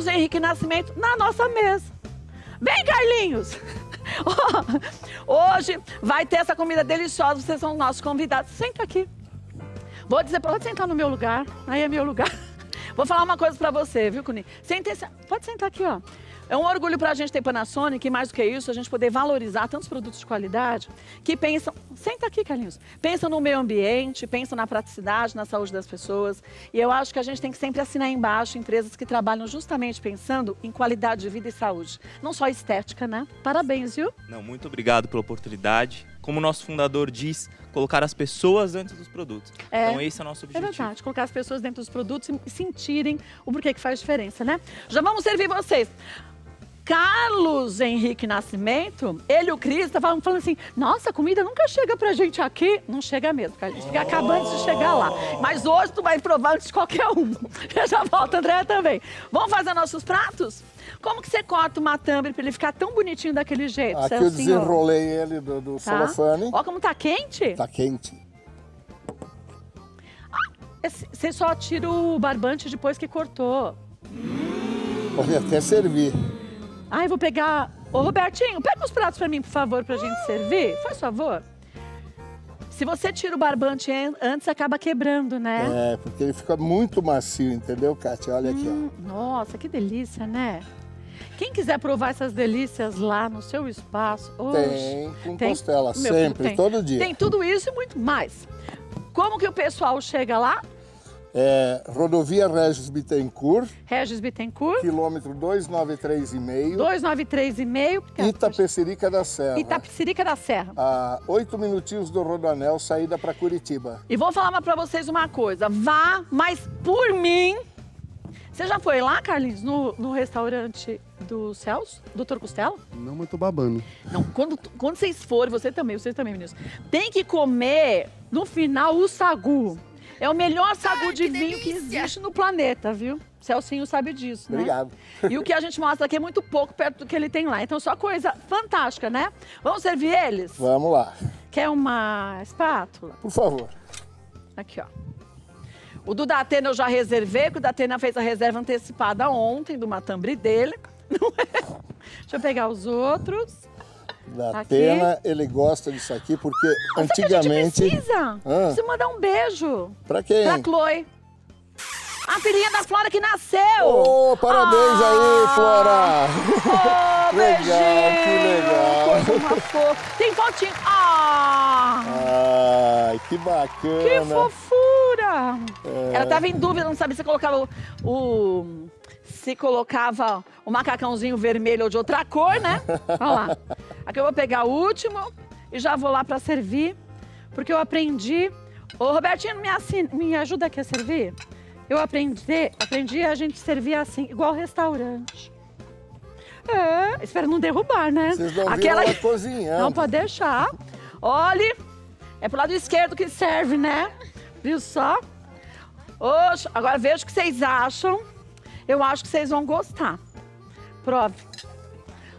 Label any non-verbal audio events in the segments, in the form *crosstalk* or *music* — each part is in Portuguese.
Carlos Henrique Nascimento na nossa mesa. Vem, Carlinhos! *laughs* Hoje vai ter essa comida deliciosa, vocês são nossos convidados. Senta aqui. Vou dizer pode sentar no meu lugar. Aí é meu lugar. *laughs* Vou falar uma coisa para você, viu, Cuninho? Senta, pode sentar aqui, ó. É um orgulho para a gente ter Panasonic e mais do que isso, a gente poder valorizar tantos produtos de qualidade que pensam... Senta aqui, Carlinhos. Pensam no meio ambiente, pensam na praticidade, na saúde das pessoas. E eu acho que a gente tem que sempre assinar embaixo empresas que trabalham justamente pensando em qualidade de vida e saúde. Não só estética, né? Parabéns, viu? Não, muito obrigado pela oportunidade como o nosso fundador diz, colocar as pessoas antes dos produtos. É, então esse é o nosso é objetivo. É verdade, colocar as pessoas dentro dos produtos e sentirem o porquê que faz diferença, né? Já vamos servir vocês. Carlos Henrique Nascimento, ele e o Cris estavam tá falando assim: nossa, a comida nunca chega pra gente aqui. Não chega mesmo, a gente fica acabando de chegar lá. Mas hoje tu vai provar antes de qualquer um. *laughs* Eu já volto, Andréia também. Vamos fazer nossos pratos? Como que você corta o matambre para ele ficar tão bonitinho daquele jeito? Aqui eu desenrolei ele do, do tá. celofane. Ó como tá quente. Tá quente. Ah, você só tira o barbante depois que cortou. Pode até servir. Ai, vou pegar. Ô, Robertinho, pega uns pratos para mim, por favor, pra gente servir. Faz favor. Se você tira o barbante antes, acaba quebrando, né? É, porque ele fica muito macio, entendeu, Kátia? Olha aqui, ó. Hum, nossa, que delícia, né? Quem quiser provar essas delícias lá no seu espaço... Oxe, tem, com tem, costela, sempre, filho, todo dia. Tem tudo isso e muito mais. Como que o pessoal chega lá? É, rodovia Regis Bittencourt. Regis Bittencourt. Quilômetro 293,5. 293,5. Itapecerica da Serra. Itapecerica da Serra. A oito minutinhos do Rodoanel, saída para Curitiba. E vou falar para vocês uma coisa. Vá, mas por mim... Você já foi lá, Carlinhos, no, no restaurante do Celso, Doutor Costela? Não, mas tô babando. Não, quando, quando vocês forem, você também, vocês também, meninos, tem que comer, no final, o sagu. É o melhor sagu Ai, de que vinho delícia. que existe no planeta, viu? Celcinho sabe disso, né? Obrigado. E o que a gente mostra aqui é muito pouco perto do que ele tem lá. Então, só coisa fantástica, né? Vamos servir eles? Vamos lá. Quer uma espátula? Por favor. Aqui, ó. O do Datena eu já reservei, porque o Datena fez a reserva antecipada ontem, do matambre dele. *laughs* Não é? Deixa eu pegar os outros da aqui. Atena, ele gosta disso aqui porque ah, antigamente. precisa! Ah. Precisa mandar um beijo. Pra quem? Pra Chloe. A filhinha da Flora que nasceu! Ô, oh, parabéns ah. aí, Flora! Oh, *laughs* legal, que legal! Coisa uma Tem fotinho. Ah! Ai, que bacana! Que fofura! É. Ela tava em dúvida, não sabia se colocava o... o se colocava o macacãozinho vermelho ou de outra cor, né? *laughs* Olha lá. Aqui eu vou pegar o último e já vou lá para servir, porque eu aprendi... Ô, Robertinho, me, assina, me ajuda aqui a servir? Eu aprendi, aprendi a gente servir assim, igual restaurante. É, espero não derrubar, né? Vocês não Aquela que... cozinhando. Não pode deixar. Olhe, é pro lado esquerdo que serve, né? Viu só? Oxe, agora veja o que vocês acham. Eu acho que vocês vão gostar. Prove.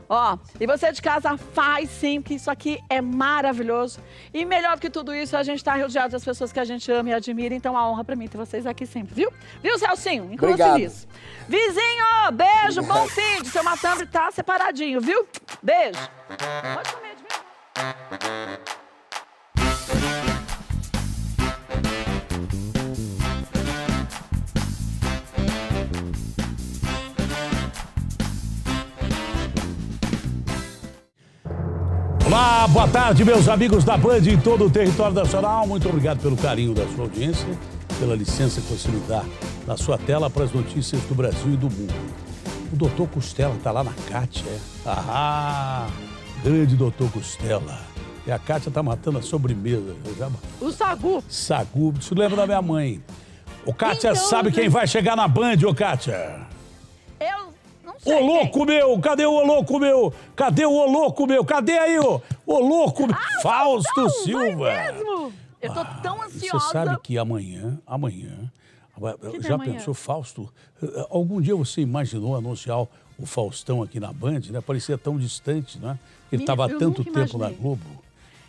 Ó, e você de casa faz sim, que isso aqui é maravilhoso. E melhor que tudo isso, a gente está rodeado das pessoas que a gente ama e admira. Então, a honra para mim ter vocês aqui sempre, viu? Viu, Celcinho? Inclusive nisso. Vizinho, beijo, bom fim. Seu matambre tá separadinho, viu? Beijo. Pode comer de mim. Olá, boa tarde, meus amigos da Band em todo o território nacional. Muito obrigado pelo carinho da sua audiência, pela licença que você me dá na sua tela para as notícias do Brasil e do mundo. O doutor Costela está lá na Cátia, é? Ah, grande doutor Costela. E a Cátia está matando a sobremesa. Já... O sagu. Sagu. Isso lembra da minha mãe. O Cátia então, sabe né? quem vai chegar na Band, ô Cátia? Eu Ô louco meu, cadê o louco meu? Cadê o louco meu? Cadê aí, ô? Ô louco meu? Ah, Fausto não, Silva. mesmo. Eu tô ah, tão ansiosa. Você sabe que amanhã, amanhã, ah, que já amanhã? pensou Fausto? Eh, algum dia você imaginou anunciar o Faustão aqui na Band, né? Parecia tão distante, né? Ele estava há tanto tempo na Globo.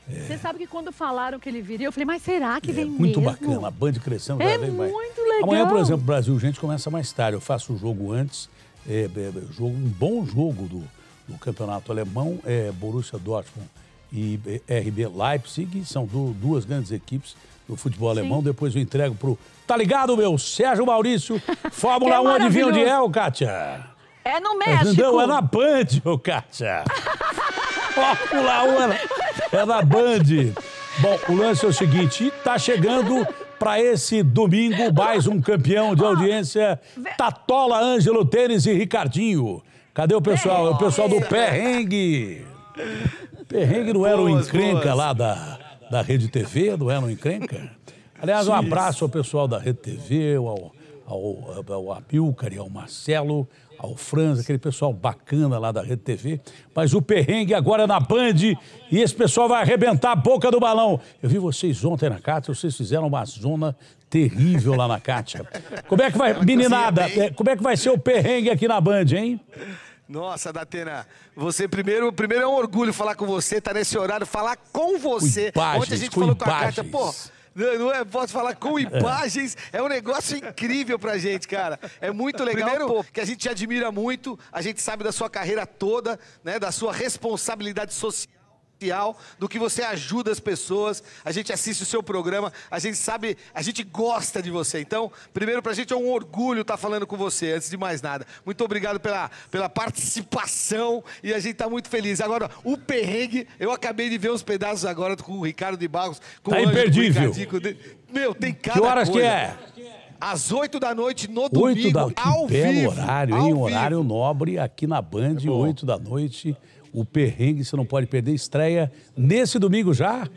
Você é. sabe que quando falaram que ele viria, eu falei, mas será que é, vem muito mesmo? Muito bacana, a Band crescendo é vem, vez mais. muito legal. Amanhã, por exemplo, Brasil Gente começa mais tarde. Eu faço o jogo antes é, é, é, jogo, um bom jogo do, do campeonato alemão, é, Borussia Dortmund e é, RB Leipzig, são do, duas grandes equipes do futebol alemão. Depois eu entrego pro. Tá ligado, meu? Sérgio Maurício, *laughs* Fórmula 1, é adivinha onde é, ô Kátia? É no México. Não, é na Band, ô Kátia. *laughs* Fórmula 1 é na, é na Band. Bom, o lance é o seguinte: tá chegando para esse domingo, mais um campeão de audiência, Tatola, Ângelo Tênis e Ricardinho. Cadê o pessoal? É o pessoal do Perrengue. Perrengue não era um encrenca lá da, da Rede TV, não era um encrenca? Aliás, um abraço ao pessoal da Rede TV, ao, ao, ao Abilcar e ao Marcelo ao Franz, aquele pessoal bacana lá da Rede TV. Mas o perrengue agora é na Band e esse pessoal vai arrebentar a boca do balão. Eu vi vocês ontem na Cátia, vocês fizeram uma zona terrível lá na Cátia. Como é que vai, meninada, é, como é que vai ser o perrengue aqui na Band, hein? Nossa, Datena, você primeiro, primeiro é um orgulho falar com você, tá nesse horário, falar com você. Imagens, Ontem a gente falou com a Kátia, pô, não é, posso falar com *laughs* é. imagens. É, é um negócio incrível pra gente, cara. É muito legal. Primeiro, pô, que a gente te admira muito, a gente sabe da sua carreira toda, né? Da sua responsabilidade social social, do que você ajuda as pessoas. A gente assiste o seu programa, a gente sabe, a gente gosta de você. Então, primeiro, para a gente é um orgulho estar tá falando com você, antes de mais nada. Muito obrigado pela, pela participação e a gente está muito feliz. Agora, o perrengue, eu acabei de ver uns pedaços agora com o Ricardo de Barros. Com tá o imperdível. com o Meu, tem cada Que horas coisa. que é? às 8 da noite no domingo, da... ao que vivo. horário, hein? Horário nobre aqui na Band, é 8 da noite. O perrengue você não pode perder. Estreia nesse domingo já?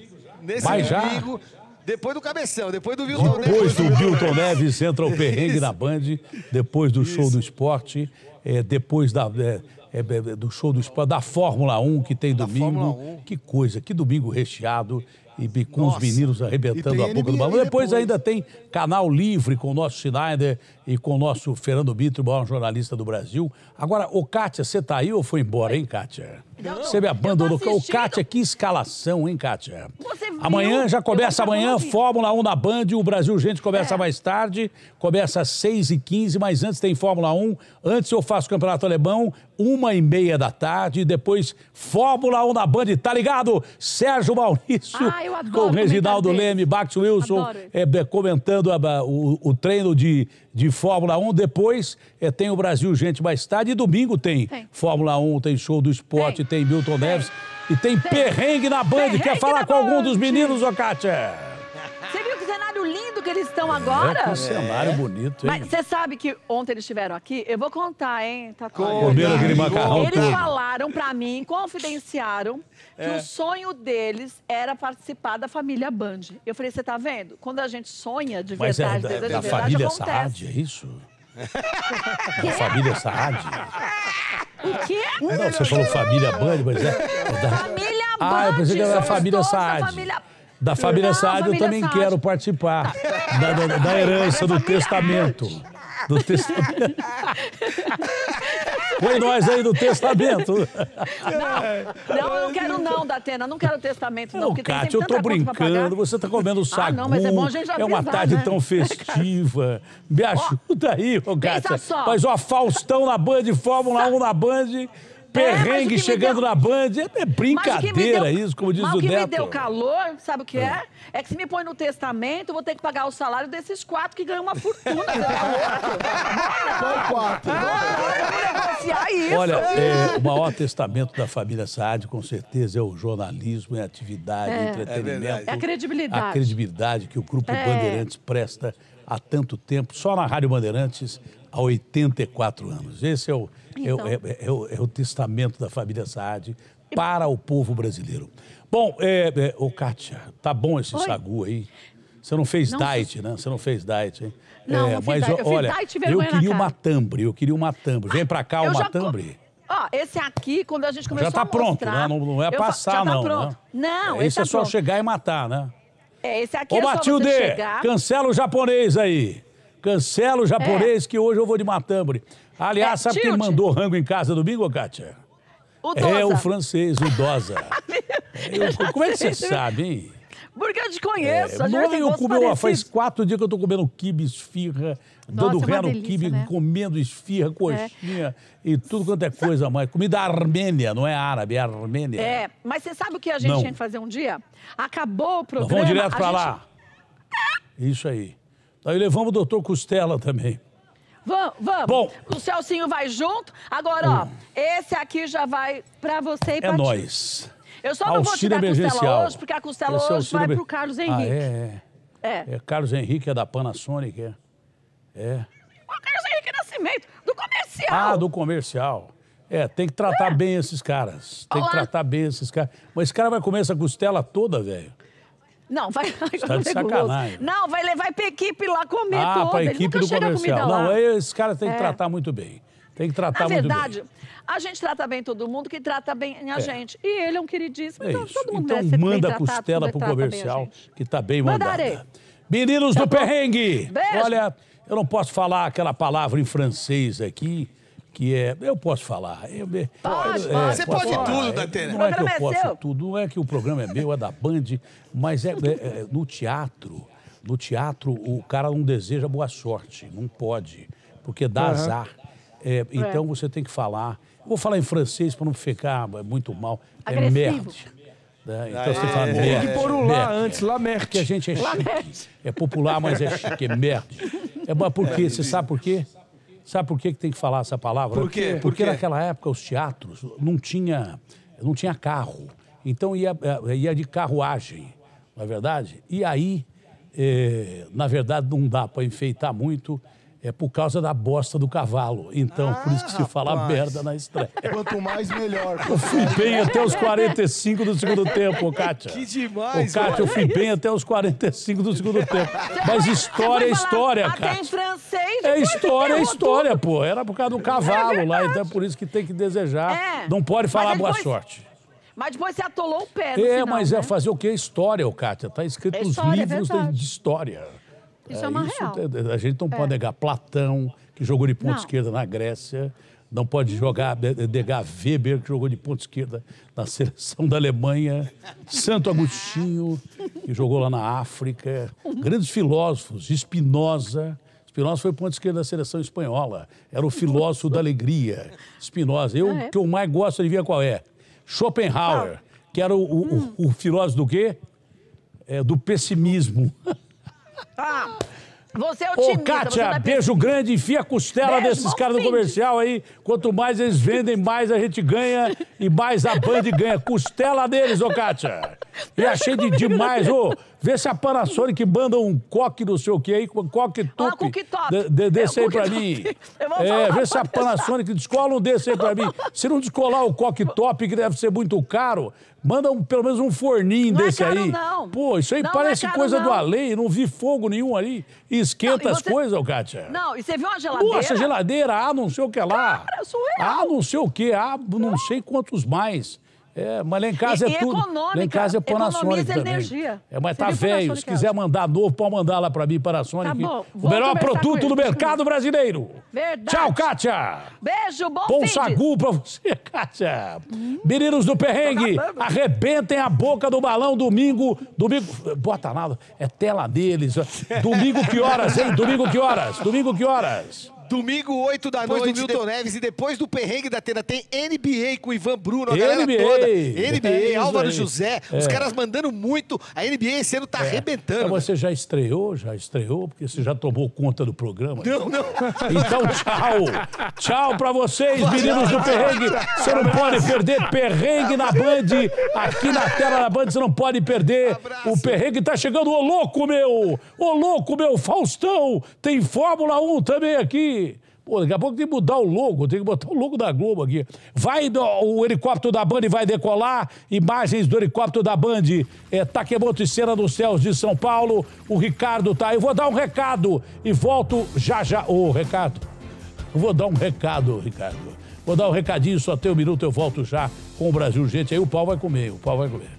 Nesse Mas domingo. Já? Depois do cabeção, depois do Neves. Depois do Vilton Neves entra o perrengue na Band, depois do Isso. show do esporte, é, depois da, é, é, é, do show do esporte, da Fórmula 1 que tem da domingo. Que coisa, que domingo recheado e com Nossa. os meninos arrebentando a boca NBA do balão. Depois, depois, ainda tem Canal Livre com o nosso Schneider e com o nosso Fernando o maior jornalista do Brasil. Agora, ô Kátia, você tá aí ou foi embora, hein, Kátia? Não, você me abandonou. Ô, Kátia, que escalação, hein, Kátia? Amanhã já começa amanhã, Fórmula 1 na Band, o Brasil Gente começa é. mais tarde, começa às 6h15, mas antes tem Fórmula 1, antes eu faço o Campeonato Alemão, uma e meia da tarde, e depois Fórmula 1 na Band, tá ligado? Sérgio Maurício ah, com Reginaldo Leme, Bax Wilson é, é, comentando quando a, o, o, treino de, de Fórmula 1, depois é, tem o Brasil Gente Mais Tarde, e domingo tem, tem. Fórmula 1, tem show do esporte, tem, tem Milton Neves, e tem, perrengue na Band. Perrengue Quer falar com algum dos meninos, ô Kátia? lindo que eles estão agora. É, que cenário é. bonito, hein? Mas você sabe que ontem eles estiveram aqui? Eu vou contar, hein, Tatu? Tá Comeram aquele macarrão Eles todo. falaram pra mim, confidenciaram, é. que o sonho deles era participar da família Band. Eu falei, você tá vendo? Quando a gente sonha de Mas é verdade, é, é, de a família Saad, é isso? *laughs* Da família Saad? O quê? É, não, você falou família Band, mas é... *laughs* Da... Família Band, Ah, eu pensei que era a família Saad. Família da família Sá, eu também Saad. quero participar. Tá. Da, da, da herança, do testamento. Do testamento. *laughs* Põe nós aí do testamento. Não, não, eu não quero não, Datena. Não quero testamento, não. Não, Cátia, eu tô brincando. Você tá comendo sagu. Ah, não, mas é bom a gente avisar, É uma tarde né? tão *laughs* é, festiva. Me ajuda aí, ô Cátia. Faz, ó, Faustão na Band, Fórmula 1 na Band. Perrengue é, chegando deu... na Band. É brincadeira deu... isso, como diz mas o, o que me deu calor, sabe o que é? Ah. É que se me põe no testamento, eu vou ter que pagar o salário desses quatro que ganham uma fortuna. Né? *laughs* São quatro. Ah, negociar isso. Olha, é, o maior testamento da família Saad, com certeza, é o jornalismo, é a atividade, é, é entretenimento. É, a credibilidade. A credibilidade que o Grupo é. Bandeirantes presta há tanto tempo, só na Rádio Bandeirantes, há 84 anos. Esse é o é então. É, é, é, o, é, o, testamento da família Saad para o povo brasileiro. Bom, é, é, ô Kátia, tá bom esse Oi. sagu aí? Você não fez não, diet, né? Você não fez diet, hein? Não, é, não mas diet. Eu olha, diet, eu queria uma tambre, eu ah, queria uma tambre. Vem pra cá o uma tambre. Ó, esse aqui, quando a gente começou já tá a pronto, mostrar... Né? Não, não é passar, tá não. Né? Pronto. Né? Não, esse, esse é só pronto. chegar e matar, né? É, esse aqui Ô, é Matilde, chegar... cancela o japonês aí. Cancela o japonês, é. que hoje eu vou de matambre. Aliás, é, sabe tilt. quem mandou rango em casa domingo, Kátia? O Dosa. É o francês, o Dosa. *laughs* Eu, como é que você sabe, hein? Porque eu te conheço. É, não, eu comi, faz quatro dias que eu tô comendo quibe, esfirra, Nossa, dando ré no quibe, né? comendo esfirra, é. coxinha é. e tudo quanto é coisa mãe. Comida armênia, não é árabe, é armênia. É, mas você sabe o que a gente não. tinha que fazer um dia? Acabou o programa. Nós vamos direto pra gente... lá. Isso aí. Aí levamos o doutor Costela também. Vamos, vamos. Bom. O Celcinho vai junto. Agora, ó, esse aqui já vai pra você e é pra É ti. nós. Eu só não vou tirar Auxílio dar costela hoje, porque a costela Esse o hoje vai pro Carlos ah, Henrique. Ah, é, é. É. É, Carlos Henrique é da Panasonic, é. É. O Carlos Henrique Nascimento, do comercial. Ah, do comercial. É, tem que tratar é. bem esses caras. Tem Olá. que tratar bem esses caras. Mas esse cara vai comer essa costela toda, velho. Não, vai lá tá sacanagem. Não, vai levar pra equipe lá comer ah, toda. equipe do comercial. Não, esses caras têm que é. tratar muito bem. Tem que tratar verdade, muito bem. a gente trata bem todo mundo que trata bem a é. gente. E ele é um queridíssimo, é então todo mundo então, ser manda bem a costela o comercial, que está bem Mandarei. Meninos tá do bom. Perrengue! Beijo. Olha, eu não posso falar aquela palavra em francês aqui, que é. Eu posso falar. Eu, pode, pode. É, Você pode falar. tudo, Datena. Não é que eu é posso seu. tudo, não é que o programa é meu, é da Band, mas é, é, é no teatro. No teatro, o cara não deseja boa sorte, não pode, porque dá uhum. azar. É, é. então você tem que falar. Vou falar em francês para não ficar muito mal. Agressivo. É merde. Né? Então ah, você fala é, merda. Tem que pôr um lá antes, lá merda. Que a gente é chique. É popular, mas é chique, é merda. É, mas por quê? Você sabe por quê? Sabe por que, que tem que falar essa palavra? Por quê? Porque, por quê? naquela época os teatros não tinha, não tinha carro. Então ia, eh, ia de carruagem, não é verdade? E aí, eh, na verdade, não dá para enfeitar muito é por causa da bosta do cavalo. Então, ah, por isso que se ah, fala rapaz. merda na estreia. *laughs* Quanto mais, melhor. Eu fui bem até os 45 do segundo tempo, Kátia. Que demais, Ô, Kátia, eu fui bem até os 45 do segundo tempo. Mas história é história, cara. Até em francês. É história, é história, pô. Era por causa do cavalo é lá, então é por isso que tem que desejar. É. Não pode falar depois... boa sorte. Mas depois você atolou o pé, É, final, mas é né? é fazer o quê? História, Kátia. Tá escrito é história, nos é livros é de história. Isso é, é uma isso, real. É, é, a gente não pode é. negar Platão, que jogou de ponta esquerda na Grécia. Não pode jogar, negar Weber, que jogou de ponta esquerda na seleção da Alemanha. Santo Agostinho, que jogou lá na África. Grandes filósofos, Espinosa Espinosa foi ponto esquerda da seleção espanhola. Era o filósofo da alegria. Espinosa Eu, ah, é? que eu mais gosto, adivinha qual é? Schopenhauer, que era o, o, hum. o filósofo do quê? É, do pessimismo. Ah, você é otimista. Ô, Kátia, beijo grande, enfia a costela beijo, desses caras do comercial aí. Quanto mais eles vendem, mais a gente ganha e mais a Band ganha. Costela deles, ô Kátia. E achei é de demais, ô. vê se a Panasonic manda um coque não sei o que aí, um coque ah, top. Um de, de, desse é, aí pra mim. É, vê se a Panasonic descola um desse aí pra mim. Se não descolar o coque top, que deve ser muito caro, manda um, pelo menos um forninho não é desse é caro, aí. Não. Pô, isso aí não é parece é caro, coisa não. do além, não vi fogo nenhum ali. Esquenta você... as coisas, Kátia. Não, e você viu uma geladeira? Nossa, geladeira, ah, não sei o que lá. Cara, sou eu. Ah, não sei o que, ah, não sei quantos mais. É, mas lá em casa e, é e tudo. lá em casa é Panasonic também. É, mas Você tá velho. É Se quiser mandar novo, pode mandar lá para mim, Panasonic. Tá bom. O melhor produto do mercado brasileiro. Verdade. Tchau, Kátia. Beijo, bom Bom sagu para você, *laughs* Kátia. Hum. Meninos do Perrengue, arrebentem a boca do balão domingo. Domingo. Bota nada. É tela deles. Domingo que horas, hein? Domingo que horas? Domingo que horas? Domingo, 8 da depois noite, Milton de... Neves. E depois do perrengue da tenda, tem NBA com o Ivan Bruno, a NBA. galera toda. NBA, é Álvaro aí. José. É. Os caras mandando muito. A NBA esse ano tá é. arrebentando. você já estreou? Já estreou? Porque você já tomou conta do programa? Não, não. Então, tchau. Tchau pra vocês, meninos do perrengue. Você não pode perder perrengue na Band. Aqui na tela da Band, você não pode perder. Abraço. O perrengue tá chegando. Ô, louco, meu! Ô, louco, meu! Faustão! Tem Fórmula 1 também aqui. Pô, daqui a pouco tem que mudar o logo, tem que botar o logo da Globo aqui. Vai do, o helicóptero da Band vai decolar. Imagens do helicóptero da Band. É, Takemoto e Cena dos Céus de São Paulo. O Ricardo tá. Eu vou dar um recado e volto já já. Ô, oh, recado. Eu vou dar um recado, Ricardo. Vou dar um recadinho, só tem um minuto, eu volto já com o Brasil. Gente, aí o pau vai comer, o pau vai comer.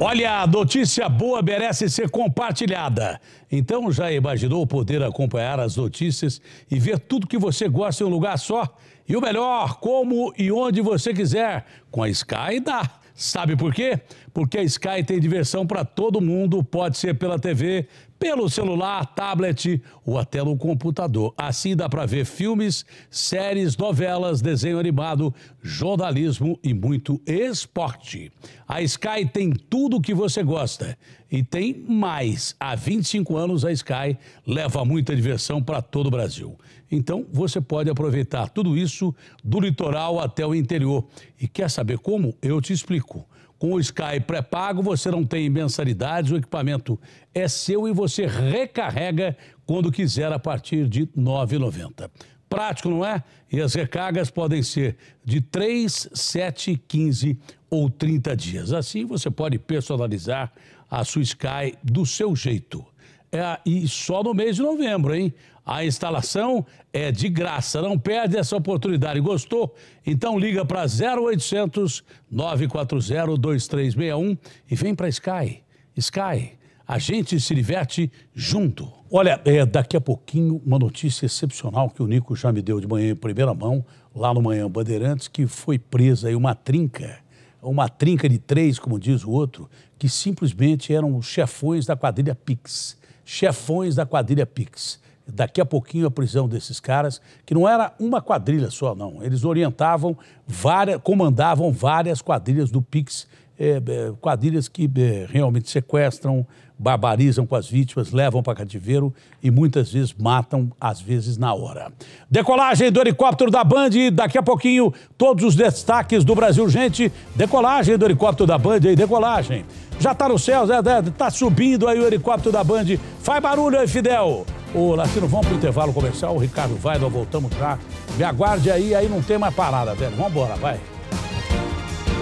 Olha, a notícia boa merece ser compartilhada. Então já imaginou poder acompanhar as notícias e ver tudo que você gosta em um lugar só? E o melhor, como e onde você quiser. Com a Sky dá. Sabe por quê? Porque a Sky tem diversão para todo mundo. Pode ser pela TV, pelo celular, tablet ou até no computador. Assim dá para ver filmes, séries, novelas, desenho animado, jornalismo e muito esporte. A Sky tem tudo o que você gosta e tem mais. Há 25 anos a Sky leva muita diversão para todo o Brasil. Então você pode aproveitar tudo isso do litoral até o interior. E quer saber como? Eu te explico. Com o Sky pré-pago, você não tem mensalidades, o equipamento é seu e você recarrega quando quiser a partir de R$ 9,90. Prático, não é? E as recargas podem ser de 3, 7, 15 ou 30 dias. Assim você pode personalizar a sua Sky do seu jeito. É, e só no mês de novembro, hein? A instalação é de graça, não perde essa oportunidade. Gostou? Então liga para 0800 940 2361 e vem para Sky. Sky, a gente se diverte junto. Olha, é, daqui a pouquinho uma notícia excepcional que o Nico já me deu de manhã em primeira mão, lá no Manhã Bandeirantes, que foi presa aí uma trinca, uma trinca de três, como diz o outro, que simplesmente eram chefões da quadrilha Pix. Chefões da quadrilha Pix daqui a pouquinho a prisão desses caras, que não era uma quadrilha só, não. Eles orientavam várias, comandavam várias quadrilhas do Pix, é, quadrilhas que é, realmente sequestram, barbarizam com as vítimas, levam para cativeiro e muitas vezes matam, às vezes na hora. Decolagem do helicóptero da Band, daqui a pouquinho todos os destaques do Brasil, gente. Decolagem do helicóptero da Band aí, decolagem. Já está no céu, está subindo aí o helicóptero da Band. Faz barulho aí, Fidel. Ô, Latino, vamos pro intervalo comercial. O Ricardo vai, nós voltamos já. Me aguarde aí, aí não tem mais parada, velho. Vambora, vai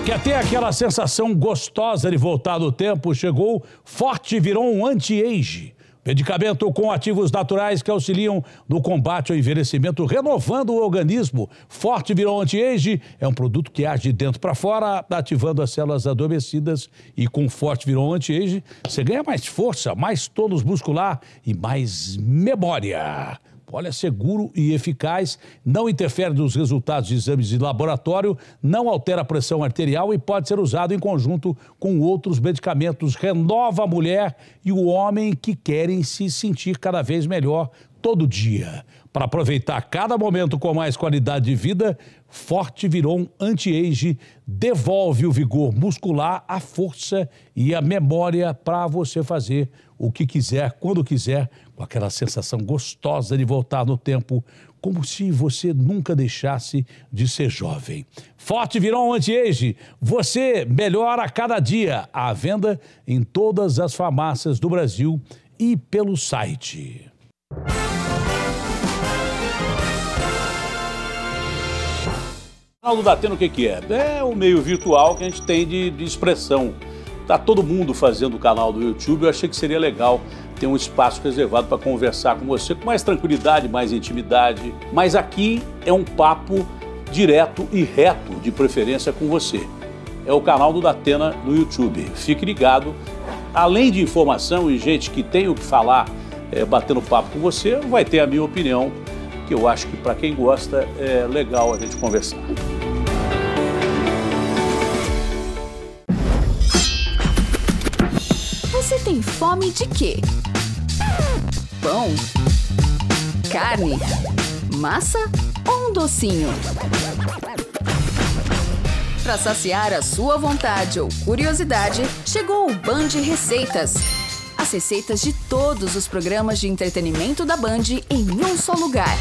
que até aquela sensação gostosa de voltar no tempo chegou forte virou um anti-age. Medicamento com ativos naturais que auxiliam no combate ao envelhecimento, renovando o organismo. Forte virou anti-age é um produto que age de dentro para fora, ativando as células adormecidas. E com Forte virou anti-age, você ganha mais força, mais tônus muscular e mais memória. Olha, seguro e eficaz, não interfere nos resultados de exames de laboratório, não altera a pressão arterial e pode ser usado em conjunto com outros medicamentos. Renova a mulher e o homem que querem se sentir cada vez melhor todo dia. Para aproveitar cada momento com mais qualidade de vida, Forte Viron Anti-Age devolve o vigor muscular, a força e a memória para você fazer o que quiser, quando quiser com aquela sensação gostosa de voltar no tempo, como se você nunca deixasse de ser jovem. Forte Viron Anti-Age, você melhora a cada dia. À venda em todas as farmácias do Brasil e pelo site. Ronaldo Datena, tá o que, que é? É o meio virtual que a gente tem de, de expressão. Tá todo mundo fazendo o canal do YouTube, eu achei que seria legal tem um espaço reservado para conversar com você com mais tranquilidade, mais intimidade. Mas aqui é um papo direto e reto, de preferência com você. É o canal do Datena no YouTube. Fique ligado. Além de informação e gente que tem o que falar é, batendo papo com você, vai ter a minha opinião, que eu acho que para quem gosta é legal a gente conversar. Tem fome de quê? Pão? Carne? Massa ou um docinho? Para saciar a sua vontade ou curiosidade, chegou o Band Receitas. As receitas de todos os programas de entretenimento da Band em um só lugar.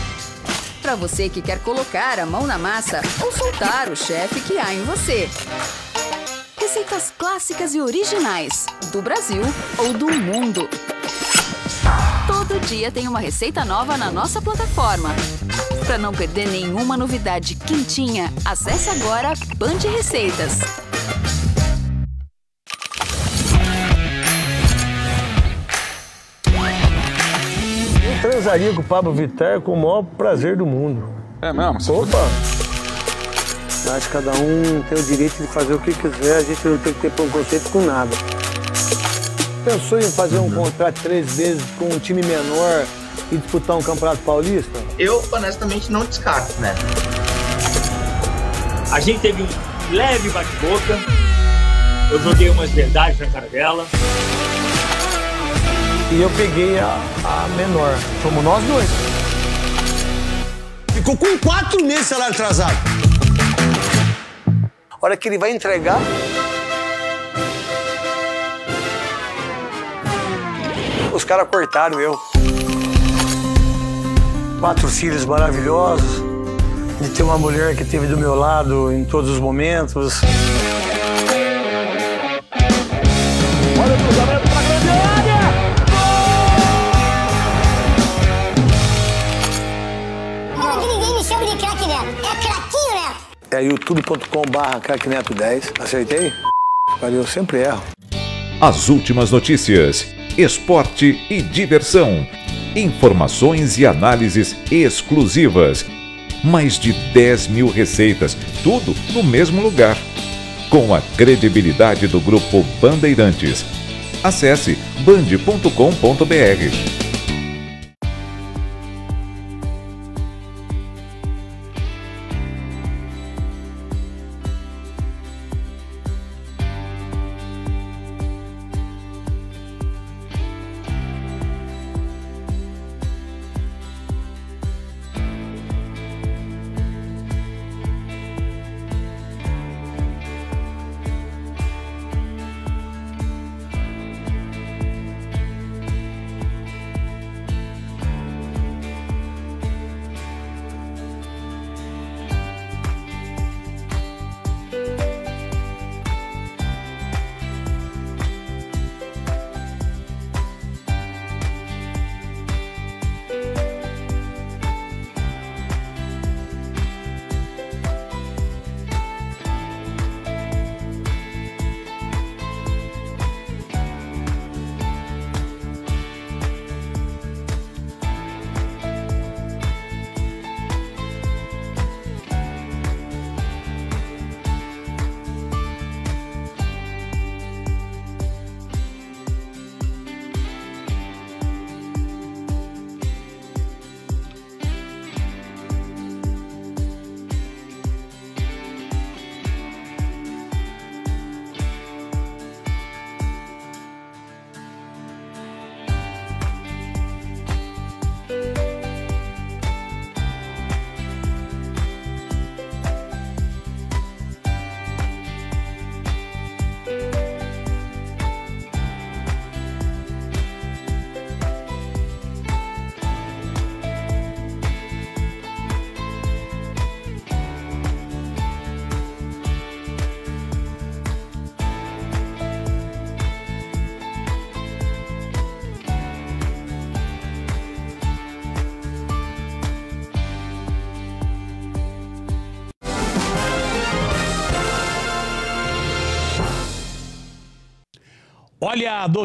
Para você que quer colocar a mão na massa ou soltar o chefe que há em você. Receitas clássicas e originais, do Brasil ou do mundo. Todo dia tem uma receita nova na nossa plataforma. Para não perder nenhuma novidade quentinha, acesse agora Band Receitas. Eu transaria com o Pablo Vittar com o maior prazer do mundo. É mesmo? Opa! cada um tem o direito de fazer o que quiser, a gente não tem que ter preconceito com nada. Pensou em fazer um contrato três vezes com um time menor e disputar um campeonato paulista? Eu, honestamente, não descarto, né? A gente teve um leve bate-boca, eu joguei umas verdades na cara dela. E eu peguei a, a menor. Somos nós dois. Ficou com quatro meses salário atrasado hora que ele vai entregar. Os caras cortaram eu. Quatro filhos maravilhosos, de ter uma mulher que esteve do meu lado em todos os momentos. é youtube.com.br crackneto10. Acertei? Valeu, sempre erro. As últimas notícias, esporte e diversão. Informações e análises exclusivas. Mais de 10 mil receitas, tudo no mesmo lugar. Com a credibilidade do grupo Bandeirantes. Acesse band.com.br.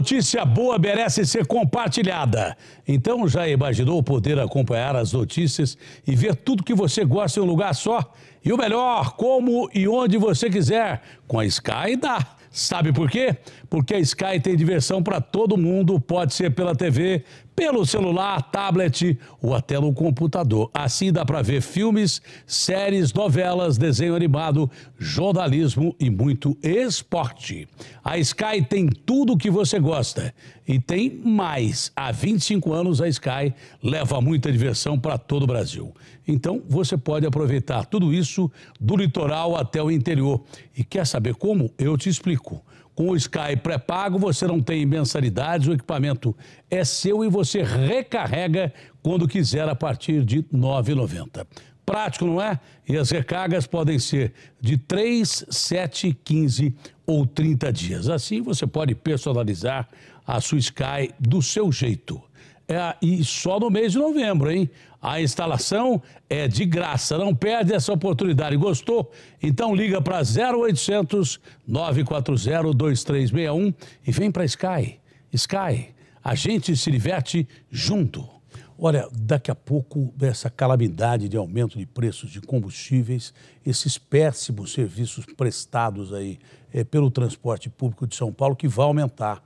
notícia boa merece ser compartilhada. Então já imaginou poder acompanhar as notícias e ver tudo que você gosta em um lugar só? E o melhor, como e onde você quiser, com a Sky dá. Sabe por quê? Porque a Sky tem diversão para todo mundo, pode ser pela TV, pelo celular, tablet ou até no computador. Assim dá para ver filmes, séries, novelas, desenho animado, jornalismo e muito esporte. A Sky tem tudo o que você gosta e tem mais. Há 25 anos a Sky leva muita diversão para todo o Brasil. Então você pode aproveitar tudo isso do litoral até o interior. E quer saber como? Eu te explico. Com o Sky pré-pago, você não tem mensalidades, o equipamento é seu e você recarrega quando quiser a partir de R$ 9,90. Prático, não é? E as recargas podem ser de 3, 7, 15 ou 30 dias. Assim você pode personalizar a sua Sky do seu jeito. É, e só no mês de novembro, hein? A instalação é de graça, não perde essa oportunidade. Gostou? Então liga para 0800 940 2361 e vem para Sky. Sky, a gente se diverte junto. Olha, daqui a pouco, essa calamidade de aumento de preços de combustíveis, esses péssimos serviços prestados aí é, pelo transporte público de São Paulo, que vai aumentar.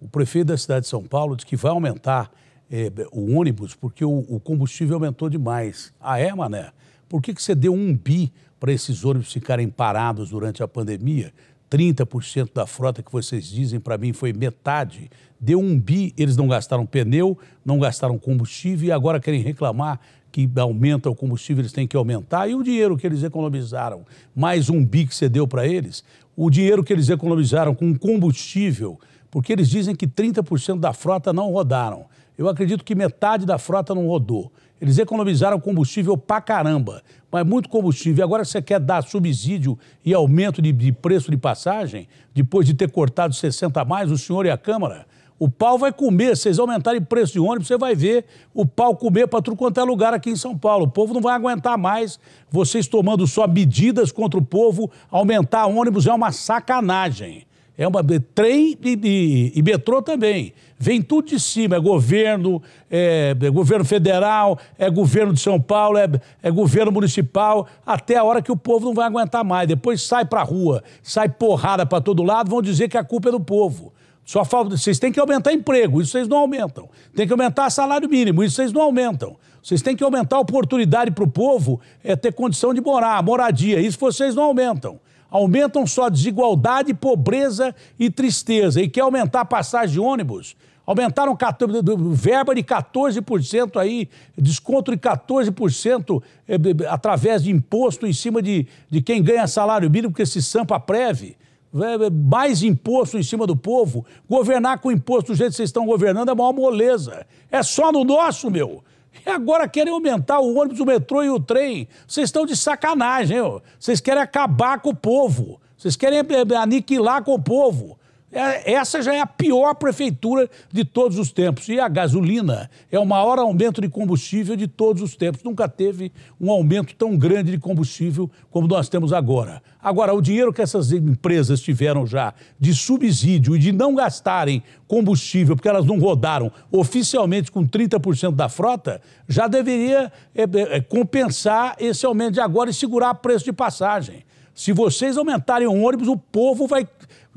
O prefeito da cidade de São Paulo diz que vai aumentar é, o ônibus porque o, o, combustível aumentou demais. Ah, é, Mané? Por que, que você deu um bi para esses ônibus ficarem parados durante a pandemia? 30% da frota que vocês dizem para mim foi metade. Deu um bi, eles não gastaram pneu, não gastaram combustível e agora querem reclamar que aumenta o combustível, eles têm que aumentar. E o dinheiro que eles economizaram, mais um bi que você deu para eles, o dinheiro que eles economizaram com combustível, porque eles dizem que 30% da frota não rodaram. Eu acredito que metade da frota não rodou. Eles economizaram combustível pra caramba, mas muito combustível. E agora você quer dar subsídio e aumento de, de preço de passagem, depois de ter cortado 60 a mais, o senhor e a Câmara? O pau vai comer. Se vocês aumentarem o preço de ônibus, você vai ver o pau comer para tudo quanto é lugar aqui em São Paulo. O povo não vai aguentar mais vocês tomando só medidas contra o povo. Aumentar ônibus é uma sacanagem. É uma trem e, e, e, metrô também. Vem tudo de cima, é governo, é, é governo federal, é governo de São Paulo, é, é, governo municipal, até a hora que o povo não vai aguentar mais. Depois sai para rua, sai porrada para todo lado, vão dizer que a culpa é do povo. Só falta, vocês têm que aumentar emprego, isso vocês não aumentam. Tem que aumentar salário mínimo, isso vocês não aumentam. Vocês têm que aumentar a oportunidade para o povo é ter condição de morar, moradia, isso vocês não aumentam aumentam só desigualdade, pobreza e tristeza. E quer aumentar a passagem de ônibus? Aumentaram 14, verba de 14% aí, desconto de 14% eh, através de imposto em cima de, de quem ganha salário mínimo, porque se sampa preve é, é, mais imposto em cima do povo. Governar com imposto do jeito que vocês estão governando é a maior moleza. É só no nosso, meu. E é, agora querem aumentar o ônibus, o metrô e o trem. Vocês estão de sacanagem, hein? Vocês querem acabar com o povo. Vocês querem eh, aniquilar com o povo. É, essa já é a pior prefeitura de todos os tempos. E a gasolina é o maior aumento de combustível de todos os tempos. Nunca teve um aumento tão grande de combustível como nós temos agora. Agora, o dinheiro que essas empresas tiveram já de subsídio e de não gastarem combustível, porque elas não rodaram oficialmente com 30% da frota, já deveria é, é, é, compensar esse aumento de agora e segurar preço de passagem. Se vocês aumentarem o ônibus, o povo vai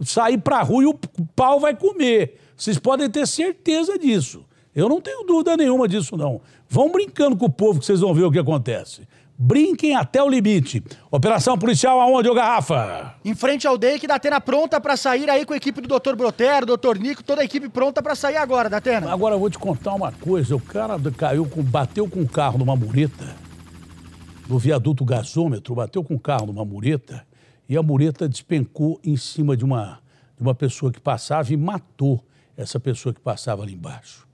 sair para a rua e o pau vai comer. Vocês podem ter certeza disso. Eu não tenho dúvida nenhuma disso, não. Vão brincando com o povo que vocês vão ver o que acontece. Brinquem até o limite. Operação policial aonde, ô Garrafa? Em frente ao DEI, que Datena pronta para sair aí com a equipe do Dr. Brotero, Dr. Nico, toda a equipe pronta para sair agora, Datena. Agora eu vou te contar uma coisa. O cara caiu, com, bateu com o carro numa mureta, no viaduto gasômetro, bateu com o carro numa mureta e a mureta despencou em cima de uma, de uma pessoa que passava e matou essa pessoa que passava ali embaixo.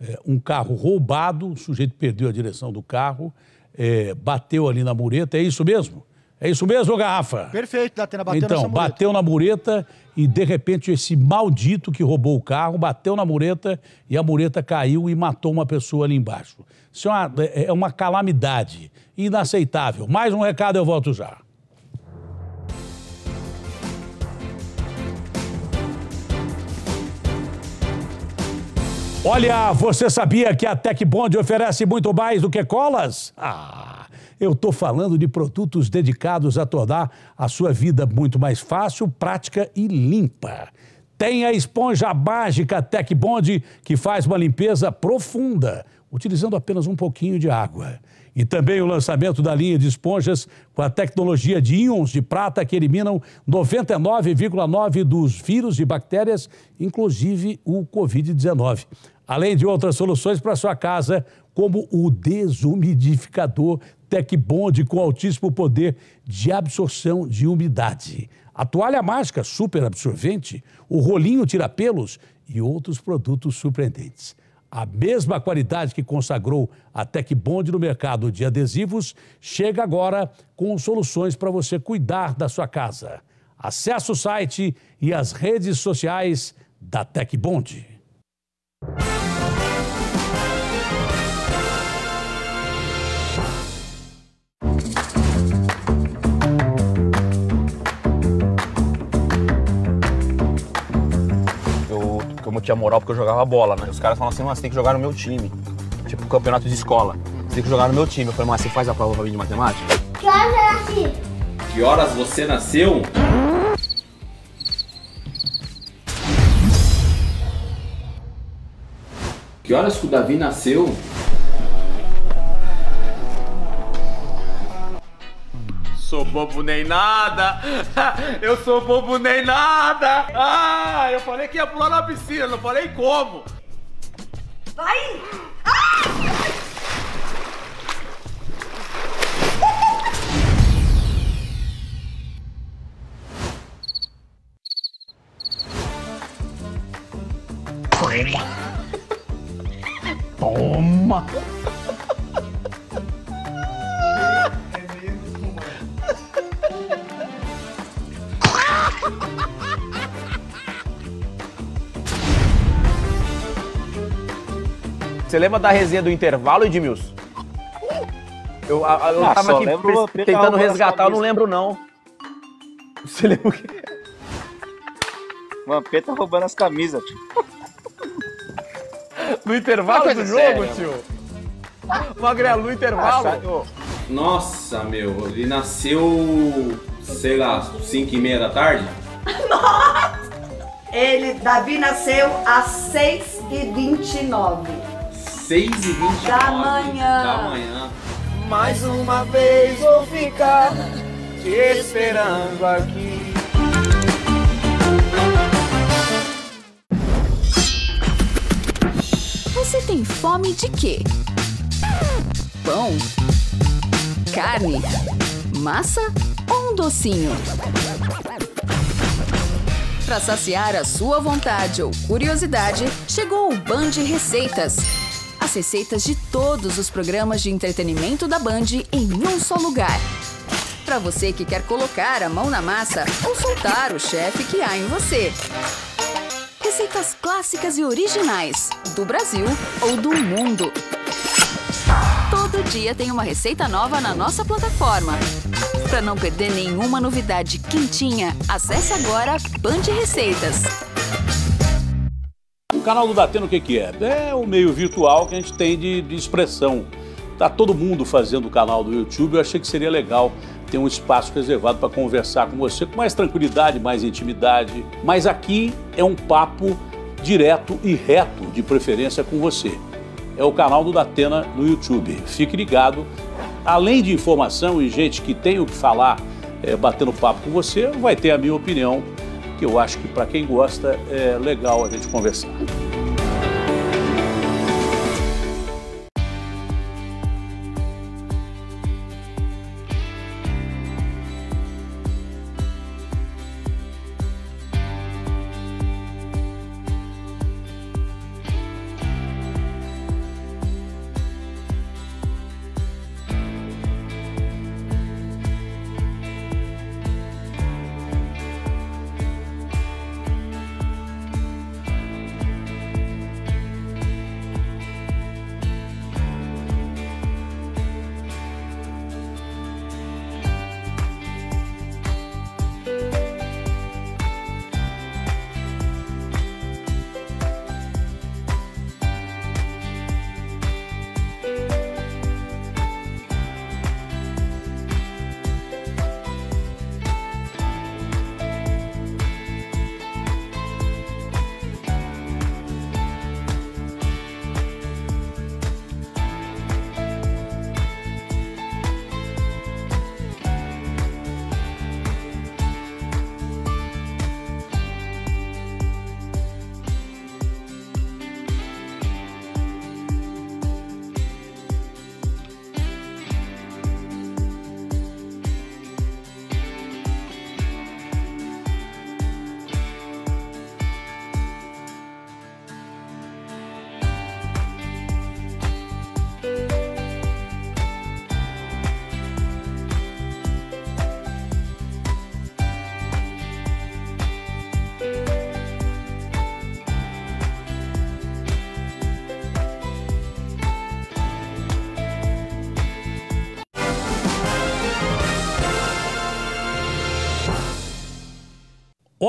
É, um carro roubado, o sujeito perdeu a direção do carro, é, bateu ali na mureta, é isso mesmo? É isso mesmo, Garrafa? Perfeito, Datena, bateu Então, bateu na mureta e, de repente, esse maldito que roubou o carro bateu na mureta e a mureta caiu e matou uma pessoa ali embaixo. Isso é uma, é, é uma calamidade, inaceitável. Mais um recado, eu volto já. Olha, você sabia que a Tecbond oferece muito mais do que colas? Ah, eu estou falando de produtos dedicados a tornar a sua vida muito mais fácil, prática e limpa. Tem a esponja mágica Tecbond que faz uma limpeza profunda, utilizando apenas um pouquinho de água. E também o lançamento da linha de esponjas com a tecnologia de íons de prata que eliminam 99,9% dos vírus e bactérias, inclusive o Covid-19. Além de outras soluções para sua casa, como o desumidificador Tecbond com altíssimo poder de absorção de umidade. A toalha mágica super absorvente, o rolinho tirapelos e outros produtos surpreendentes. A mesma qualidade que consagrou a Tec no mercado de adesivos chega agora com soluções para você cuidar da sua casa. Acesse o site e as redes sociais da Tec eu tinha moral porque eu jogava bola, né? Os caras falam assim, mas você tem que jogar no meu time. Tipo, um campeonato de escola. Você tem que jogar no meu time. Eu falei, mas você faz a prova pra mim de matemática? Que horas eu nasci? Que horas você nasceu? Que horas que o Davi nasceu? sou bobo nem nada. *laughs* Eu sou bobo nem nada. Ah, eu falei que ia pular na piscina, não falei como. Vai! Toma! Você lembra da resenha do intervalo, Edmilson? Eu, a, a, eu ah, tava aqui lembro, tentando resgatar, eu não lembro não. *laughs* Você lembra o quê? O tá roubando as camisas, tio. *laughs* No intervalo do jogo, séria, tio? Magrelo, no intervalo? Ah, Nossa, meu, ele nasceu, sei lá, 5 e meia da tarde? *laughs* Nossa! Ele, Davi nasceu às 6h29. 6 e 20 da manhã. da manhã. Mais uma vez vou ficar te esperando aqui. Você tem fome de quê? Pão? Carne? Massa ou um docinho? Para saciar a sua vontade ou curiosidade, chegou o Band Receitas as receitas de todos os programas de entretenimento da Band em um só lugar. Para você que quer colocar a mão na massa ou soltar o chefe que há em você. Receitas clássicas e originais, do Brasil ou do mundo. Todo dia tem uma receita nova na nossa plataforma. Para não perder nenhuma novidade quentinha, acesse agora Band Receitas. O canal do Datena o que, que é? É o meio virtual que a gente tem de, de expressão. Está todo mundo fazendo o canal do YouTube, eu achei que seria legal ter um espaço reservado para conversar com você com mais tranquilidade, mais intimidade. Mas aqui é um papo direto e reto, de preferência com você. É o canal do Datena no YouTube. Fique ligado. Além de informação e gente que tem o que falar é, batendo papo com você, vai ter a minha opinião que eu acho que para quem gosta é legal a gente conversar.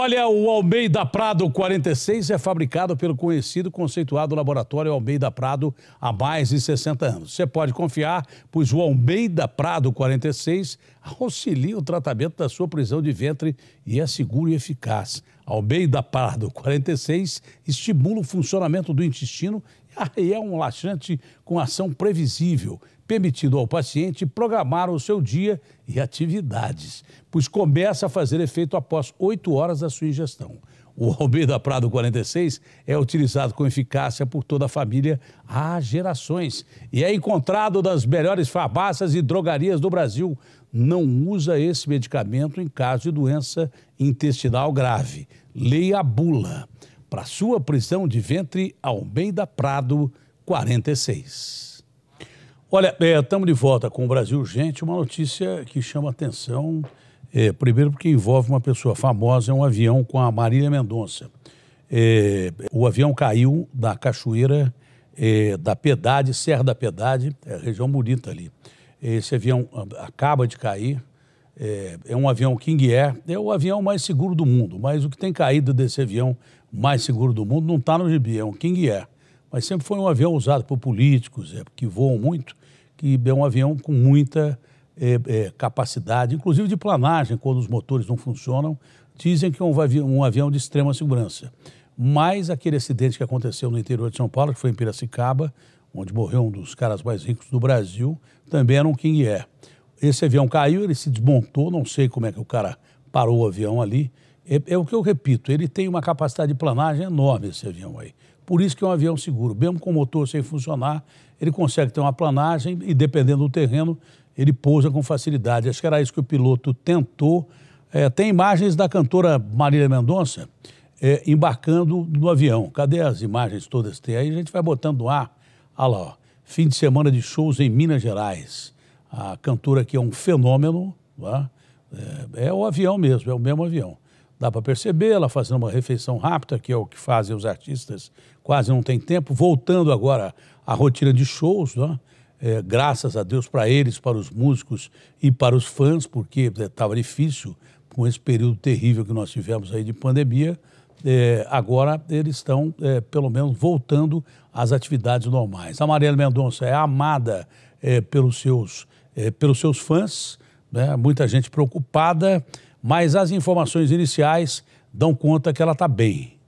Olha, o Almeida Prado 46 é fabricado pelo conhecido conceituado laboratório Almeida Prado há mais de 60 anos. Você pode confiar, pois o Almeida Prado 46 auxilia o tratamento da sua prisão de ventre e é seguro e eficaz. Almeida Prado 46 estimula o funcionamento do intestino e é um laxante com ação previsível permitindo ao paciente programar o seu dia e atividades, pois começa a fazer efeito após 8 horas da sua ingestão. O Almeida Prado 46 é utilizado com eficácia por toda a família há gerações e é encontrado nas melhores farmácias e drogarias do Brasil. Não usa esse medicamento em caso de doença intestinal grave. Leia a bula. Para sua prisão de ventre, Almeida Prado 46. Olha, estamos é, de volta com o Brasil Gente, uma notícia que chama atenção, é, primeiro porque envolve uma pessoa famosa, é um avião com a Marília Mendonça. É, o avião caiu da cachoeira é, da Pedade, Serra da Pedade, é região bonita ali. Esse avião ah, acaba de cair, é, é, um avião King Air, é o avião mais seguro do mundo, mas o que tem caído desse avião mais seguro do mundo não está no GB, é um King Air. Mas sempre foi um avião usado por políticos, é, que voam muito, que é um avião com muita é, é, capacidade, inclusive de planagem, quando os motores não funcionam. Dizem que é um avião, um avião de extrema segurança. Mas aquele acidente que aconteceu no interior de São Paulo, que foi em Piracicaba, onde morreu um dos caras mais ricos do Brasil, também era um King Air. Esse avião caiu, ele se desmontou, não sei como é que o cara parou o avião ali. É, é, o que eu repito, ele tem uma capacidade de planagem enorme, esse avião aí. Por isso que é um avião seguro. Mesmo com o motor sem funcionar, ele consegue ter uma planagem e, dependendo do terreno, ele pousa com facilidade. Acho que era isso que o piloto tentou. É, tem imagens da cantora Marília Mendonça é, embarcando no avião. Cadê as imagens todas que tem aí? A gente vai botando no ar. Olha ah lá, ó. fim de semana de shows em Minas Gerais. A cantora que é um fenômeno, é? é? é o avião mesmo, é o mesmo avião dá para perceber, ela fazendo uma refeição rápida, que é o que fazem os artistas, quase não tem tempo, voltando agora a rotina de shows, né? É, graças a Deus para eles, para os músicos e para os fãs, porque estava né, difícil com esse período terrível que nós tivemos aí de pandemia. É, agora eles estão, é, pelo menos, voltando às atividades normais. A Marielle Mendonça é amada é, pelos, seus, é, pelos seus fãs, né? muita gente preocupada, mas as informações iniciais dão conta que ela está bem.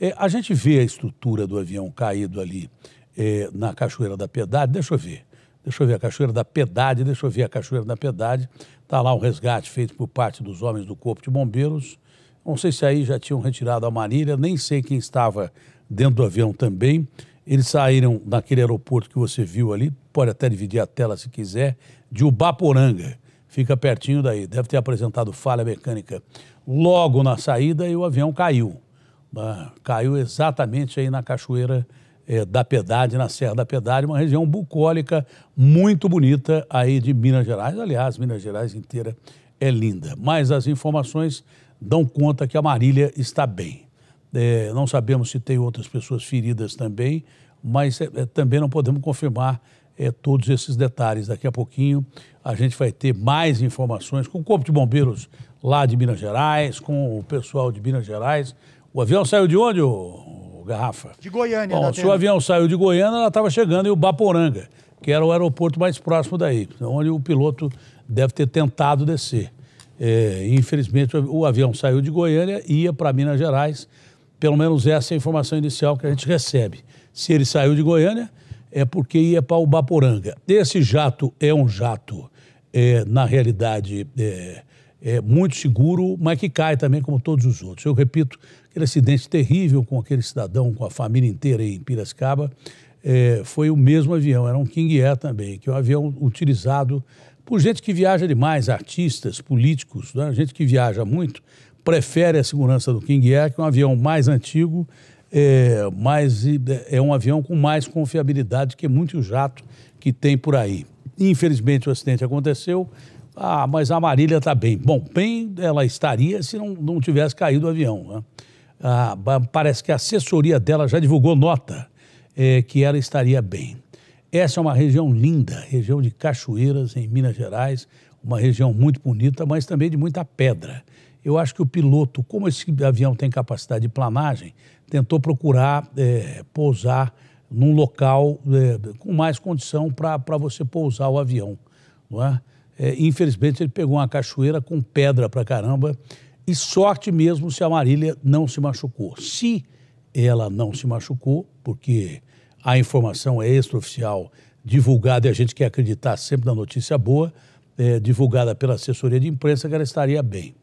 É, a gente vê a estrutura do avião caído ali. É, na Cachoeira da Piedade, deixa eu ver. Deixa eu ver a Cachoeira da Piedade, deixa eu ver a Cachoeira da Piedade. Está lá um resgate feito por parte dos homens do Corpo de Bombeiros. Não sei se aí já tinham retirado a Marília, nem sei quem estava dentro do avião também. Eles saíram daquele aeroporto que você viu ali, pode até dividir a tela se quiser, de Ubaporanga. Fica pertinho daí, deve ter apresentado falha mecânica. Logo na saída, e o avião caiu. Ah, caiu exatamente aí na cachoeira é, da Piedade, na Serra da Piedade, uma região bucólica muito bonita aí de Minas Gerais. Aliás, Minas Gerais inteira é linda. Mas as informações dão conta que a Marília está bem. É, não sabemos se tem outras pessoas feridas também, mas é, é, também não podemos confirmar é, todos esses detalhes. Daqui a pouquinho a gente vai ter mais informações com o Corpo de Bombeiros lá de Minas Gerais, com o pessoal de Minas Gerais. O avião saiu de onde? Ô? Garrafa. De Goiânia. Bom, tá se o avião saiu de Goiânia, ela estava chegando em Baporanga, que era o aeroporto mais próximo daí, onde o piloto deve ter tentado descer. É, infelizmente, o avião saiu de Goiânia e ia para Minas Gerais. Pelo menos essa é a informação inicial que a gente recebe. Se ele saiu de Goiânia, é porque ia para Ubaporanga. Esse jato é um jato, é, na realidade, é, é muito seguro, mas que cai também, como todos os outros. Eu repito, aquele acidente terrível com aquele cidadão, com a família inteira em Piracicaba, é, foi o mesmo avião, era um King Air também, que é um avião utilizado por gente que viaja demais, artistas, políticos, né? gente que viaja muito, prefere a segurança do King Air, que é um avião mais antigo, é, mais, é um avião com mais confiabilidade que muito jato que tem por aí. Infelizmente o acidente aconteceu, ah, mas a Marília está bem. Bom, bem ela estaria se não, não tivesse caído o avião, né? a, parece que a assessoria dela já divulgou nota é, que ela estaria bem. Essa é uma região linda, região de cachoeiras em Minas Gerais, uma região muito bonita, mas também de muita pedra. Eu acho que o piloto, como esse avião tem capacidade de planagem, tentou procurar é, pousar num local é, com mais condição para você pousar o avião. Não é? É, infelizmente, ele pegou uma cachoeira com pedra para caramba e sorte mesmo se a Marília não se machucou. Se ela não se machucou, porque a informação é extraoficial, divulgada, e a gente quer acreditar sempre na notícia boa, é, divulgada pela assessoria de imprensa, que ela estaria bem.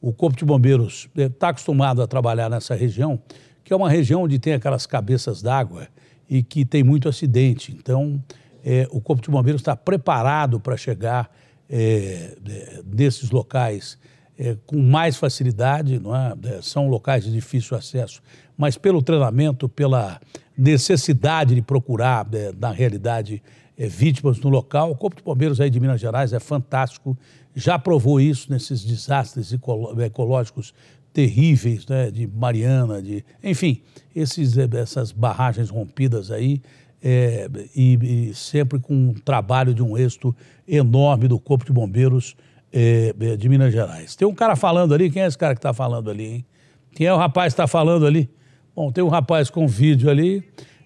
O Corpo de Bombeiros está é, tá acostumado a trabalhar nessa região, que é uma região onde tem aquelas cabeças d'água e que tem muito acidente. Então, é, o Corpo de Bombeiros está preparado para chegar é, é, nesses locais é, com mais facilidade, não é? é? são locais de difícil acesso, mas pelo treinamento, pela necessidade de procurar, é, na realidade, é, vítimas no local. O Corpo de Bombeiros aí de Minas Gerais é fantástico, já provou isso nesses desastres ecoló ecológicos terríveis, né, de Mariana, de, enfim, esses, é, essas barragens rompidas aí, é, e, e, sempre com um trabalho de um êxito enorme do Corpo de Bombeiros é, é, de Minas Gerais. Tem um cara falando ali, quem é esse cara que está falando ali, hein? Quem é o rapaz que está falando ali? Bom, tem um rapaz com vídeo ali.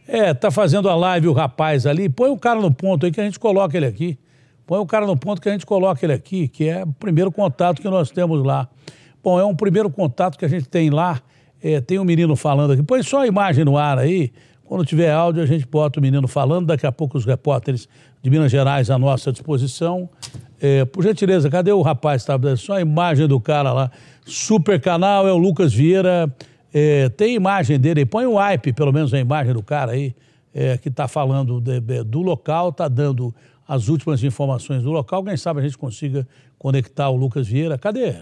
É, tá fazendo a live o rapaz ali. Põe o cara no ponto aí que a gente coloca ele aqui. Põe o cara no ponto que a gente coloca ele aqui, que é o primeiro contato que nós temos lá. Bom, é um primeiro contato que a gente tem lá. É, tem um menino falando aqui. Põe só a imagem no ar aí. Quando tiver áudio, a gente bota o menino falando. Daqui a pouco os repórteres de Minas Gerais à nossa disposição. É, por gentileza, cadê o rapaz? Tá? Só a imagem do cara lá. Super canal é o Lucas Vieira. É, tem imagem dele Põe o um hype, pelo menos, a imagem do cara aí, é, que está falando de, de, do local, está dando as últimas informações do local. Quem sabe a gente consiga conectar o Lucas Vieira. Cadê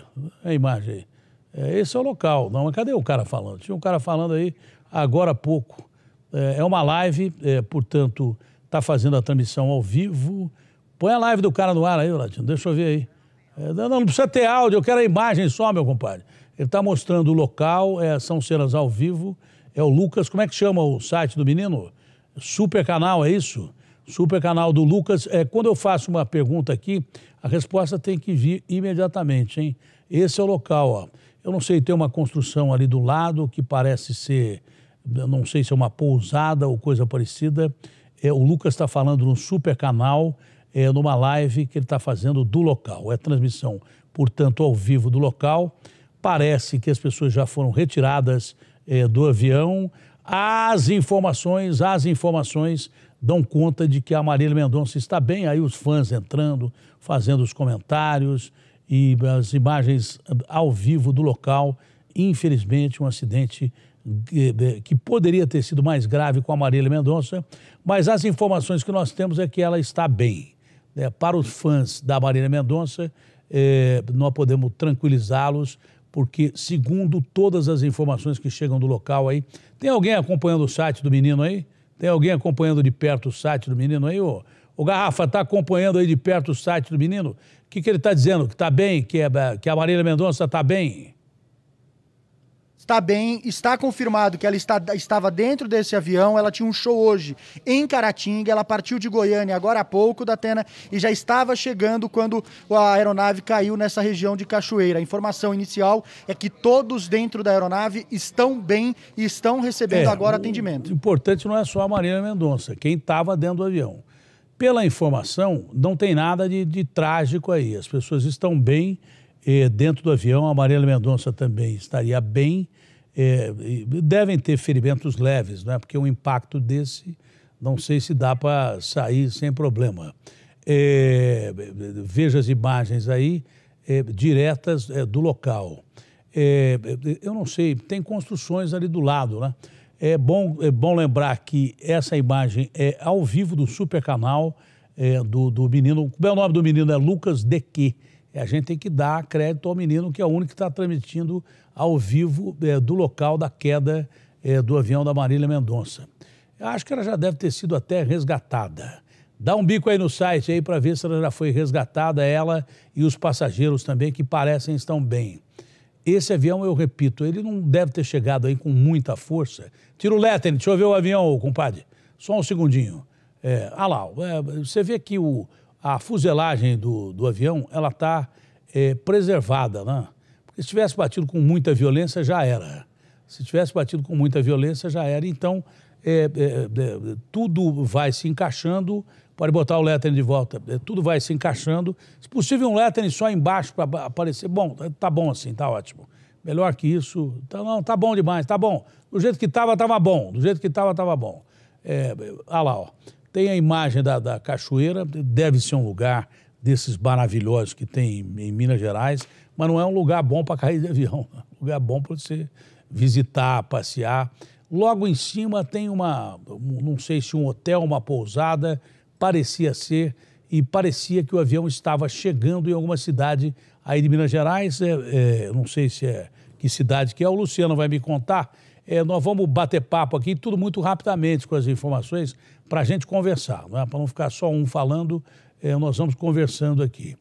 a imagem aí? É, esse é o local. Não, mas cadê o cara falando? Tinha um cara falando aí agora há pouco. É, é uma live, é, portanto, está fazendo a transmissão ao vivo. Põe a live do cara no ar aí, Latino, deixa eu ver aí. É, não, não, precisa ter áudio, eu quero a imagem só, meu compadre. Ele está mostrando o local, é, são cenas ao vivo. É o Lucas, como é que chama o site do menino? Super Canal, é isso? Super Canal do Lucas. É, quando eu faço uma pergunta aqui, a resposta tem que vir imediatamente, hein? Esse é o local, ó. Eu não sei, tem uma construção ali do lado que parece ser, não sei se é uma pousada ou coisa parecida. É, o Lucas está falando num super canal, é, numa live que ele está fazendo do local. É transmissão, portanto, ao vivo do local. Parece que as pessoas já foram retiradas é, do avião. As informações, as informações dão conta de que a Marília Mendonça está bem. Aí os fãs entrando, fazendo os comentários e as imagens ao vivo do local. Infelizmente, um acidente é, que poderia ter sido mais grave com a Marília Mendonça, mas as informações que nós temos é que ela está bem. Né? Para os fãs da Marília Mendonça, eh, nós podemos tranquilizá-los, porque, segundo todas as informações que chegam do local aí, tem alguém acompanhando o site do menino aí? Tem alguém acompanhando de perto o site do menino aí? Ô, Garrafa, está acompanhando aí de perto o site do menino? O que, que ele está dizendo? Que está bem? Que, é, que a Marília Mendonça está bem? está bem, está confirmado que ela está, estava dentro desse avião, ela tinha um show hoje em Caratinga, ela partiu de Goiânia agora há pouco da Atena e já estava chegando quando a aeronave caiu nessa região de Cachoeira. A informação inicial é que todos dentro da aeronave estão bem e estão recebendo é, agora o atendimento. O importante não é só a Marina Mendonça, quem estava dentro do avião. Pela informação, não tem nada de, de trágico aí. As pessoas estão bem e é, dentro do avião, a Mariela Mendonça também estaria bem. É, devem ter ferimentos leves, não é? Porque um impacto desse, não sei se dá para sair sem problema. É, veja as imagens aí, é, diretas é, do local. É, eu não sei, tem construções ali do lado, né? É bom, é bom lembrar que essa imagem é ao vivo do super canal do, do menino. Como é o nome do menino? É Lucas Deque é, a gente tem que dar crédito ao menino, que é o único que está transmitindo ao vivo é, do local da queda é, do avião da Marília Mendonça. Eu acho que ela já deve ter sido até resgatada. Dá um bico aí no site aí para ver se ela já foi resgatada, ela e os passageiros também, que parecem estão bem. Esse avião, eu repito, ele não deve ter chegado aí com muita força. Tira o Letten, deixa eu ver o avião, compadre. Só um segundinho. É, ah lá, é, você vê que o, a fuselagem do, do avião ela está é, preservada, né? Porque se tivesse batido com muita violência, já era. Se tivesse batido com muita violência, já era. Então, é, é, é, é tudo vai se encaixando. Pode botar o Letterman de volta. É, tudo vai se encaixando. Se possível, um Letterman só embaixo para aparecer. Bom, tá bom assim, tá ótimo. Melhor que isso. Tá, não, tá bom demais, tá bom. Do jeito que tava, tava bom. Do jeito que tava, tava bom. É, ah lá, ó. Tem a imagem da, da cachoeira, deve ser um lugar desses maravilhosos que tem em Minas Gerais, mas não é um lugar bom para cair de avião. É um lugar bom para você visitar, passear. Logo em cima tem uma, não sei se um hotel, uma pousada, parecia ser, e parecia que o avião estava chegando em alguma cidade aí de Minas Gerais, é, é, não sei se é que cidade que é, o Luciano vai me contar. É, nós vamos bater papo aqui, tudo muito rapidamente com as informações para a gente conversar, né? para não ficar só um falando, é, nós vamos conversando aqui.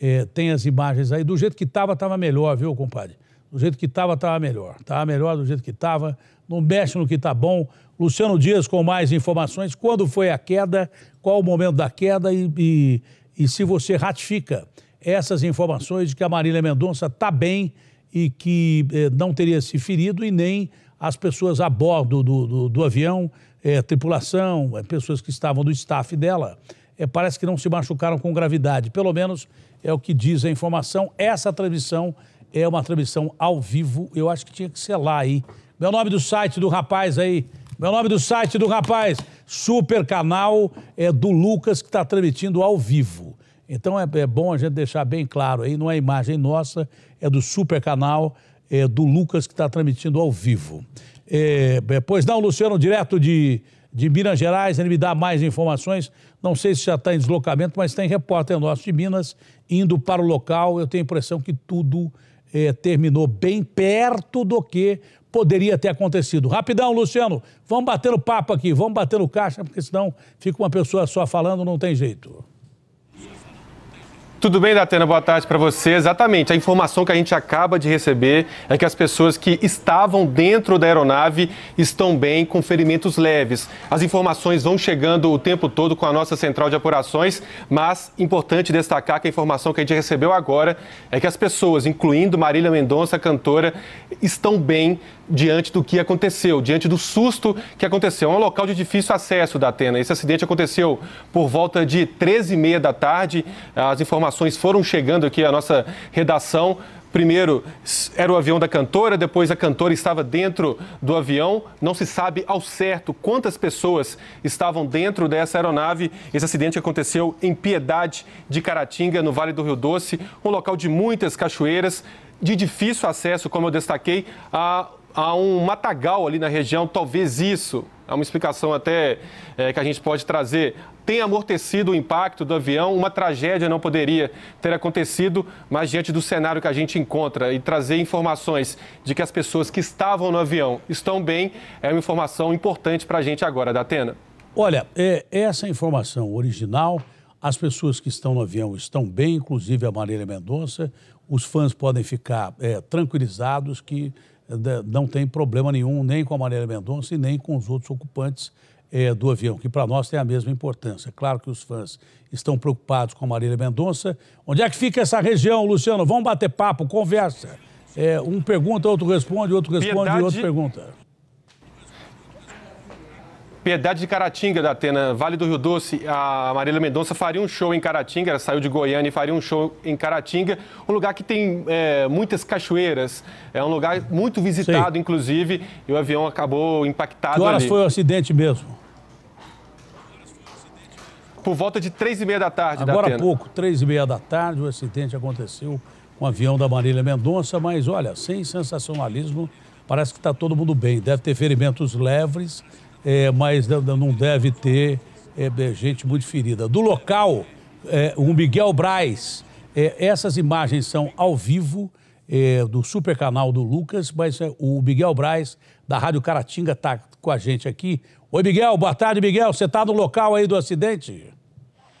É, tem as imagens aí, do jeito que estava, estava melhor, viu, compadre? Do jeito que estava, estava melhor. Estava melhor do jeito que estava, não mexe no que está bom. Luciano Dias com mais informações, quando foi a queda, qual o momento da queda e, e, e se você ratifica essas informações de que a Marília Mendonça está bem e que eh, não teria se ferido e nem as pessoas a bordo do, do, do avião é, tripulação, é, pessoas que estavam do staff dela, é, parece que não se machucaram com gravidade. Pelo menos é o que diz a informação. Essa transmissão é uma transmissão ao vivo. Eu acho que tinha que ser lá aí. Meu nome do site do rapaz aí. Meu nome do site do rapaz. Super canal é do Lucas que está transmitindo ao vivo. Então é, é, bom a gente deixar bem claro aí, não é imagem nossa, é do super canal é do Lucas que está transmitindo ao vivo. É, é, pois não, Luciano, direto de, de Minas Gerais, ele me dá mais informações. Não sei se já está em deslocamento, mas tem repórter nosso de Minas indo para o local. Eu tenho a impressão que tudo é, terminou bem perto do que poderia ter acontecido. Rapidão, Luciano, vamos bater o papo aqui, vamos bater o caixa, porque senão fica uma pessoa só falando, não tem jeito. Tudo bem, Datena? Boa tarde para você. Exatamente, a informação que a gente acaba de receber é que as pessoas que estavam dentro da aeronave estão bem com ferimentos leves. As informações vão chegando o tempo todo com a nossa central de apurações, mas importante destacar que a informação que a gente recebeu agora é que as pessoas, incluindo Marília Mendonça, cantora, estão bem, diante do que aconteceu, diante do susto que aconteceu. É um local de difícil acesso da Atena. Esse acidente aconteceu por volta de 13h30 da tarde. As informações foram chegando aqui à nossa redação. Primeiro era o avião da cantora, depois a cantora estava dentro do avião. Não se sabe ao certo quantas pessoas estavam dentro dessa aeronave. Esse acidente aconteceu em Piedade de Caratinga, no Vale do Rio Doce, um local de muitas cachoeiras, de difícil acesso, como eu destaquei. A há um matagal ali na região, talvez isso, é uma explicação até é, que a gente pode trazer, tenha amortecido o impacto do avião, uma tragédia não poderia ter acontecido, mas diante do cenário que a gente encontra e trazer informações de que as pessoas que estavam no avião estão bem, é uma informação importante para a gente agora, Atena. Olha, é, é, essa informação original, as pessoas que estão no avião estão bem, inclusive a Marília Mendonça, os fãs podem ficar é, tranquilizados que não tem problema nenhum nem com a Marília Mendonça e nem com os outros ocupantes é, do avião, que para nós tem a mesma importância. É claro que os fãs estão preocupados com a Marília Mendonça. Onde é que fica essa região, Luciano? Vamos bater papo, conversa. É, um pergunta, outro responde, outro responde, Piedade... outro pergunta. Piedade de Caratinga, da Atena, Vale do Rio Doce, a Marília Mendonça faria um show em Caratinga, ela saiu de Goiânia e faria um show em Caratinga, um lugar que tem é, muitas cachoeiras, é um lugar muito visitado, Sim. inclusive, e o avião acabou impactado Que horas ali. foi o acidente mesmo? Por volta de três e meia da tarde, Agora da há pouco, três e meia da tarde, o acidente aconteceu com o avião da Marília Mendonça, mas olha, sem sensacionalismo, parece que está todo mundo bem. Deve ter ferimentos leves é, mas não deve ter é, é, gente muito ferida. Do local, é, o Miguel Braz. É, essas imagens são ao vivo é, do super canal do Lucas, mas o Miguel Braz, da Rádio Caratinga, está com a gente aqui. Oi, Miguel. Boa tarde, Miguel. Você está no local aí do acidente?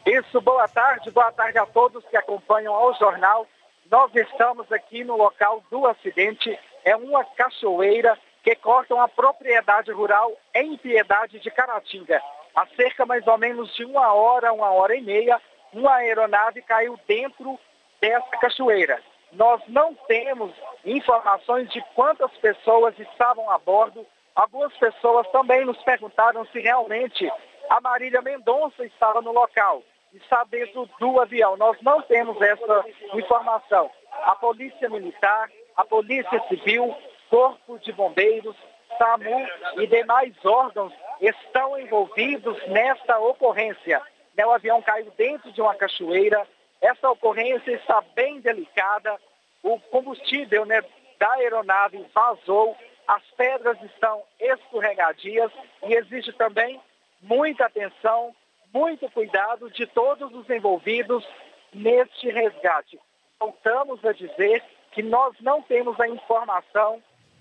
Isso, boa tarde. Boa tarde a todos que acompanham ao jornal. Nós estamos aqui no local do acidente. É uma cachoeira que cortam a propriedade rural em Piedade de Caratinga. Há cerca mais ou menos de uma hora, uma hora e meia, uma aeronave caiu dentro dessa cachoeira. Nós não temos informações de quantas pessoas estavam a bordo. Algumas pessoas também nos perguntaram se realmente a Marília Mendonça estava no local. Está dentro do avião. Nós não temos essa informação. A Polícia Militar, a Polícia Civil, Corpo de Bombeiros, SAMU e demais órgãos estão envolvidos nesta ocorrência. Né, o avião caiu dentro de uma cachoeira. Essa ocorrência está bem delicada. O combustível né, da aeronave vazou, as pedras estão escorregadias e exige também muita atenção, muito cuidado de todos os envolvidos neste resgate. Voltamos a dizer que nós não temos a informação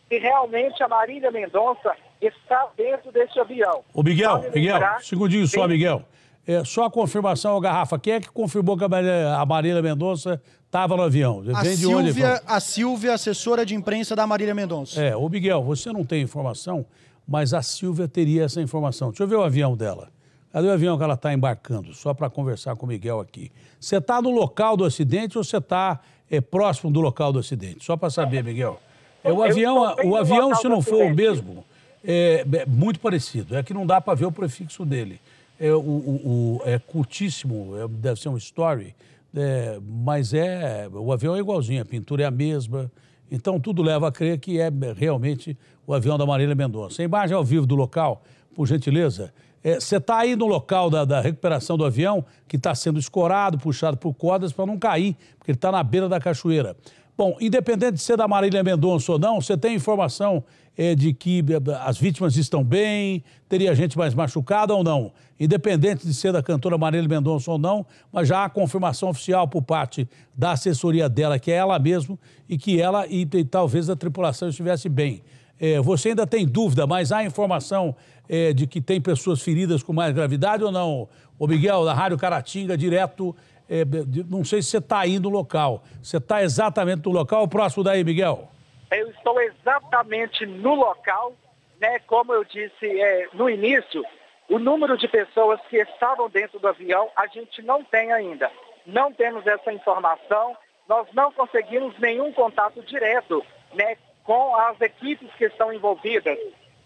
se realmente a Marília Mendonça está dentro desse avião. Ô, Miguel, vale Miguel, segundinho só, Miguel. É, só a confirmação, Garrafa, quem é que confirmou que a Marília Mendonça estava no avião? A Vem Silvia, a Silvia, assessora de imprensa da Marília Mendonça. É, ô Miguel, você não tem informação, mas a Silvia teria essa informação. Deixa eu ver o avião dela. Cadê o avião que ela está embarcando? Só para conversar com o Miguel aqui. Você está no local do acidente ou você está é, próximo do local do acidente? Só para saber, Miguel. É, o avião, o avião se não for o mesmo, é, é, muito parecido. É que não dá para ver o prefixo dele. É, o, o, o é curtíssimo, é, deve ser um story, é, mas é o avião é igualzinho, a pintura é a mesma. Então tudo leva a crer que é realmente o avião da Marília Mendonça. A imagem ao vivo do local, por gentileza. É, você é, está aí no local da, da, recuperação do avião, que está sendo escorado, puxado por cordas para não cair, porque ele está na beira da cachoeira. Bom, independente de ser da Marília Mendonça ou não, você tem informação é, de que é, as vítimas estão bem, teria gente mais machucada ou não? Independente de ser da cantora Marília Mendonça ou não, mas já há confirmação oficial por parte da assessoria dela, que é ela mesmo, e que ela e, e talvez a tripulação estivesse bem. É, você ainda tem dúvida, mas há informação é, de que tem pessoas feridas com mais gravidade ou não? O Miguel, da Rádio Caratinga, direto é, não sei se você está aí no local. Você está exatamente no local, próximo daí, Miguel? Eu estou exatamente no local, né? Como eu disse é, no início, o número de pessoas que estavam dentro do avião a gente não tem ainda. Não temos essa informação. Nós não conseguimos nenhum contato direto, né? Com as equipes que estão envolvidas,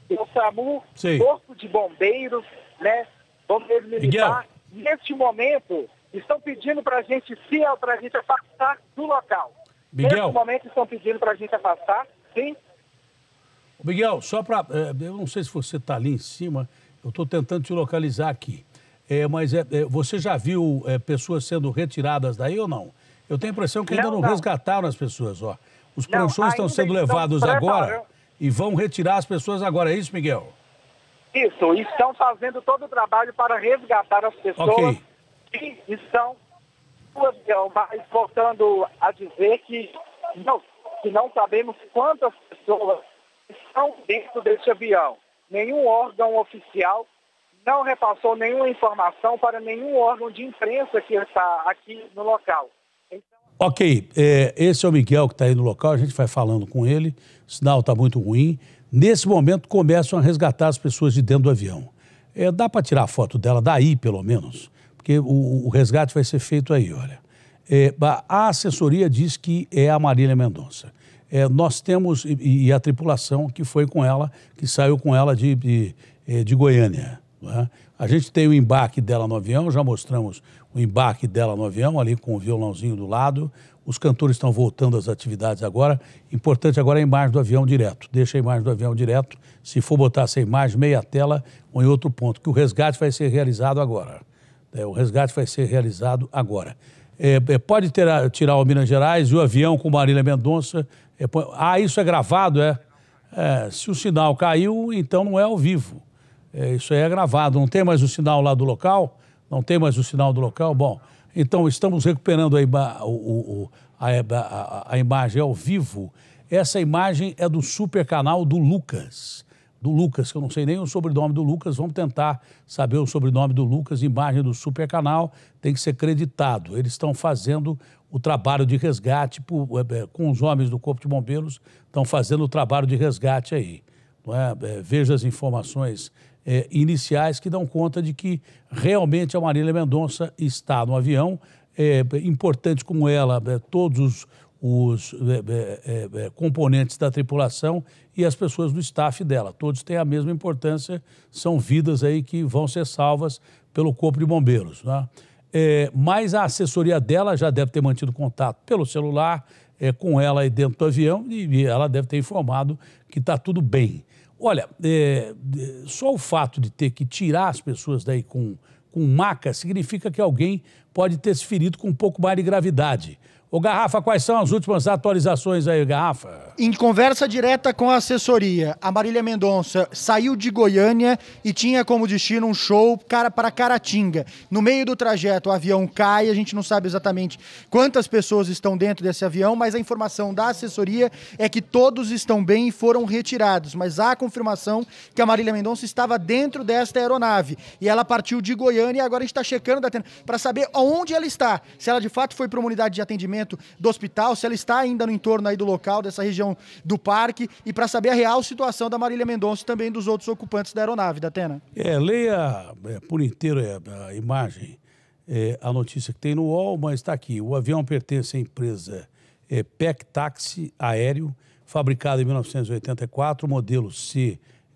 o SAMU, Sim. Corpo de Bombeiros, né? Bombeiros Militar. Miguel. Neste momento, estão pedindo para a gente se para a gente afastar do local. Miguel. Nesse momento estão pedindo para a gente afastar, sim. Miguel, só para. É, eu não sei se você está ali em cima, eu estou tentando te localizar aqui. É, mas é, é, você já viu é, pessoas sendo retiradas daí ou não? Eu tenho a impressão que ainda não, não, não. resgataram as pessoas. Ó. Os pranchões estão sendo levados estão agora e vão retirar as pessoas agora, é isso, Miguel? Isso, estão fazendo todo o trabalho para resgatar as pessoas. Okay e estão. mas voltando a dizer que não, que não sabemos quantas pessoas estão dentro deste avião. Nenhum órgão oficial não repassou nenhuma informação para nenhum órgão de imprensa que está aqui no local. Então, ok, é, esse é o Miguel que está aí no local, a gente vai falando com ele, o sinal está muito ruim. Nesse momento começam a resgatar as pessoas de dentro do avião. É, dá para tirar a foto dela daí, pelo menos? porque o, o resgate vai ser feito aí, olha. É, a assessoria diz que é a Marília Mendonça. É, nós temos, e, e, a tripulação que foi com ela, que saiu com ela de, de, é, de Goiânia. Né? A gente tem o embarque dela no avião, já mostramos o embarque dela no avião, ali com o violãozinho do lado. Os cantores estão voltando às atividades agora. Importante agora é a imagem do avião direto. Deixa a imagem do avião direto. Se for botar essa imagem, meia tela ou em outro ponto, que o resgate vai ser realizado agora. É, o resgate vai ser realizado agora. É, é pode ter, ah, tirar o Minas Gerais e o avião com Marília Mendonça. É, ah, isso é gravado, é? Se o sinal caiu, então não é ao vivo. isso aí é gravado. Não tem mais o sinal lá do local? Não tem mais o sinal do local? Bom, então estamos recuperando a, ima o, o, a, a, a imagem ao vivo. Essa imagem é do super canal do Lucas do Lucas, que eu não sei nem o sobrenome do Lucas, vamos tentar saber o sobrenome do Lucas, imagem do Super Canal, tem que ser creditado. Eles estão fazendo o trabalho de resgate é, é, com os homens do Corpo de Bombeiros, estão fazendo o trabalho de resgate aí. É? é? Veja as informações é, iniciais que dão conta de que realmente a Marília Mendonça está no avião. É, importante como ela, todos os, os componentes da tripulação e as pessoas do staff dela. Todos têm a mesma importância, são vidas aí que vão ser salvas pelo Corpo de Bombeiros. Né? É, mas a assessoria dela já deve ter mantido contato pelo celular é, com ela aí dentro do avião e, e ela deve ter informado que está tudo bem. Olha, é, só o fato de ter que tirar as pessoas daí com, com maca significa que alguém pode ter se ferido com um pouco mais de gravidade. O Garrafa, quais são as últimas atualizações aí, Garrafa? Em conversa direta com a assessoria, a Marília Mendonça saiu de Goiânia e tinha como destino um show cara para Caratinga. No meio do trajeto, o avião cai, a gente não sabe exatamente quantas pessoas estão dentro desse avião, mas a informação da assessoria é que todos estão bem e foram retirados. Mas há a confirmação que a Marília Mendonça estava dentro desta aeronave e ela partiu de Goiânia e agora a gente está checando para saber onde ela está, se ela de fato foi para uma unidade de atendimento do hospital, se ela está ainda no entorno aí do local, dessa região do parque, e para saber a real situação da Marília Mendonça e também dos outros ocupantes da aeronave, da Atena. É, leia é, por inteiro a, é, a imagem, é, a notícia que tem no UOL, mas está aqui. O avião pertence à empresa é, PEC Taxi Aéreo, fabricado em 1984, modelo C90A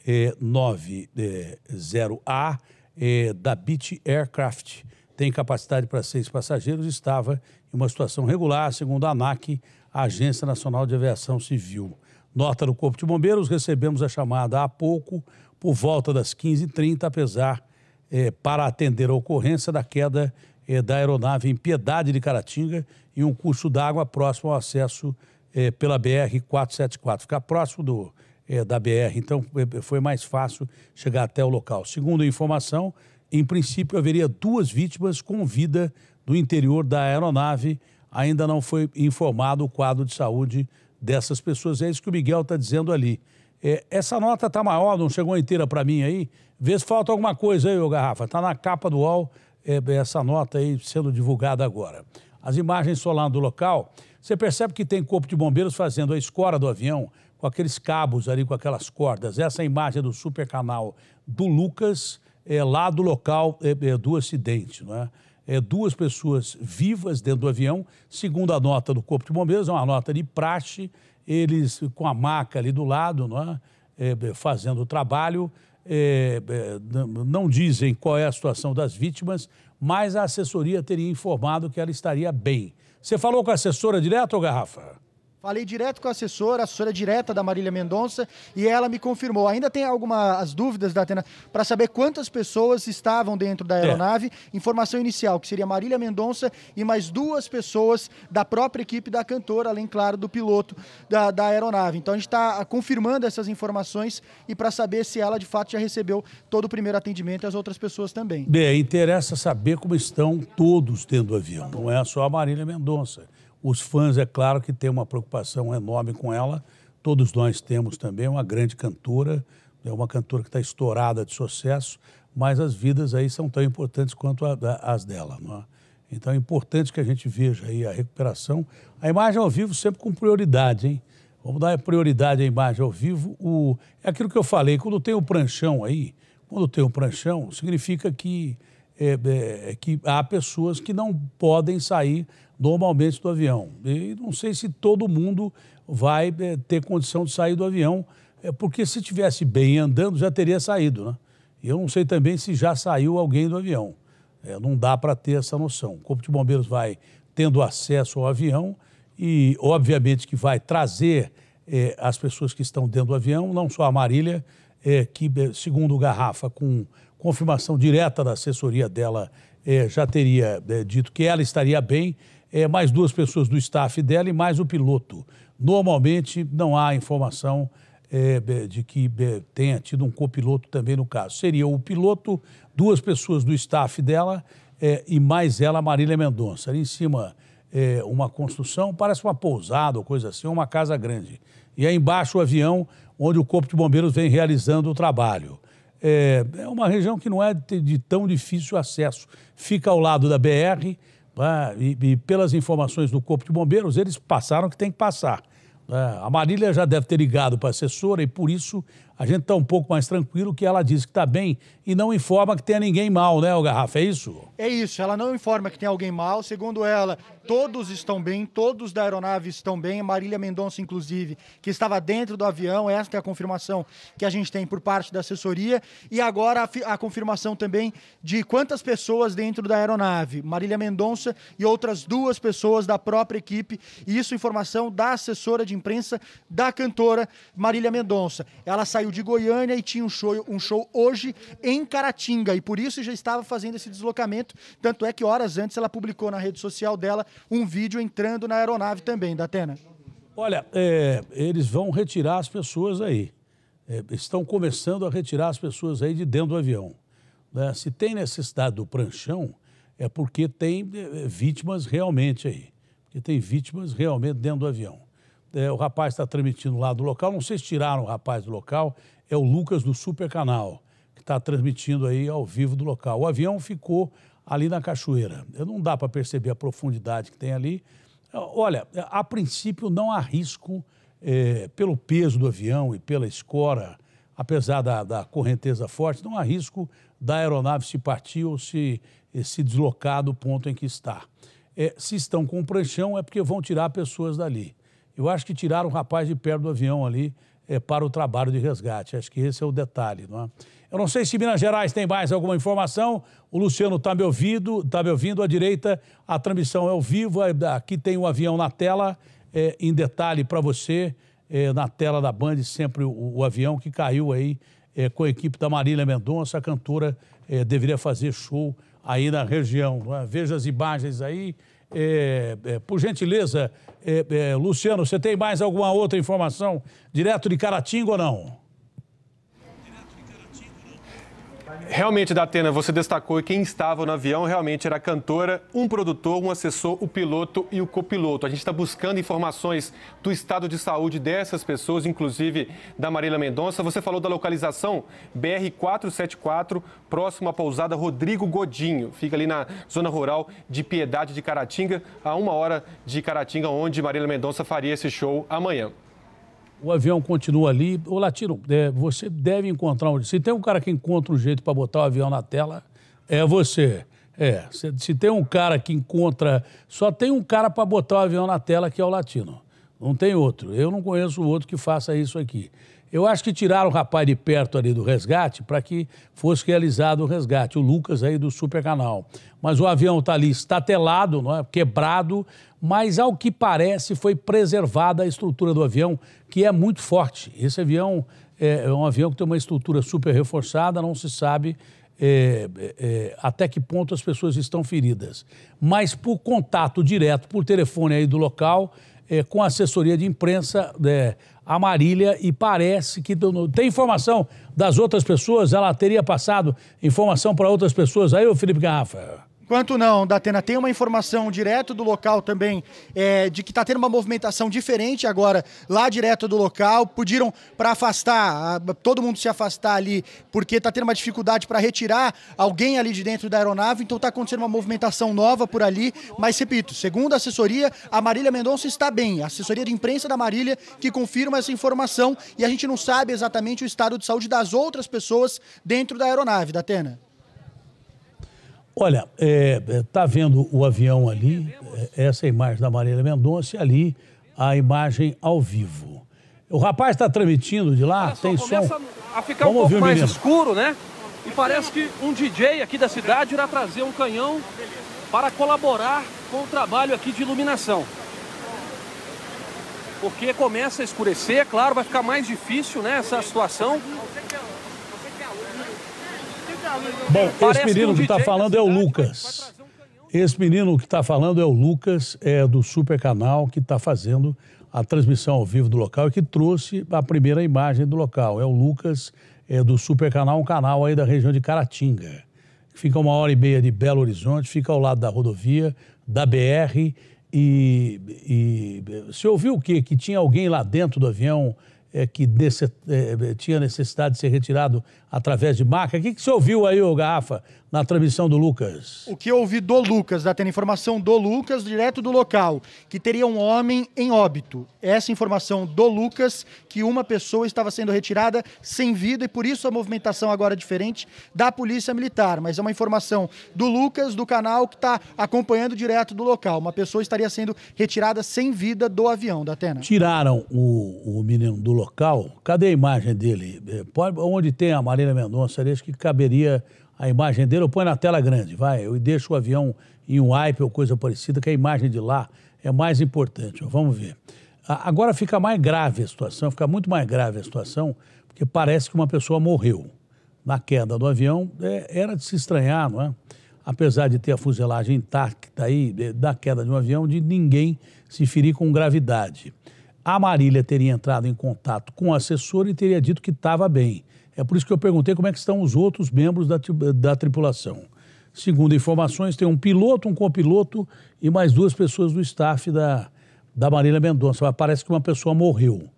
é, é, da Beach Aircraft. Tem capacidade para seis passageiros e estava em uma situação regular, segundo a ANAC, a Agência Nacional de Aviação Civil. Nota do Corpo de Bombeiros, recebemos a chamada há pouco, por volta das 15h30, apesar eh, para atender a ocorrência da queda eh, da aeronave em Piedade de Caratinga e um curso d'água próximo ao acesso eh, pela BR-474. Ficar próximo do, eh, da BR, então foi mais fácil chegar até o local. Segundo a informação, em princípio haveria duas vítimas com vida do interior da aeronave, ainda não foi informado o quadro de saúde dessas pessoas. É isso que o Miguel está dizendo ali. É, essa nota está maior, não chegou inteira para mim aí. Vê se falta alguma coisa aí, ô Garrafa. Está na capa do UOL é, é, essa nota aí sendo divulgada agora. As imagens lá do local, você percebe que tem corpo de bombeiros fazendo a escora do avião com aqueles cabos ali, com aquelas cordas. Essa é imagem do super canal do Lucas, é, lá do local é, é, do acidente, não é? é, duas pessoas vivas dentro do avião. Segundo a nota do Corpo de Bombeiros, é uma nota de praxe, eles com a maca ali do lado, não é? é, é fazendo o trabalho. É, é não dizem qual é a situação das vítimas, mas a assessoria teria informado que ela estaria bem. Você falou com a assessora direto, Garrafa? Falei direto com a assessora, a assessora é direta da Marília Mendonça, e ela me confirmou. Ainda tem algumas dúvidas da Atena para saber quantas pessoas estavam dentro da é. aeronave. É. Informação inicial, que seria Marília Mendonça e mais duas pessoas da própria equipe da cantora, além, claro, do piloto da, da aeronave. Então a gente está ah, confirmando essas informações e para saber se ela de fato já recebeu todo o primeiro atendimento e as outras pessoas também. Bem, interessa saber como estão todos dentro do avião. Não é só a Marília Mendonça. Os fãs, é claro, que têm uma preocupação enorme com ela. Todos nós temos também uma grande cantora, é uma cantora que está estourada de sucesso, mas as vidas aí são tão importantes quanto a, a, as dela. Não é? Então é importante que a gente veja aí a recuperação. A imagem ao vivo sempre com prioridade, hein? Vamos dar prioridade à imagem ao vivo. O, é aquilo que eu falei, quando tem um pranchão aí, quando tem um pranchão, significa que é, é, é, que há pessoas que não podem sair normalmente do avião. E não sei se todo mundo vai é, ter condição de sair do avião, é, porque se tivesse bem andando já teria saído, né? E eu não sei também se já saiu alguém do avião. É, não dá para ter essa noção. O Corpo de Bombeiros vai tendo acesso ao avião e, obviamente, que vai trazer as pessoas que estão dentro do avião, não só a Marília, que, segundo o Garrafa, com confirmação direta da assessoria dela é, já teria é, dito que ela estaria bem, é, mais duas pessoas do staff dela e mais o piloto. Normalmente não há informação é, de que tenha tido um copiloto também no caso. Seria o piloto, duas pessoas do staff dela é, e mais ela, Marília Mendonça. Ali em cima, é, uma construção, parece uma pousada ou coisa assim, uma casa grande. E aí embaixo o avião onde o Corpo de Bombeiros vem realizando o trabalho. É, é uma região que não é de, de, tão difícil acesso. Fica ao lado da BR né, e, e, pelas informações do Corpo de Bombeiros, eles passaram que tem que passar. É, a Marília já deve ter ligado para a assessora e, por isso, a gente está um pouco mais tranquilo que ela diz que está bem e não informa que tenha ninguém mal, né, o Garrafa? É isso? É isso, ela não informa que tem alguém mal. Segundo ela, todos estão bem, todos da aeronave estão bem. Marília Mendonça, inclusive, que estava dentro do avião, esta é a confirmação que a gente tem por parte da assessoria. E agora a, a confirmação também de quantas pessoas dentro da aeronave. Marília Mendonça e outras duas pessoas da própria equipe. E isso informação da assessora de imprensa da cantora Marília Mendonça. Ela saiu saiu de Goiânia e tinha um show, um show hoje em Caratinga. E por isso já estava fazendo esse deslocamento. Tanto é que horas antes ela publicou na rede social dela um vídeo entrando na aeronave também, da Atena. Olha, é, eles vão retirar as pessoas aí. É, estão começando a retirar as pessoas aí de dentro do avião. Né? Se tem necessidade do pranchão, é porque tem é, vítimas realmente aí. Porque tem vítimas realmente dentro do avião. É, o rapaz está transmitindo lá do local. Não sei se tiraram o rapaz do local. É o Lucas do Super Canal, que está transmitindo aí ao vivo do local. O avião ficou ali na cachoeira. Não dá para perceber a profundidade que tem ali. Olha, a princípio não há risco é, pelo peso do avião e pela escora, apesar da, da, correnteza forte, não há risco da aeronave se partir ou se, eh, se deslocar do ponto em que está. É, se estão com o pranchão é porque vão tirar pessoas dali. Eu acho que tiraram o rapaz de perto do avião ali é, para o trabalho de resgate. Acho que esse é o detalhe, não é? Eu não sei se Minas Gerais tem mais alguma informação. O Luciano está me ouvindo, está me ouvindo à direita. A transmissão é ao vivo. Aqui tem o um avião na tela, é, em detalhe para você, é, na tela da Band, sempre o, o avião que caiu aí é, com a equipe da Marília Mendonça. A cantora é, deveria fazer show aí na região. É? Veja as imagens aí. por gentileza, é, é, Luciano, você tem mais alguma outra informação direto de Caratinga ou não? Realmente, Datena, você destacou que quem estava no avião realmente era a cantora, um produtor, um assessor, o piloto e o copiloto. A gente está buscando informações do estado de saúde dessas pessoas, inclusive da Marília Mendonça. Você falou da localização BR-474, próximo à pousada Rodrigo Godinho. Fica ali na zona rural de Piedade de Caratinga, a uma hora de Caratinga, onde Marília Mendonça faria esse show amanhã o avião continua ali. Ô, Latino, é, você deve encontrar um. Se tem um cara que encontra um jeito para botar o avião na tela, é você. É, se, se tem um cara que encontra. Só tem um cara para botar o avião na tela, que é o Latino. Não tem outro. Eu não conheço outro que faça isso aqui. Eu acho que tiraram o rapaz de perto ali do resgate para que fosse realizado o resgate, o Lucas aí do Supercanal. Mas o avião está ali estatelado, não é? quebrado, mas ao que parece foi preservada a estrutura do avião, que é muito forte. Esse avião é, é um avião que tem uma estrutura super reforçada, não se sabe é, é, é, até que ponto as pessoas estão feridas. Mas por contato direto, por telefone aí do local, é, com assessoria de imprensa, é, a Marília, e parece que tem informação das outras pessoas, ela teria passado informação para outras pessoas aí, o Felipe Garrafa? Quanto não, Datena, tem uma informação direto do local também é, de que está tendo uma movimentação diferente agora lá direto do local. Pediram para afastar, a, todo mundo se afastar ali, porque está tendo uma dificuldade para retirar alguém ali de dentro da aeronave. Então está acontecendo uma movimentação nova por ali. Mas repito, segundo a assessoria, a Marília Mendonça está bem. A assessoria de imprensa da Marília que confirma essa informação e a gente não sabe exatamente o estado de saúde das outras pessoas dentro da aeronave, Datena. Olha, está é, é tá vendo o avião ali, é, essa é imagem da Marília Mendonça, e ali a imagem ao vivo. O rapaz está transmitindo de lá, tem só, tem começa som. a ficar Vamos um pouco mais escuro, né? E parece que um DJ aqui da cidade irá trazer um canhão para colaborar com o trabalho aqui de iluminação. Porque começa a escurecer, é claro, vai ficar mais difícil né, essa situação. Bom, Parece tá é esse menino que está falando é o Lucas. Esse menino que está falando é o Lucas, é do Super Canal, que está fazendo a transmissão ao vivo do local e que trouxe a primeira imagem do local. É o Lucas, é do Super Canal, um canal aí da região de Caratinga. Fica uma hora e meia de Belo Horizonte, fica ao lado da rodovia, da BR. E, e você ouviu o quê? Que tinha alguém lá dentro do avião é, que desse, é, tinha necessidade de ser retirado através de maca. O que, que você ouviu aí, ô Garrafa, na transmissão do Lucas? O que eu ouvi do Lucas, da tendo informação do Lucas, direto do local, que teria um homem em óbito. Essa informação do Lucas, que uma pessoa estava sendo retirada sem vida e por isso a movimentação agora é diferente da Polícia Militar. Mas é uma informação do Lucas, do canal, que está acompanhando direto do local. Uma pessoa estaria sendo retirada sem vida do avião, da Atena. Tiraram o, o menino do local local, cadê a imagem dele? É, onde tem a Marília Mendonça, acho que caberia a imagem dele, eu ponho na tela grande, vai, eu deixo o avião em um hype ou coisa parecida, que a imagem de lá é mais importante. Vamos ver. Agora fica mais grave a situação, fica muito mais grave a situação, porque parece que uma pessoa morreu na queda do avião. É, era de se estranhar, não é? Apesar de ter a fuselagem intacta aí, é, da queda de um avião, de ninguém se ferir com gravidade a Marília teria entrado em contato com o assessor e teria dito que estava bem. É por isso que eu perguntei como é que estão os outros membros da, da tripulação. Segundo informações, tem um piloto, um copiloto e mais duas pessoas do staff da, da Marília Mendonça. Mas parece que uma pessoa morreu.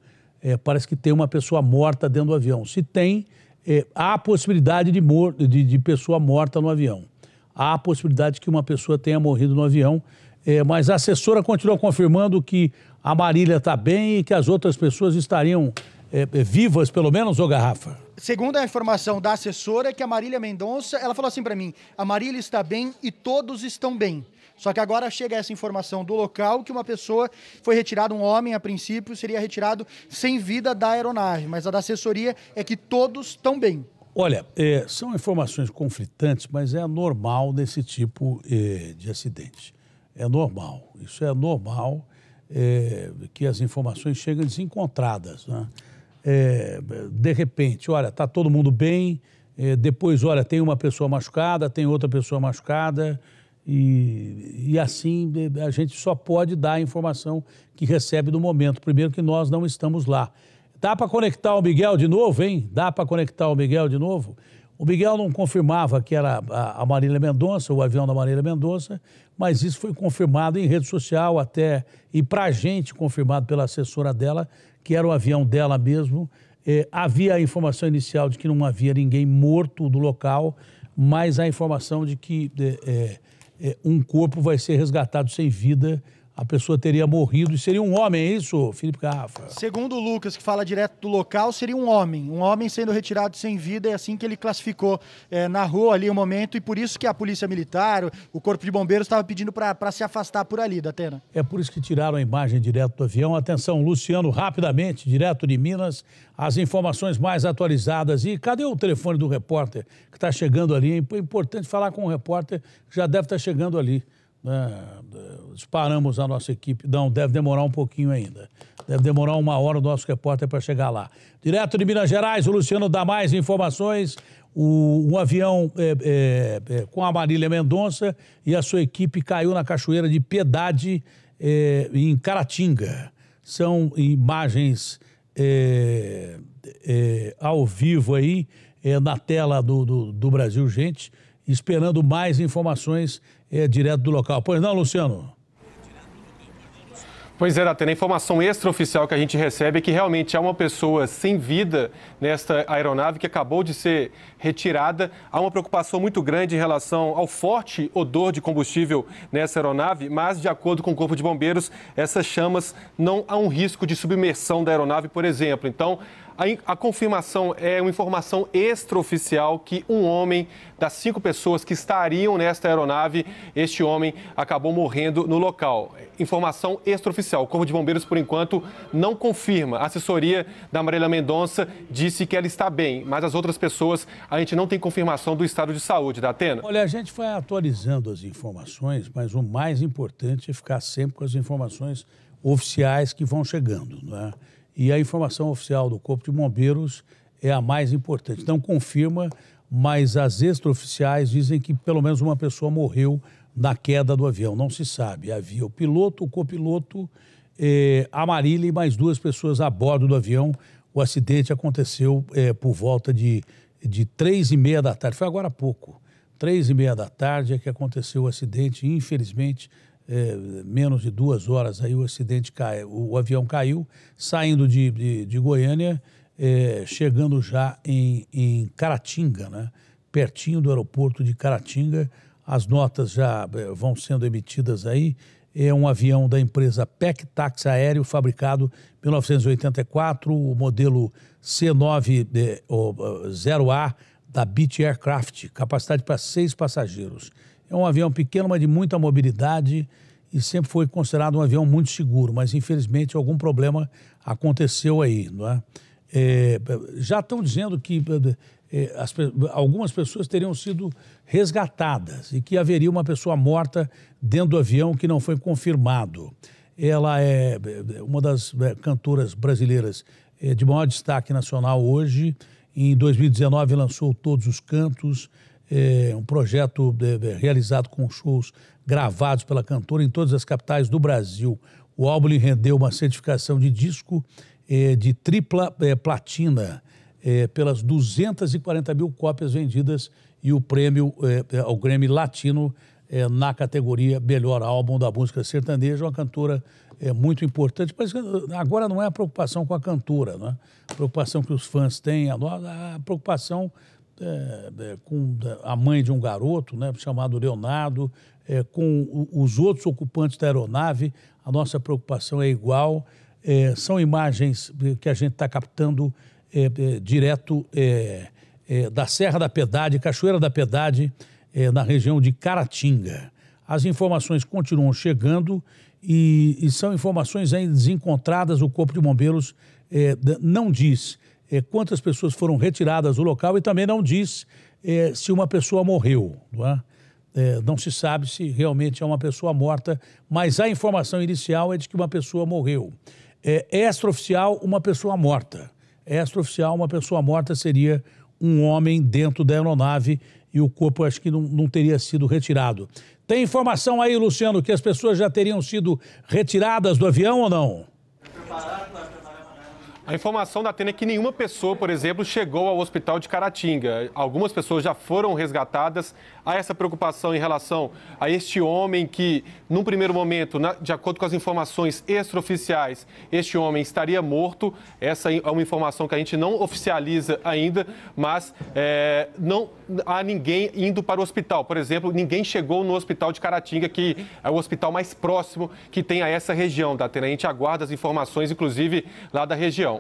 É, parece que tem uma pessoa morta dentro do avião. Se tem, é, há a possibilidade de, mor de, de, pessoa morta no avião. Há a possibilidade que uma pessoa tenha morrido no avião. É, mas a assessora continua confirmando que a Marília está bem e que as outras pessoas estariam é, vivas, pelo menos, ou Garrafa? Segundo a informação da assessora, é que a Marília Mendonça, ela falou assim para mim, a Marília está bem e todos estão bem. Só que agora chega essa informação do local que uma pessoa foi retirada, um homem a princípio, seria retirado sem vida da aeronave. Mas a da assessoria é que todos estão bem. Olha, é, são informações conflitantes, mas é normal nesse tipo é, de acidente. É normal. Isso é normal é, que as informações chegam desencontradas. Né? É, de repente, olha, está todo mundo bem, é, depois, olha, tem uma pessoa machucada, tem outra pessoa machucada, e, e assim a gente só pode dar a informação que recebe no momento. Primeiro, que nós não estamos lá. Dá para conectar o Miguel de novo, hein? Dá para conectar o Miguel de novo? O Miguel não confirmava que era a Marília Mendonça, o avião da Marília Mendonça, mas isso foi confirmado em rede social até, e para a gente confirmado pela assessora dela, que era o avião dela mesmo. É, havia a informação inicial de que não havia ninguém morto do local, mas a informação de que é, é, um corpo vai ser resgatado sem vida a pessoa teria morrido e seria um homem, é isso, Felipe Garrafa? Segundo o Lucas, que fala direto do local, seria um homem. Um homem sendo retirado sem vida, é assim que ele classificou. É, narrou ali o um momento e por isso que a Polícia Militar, o Corpo de Bombeiros, estava pedindo para se afastar por ali, da Atena. É por isso que tiraram a imagem direto do avião. Atenção, Luciano, rapidamente, direto de Minas, as informações mais atualizadas. E cadê o telefone do repórter que está chegando ali? É importante falar com o repórter que já deve estar tá chegando ali. Né? disparamos a nossa equipe. Não, deve demorar um pouquinho ainda. Deve demorar uma hora o nosso repórter para chegar lá. Direto de Minas Gerais, o Luciano dá mais informações. O, um avião é, é, é com a Marília Mendonça e a sua equipe caiu na Cachoeira de Piedade, é, em Caratinga. São imagens é, ao vivo aí, na tela do, do, do Brasil, gente, esperando mais informações é, direto do local. Pois não, Luciano? Pois é, até a informação extraoficial que a gente recebe é que realmente há uma pessoa sem vida nesta aeronave que acabou de ser retirada. Há uma preocupação muito grande em relação ao forte odor de combustível nessa aeronave, mas, de acordo com o Corpo de Bombeiros, essas chamas não há um risco de submersão da aeronave, por exemplo. Então, a, a confirmação é uma informação extraoficial que um homem das cinco pessoas que estariam nesta aeronave, este homem acabou morrendo no local. Informação extraoficial. O Corpo de Bombeiros, por enquanto, não confirma. A assessoria da Marília Mendonça disse que ela está bem, mas as outras pessoas a gente não tem confirmação do estado de saúde da Atena. Olha, a gente foi atualizando as informações, mas o mais importante é ficar sempre com as informações oficiais que vão chegando, não é? e a informação oficial do Corpo de Bombeiros é a mais importante. Não confirma, mas as extraoficiais dizem que pelo menos uma pessoa morreu na queda do avião. Não se sabe. Havia o piloto, o copiloto, eh, a Marília e mais duas pessoas a bordo do avião. O acidente aconteceu eh, por volta de, de três e meia da tarde. Foi agora há pouco. Três e meia da tarde é que aconteceu o acidente. Infelizmente, é, menos de duas horas aí o acidente cai, o, o avião caiu, saindo de, de, de Goiânia, é, chegando já em, em Caratinga, né? pertinho do aeroporto de Caratinga. As notas já é, vão sendo emitidas aí. É um avião da empresa PEC Táxi Aéreo, fabricado em 1984, o modelo C9-0A é, da Beach Aircraft, capacidade para seis passageiros. É um avião pequeno, mas de muita mobilidade e sempre foi considerado um avião muito seguro, mas infelizmente algum problema aconteceu aí, não é? é já estão dizendo que é, as, algumas pessoas teriam sido resgatadas e que haveria uma pessoa morta dentro do avião que não foi confirmado. Ela é eh, uma das cantoras brasileiras de maior destaque nacional hoje. Em 2019 lançou Todos os Cantos é, um projeto de, é, é, realizado com shows gravados pela cantora em todas as capitais do Brasil. O álbum lhe rendeu uma certificação de disco é, de tripla é, platina é, pelas 240 mil cópias vendidas e o prêmio ao Grammy Latino na categoria Melhor Álbum da Música Sertaneja, uma cantora é muito importante, mas agora não é a preocupação com a cantora, né? a preocupação que os fãs têm, a, a preocupação é, é, com é, a mãe de um garoto, né, chamado Leonardo, é, com os outros ocupantes da aeronave, a nossa preocupação é igual. É, são imagens que a gente está captando é, direto da Serra da Pedade, Cachoeira da Pedade, na região de Caratinga. As informações continuam chegando e, e são informações ainda desencontradas. O Corpo de Bombeiros não diz é, quantas pessoas foram retiradas do local e também não diz é, se uma pessoa morreu. Não, é? é? não se sabe se realmente é uma pessoa morta, mas a informação inicial é de que uma pessoa morreu. É, extraoficial, uma pessoa morta. Extraoficial, uma pessoa morta seria um homem dentro da aeronave e o corpo acho que não, não teria sido retirado. Tem informação aí, Luciano, que as pessoas já teriam sido retiradas do avião ou não? Preparado a informação da Atena é que nenhuma pessoa, por exemplo, chegou ao hospital de Caratinga. Algumas pessoas já foram resgatadas. Há essa preocupação em relação a este homem que, num primeiro momento, de acordo com as informações extraoficiais, este homem estaria morto. Essa é uma informação que a gente não oficializa ainda, mas é, não há ninguém indo para o hospital. Por exemplo, ninguém chegou no hospital de Caratinga, que é o hospital mais próximo que tem a essa região da Atena. A gente aguarda as informações, inclusive, lá da região.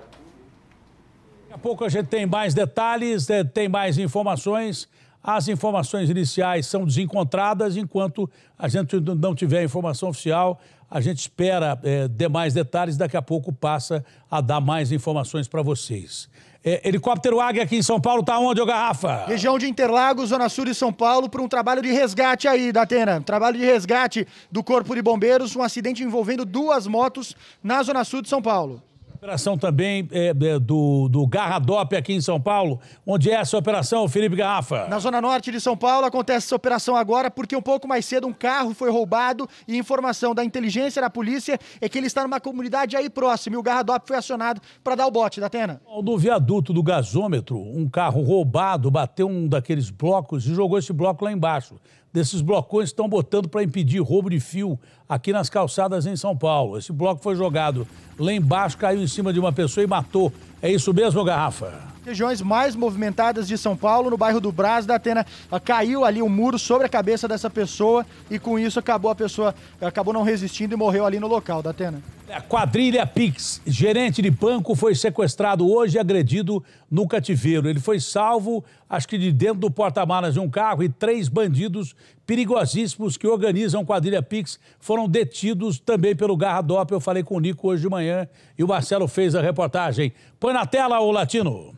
Daqui a pouco a gente tem mais detalhes, eh, tem mais informações. As informações iniciais são desencontradas, enquanto a gente não tiver a informação oficial, a gente espera é, eh, demais detalhes, daqui a pouco passa a dar mais informações para vocês. É, helicóptero Águia aqui em São Paulo está onde, ô Garrafa? Região de Interlagos, Zona Sul de São Paulo, para um trabalho de resgate aí, da Atena. Trabalho de resgate do Corpo de Bombeiros, um acidente envolvendo duas motos na Zona Sul de São Paulo. Operação também é, é do, do Garradop aqui em São Paulo. Onde é essa operação, Felipe Garrafa? Na zona norte de São Paulo acontece essa operação agora porque um pouco mais cedo um carro foi roubado e informação da inteligência da polícia é que ele está numa comunidade aí próxima e o Garradop foi acionado para dar o bote, da Atena. No viaduto do gasômetro, um carro roubado bateu um daqueles blocos e jogou esse bloco lá embaixo desses blocões que estão botando para impedir roubo de fio aqui nas calçadas em São Paulo. Esse bloco foi jogado lá embaixo, caiu em cima de uma pessoa e matou. É isso mesmo, Garrafa? regiões mais movimentadas de São Paulo, no bairro do Brás da Atena, caiu ali um muro sobre a cabeça dessa pessoa e com isso acabou a pessoa, acabou não resistindo e morreu ali no local da Atena. A é, quadrilha Pix, gerente de banco, foi sequestrado hoje e agredido no cativeiro. Ele foi salvo, acho que de dentro do porta-malas de um carro e três bandidos perigosíssimos que organizam quadrilha Pix foram detidos também pelo Garra Garradop. Eu falei com o Nico hoje de manhã e o Marcelo fez a reportagem. Põe na tela, o Latino.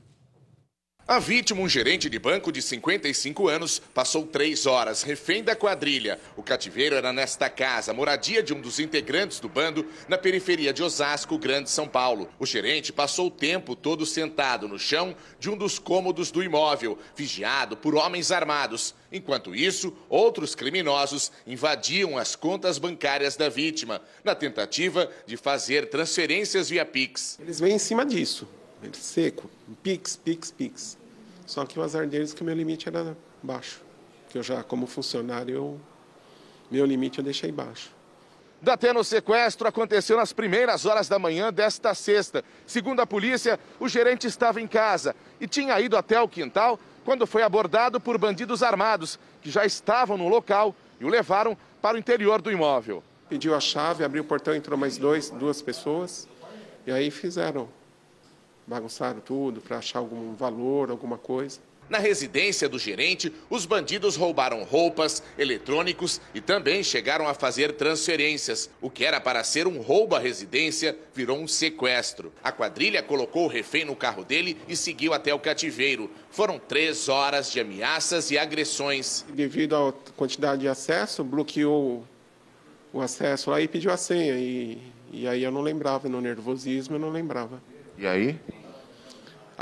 A vítima, um gerente de banco de 55 anos, passou três horas refém da quadrilha. O cativeiro era nesta casa, moradia de um dos integrantes do bando, na periferia de Osasco, Grande São Paulo. O gerente passou o tempo todo sentado no chão de um dos cômodos do imóvel, vigiado por homens armados. Enquanto isso, outros criminosos invadiam as contas bancárias da vítima, na tentativa de fazer transferências via Pix. Eles vêm em cima disso. Ele seco, Pix, Pix, Pix. Só que o azar deles é que o meu limite era baixo. Que eu já, como funcionário, eu, meu limite eu deixei baixo. Datena o sequestro aconteceu nas primeiras horas da manhã desta sexta. Segundo a polícia, o gerente estava em casa e tinha ido até o quintal quando foi abordado por bandidos armados que já estavam no local e o levaram para o interior do imóvel. Pediu a chave, abriu o portão, entrou mais dois, duas pessoas e aí fizeram bagunçaram tudo para achar algum valor, alguma coisa. Na residência do gerente, os bandidos roubaram roupas, eletrônicos e também chegaram a fazer transferências. O que era para ser um roubo à residência virou um sequestro. A quadrilha colocou o refém no carro dele e seguiu até o cativeiro. Foram três horas de ameaças e agressões. Devido à quantidade de acesso, bloqueou o acesso lá e pediu a senha. E, e aí eu não lembrava, no nervosismo eu não lembrava. E aí?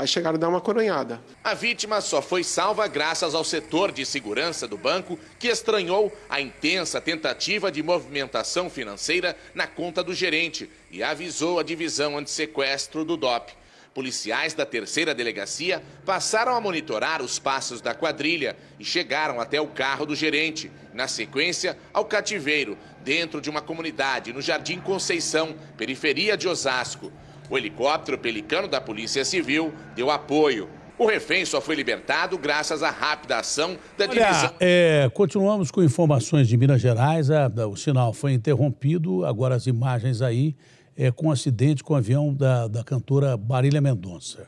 Aí chegaram a dar uma coronhada. A vítima só foi salva graças ao setor de segurança do banco, que estranhou a intensa tentativa de movimentação financeira na conta do gerente e avisou a divisão antissequestro do DOP. Policiais da terceira delegacia passaram a monitorar os passos da quadrilha e chegaram até o carro do gerente. Na sequência, ao cativeiro, dentro de uma comunidade no Jardim Conceição, periferia de Osasco. O helicóptero Pelicano da Polícia Civil deu apoio. O refém só foi libertado graças à rápida ação da Olha, divisão. É, continuamos com informações de Minas Gerais. A, o sinal foi interrompido. Agora as imagens aí é, com um acidente com o avião da, da cantora Barília Mendonça.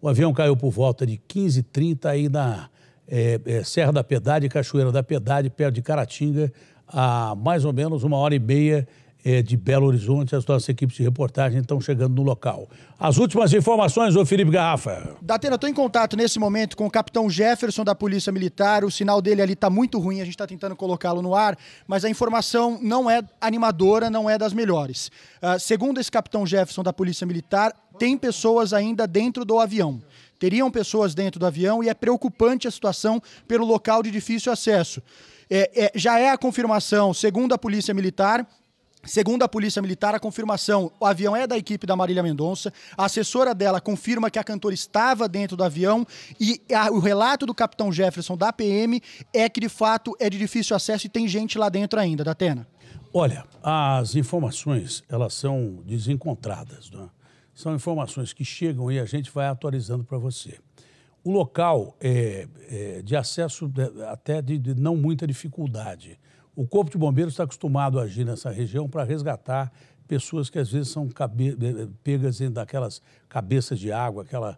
O avião caiu por volta de 15h30 aí na é, é, Serra da Piedade, Cachoeira da Piedade, perto de Caratinga, a mais ou menos uma hora e meia é, de Belo Horizonte, as nossas equipes de reportagem estão chegando no local. As últimas informações, ô Felipe Garrafa. Datena, estou em contato nesse momento com o capitão Jefferson da Polícia Militar. O sinal dele ali está muito ruim, a gente está tentando colocá-lo no ar, mas a informação não é animadora, não é das melhores. Uh, segundo esse capitão Jefferson da Polícia Militar, tem pessoas ainda dentro do avião teriam pessoas dentro do avião e é preocupante a situação pelo local de difícil acesso. É, é, já é a confirmação, segundo a Polícia Militar, Segundo a Polícia Militar, a confirmação, o avião é da equipe da Marília Mendonça. A assessora dela confirma que a cantora estava dentro do avião e a, o relato do capitão Jefferson da PM é que de fato é de difícil acesso e tem gente lá dentro ainda, da Tena. Olha, as informações, elas são desencontradas, né? São informações que chegam e a gente vai atualizando para você. O local é, é de acesso de, até de, de não muita dificuldade o Corpo de Bombeiros está acostumado a agir nessa região para resgatar pessoas que às vezes são cabe... Eh, eh, pegas daquelas cabeças de água, aquela,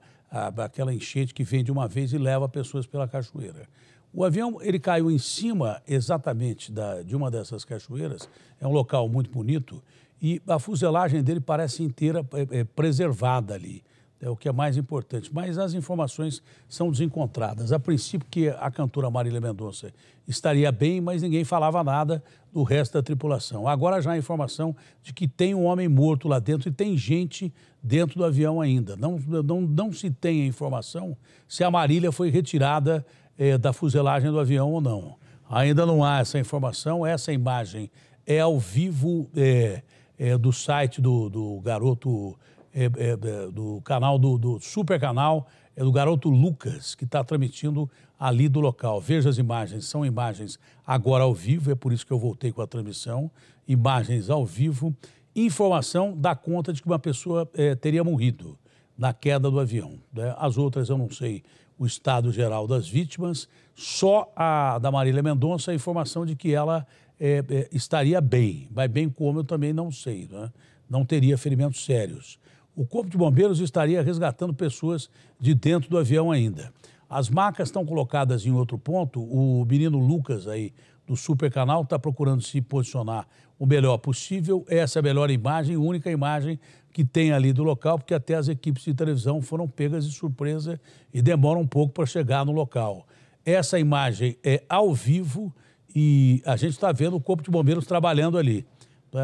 aquela enchente que vem de uma vez e leva pessoas pela cachoeira. O avião ele caiu em cima exatamente da, de uma dessas cachoeiras, é um local muito bonito, e a fuselagem dele parece inteira é, preservada ali é o que é mais importante. Mas as informações são desencontradas. A princípio que a cantora Marília Mendonça estaria bem, mas ninguém falava nada do resto da tripulação. Agora já a informação de que tem um homem morto lá dentro e tem gente dentro do avião ainda. Não, não, não se tem a informação se a Marília foi retirada eh, da fuselagem do avião ou não. Ainda não há essa informação. Essa imagem é ao vivo eh, eh, do site do, do garoto é, é, é, do canal, do, do super canal é do garoto Lucas, que está transmitindo ali do local. Veja as imagens, são imagens agora ao vivo, é por isso que eu voltei com a transmissão. Imagens ao vivo, informação da conta de que uma pessoa é, teria morrido na queda do avião. Né? As outras eu não sei o estado geral das vítimas, só a da Marília Mendonça, a informação de que ela é, é, estaria bem, mas bem como eu também não sei, né? não teria ferimentos sérios o Corpo de Bombeiros estaria resgatando pessoas de dentro do avião ainda. As macas estão colocadas em outro ponto. O menino Lucas aí do Super Canal está procurando se posicionar o melhor possível. Essa é a melhor imagem, única imagem que tem ali do local, porque até as equipes de televisão foram pegas de surpresa e demoram um pouco para chegar no local. Essa imagem é ao vivo e a gente está vendo o Corpo de Bombeiros trabalhando ali.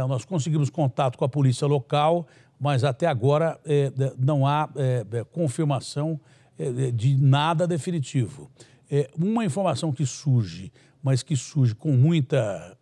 Nós conseguimos contato com a polícia local mas até agora é, não há é, é confirmação é, de nada definitivo. É, uma informação que surge, mas que surge com muita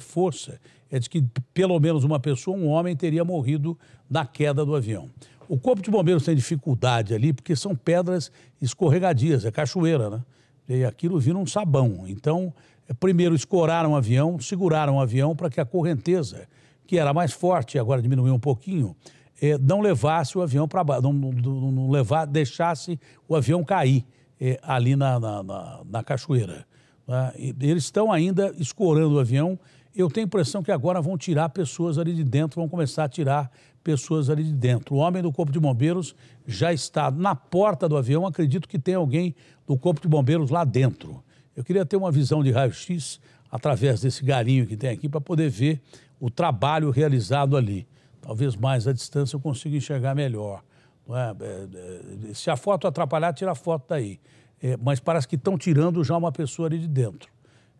força, é de que pelo menos uma pessoa, um homem, teria morrido na queda do avião. O Corpo de Bombeiros tem dificuldade ali porque são pedras escorregadias, é cachoeira, né? E aquilo vira um sabão. Então, primeiro escoraram o avião, seguraram o avião para que a correnteza que era mais forte, agora diminuiu um pouquinho, é, não levasse o avião para baixo, não, não, não levar, deixasse o avião cair é, ali na, na, na, na cachoeira. Tá? eles estão ainda escorando o avião. Eu tenho a impressão que agora vão tirar pessoas ali de dentro, vão começar a tirar pessoas ali de dentro. O homem do Corpo de Bombeiros já está na porta do avião. Acredito que tem alguém do Corpo de Bombeiros lá dentro. Eu queria ter uma visão de raio-x através desse galinho que tem aqui para poder ver o trabalho realizado ali. Talvez mais à distância eu consiga enxergar melhor. É? É, é, é? Se a foto atrapalhar, tira a foto daí. É, mas parece que estão tirando já uma pessoa ali de dentro.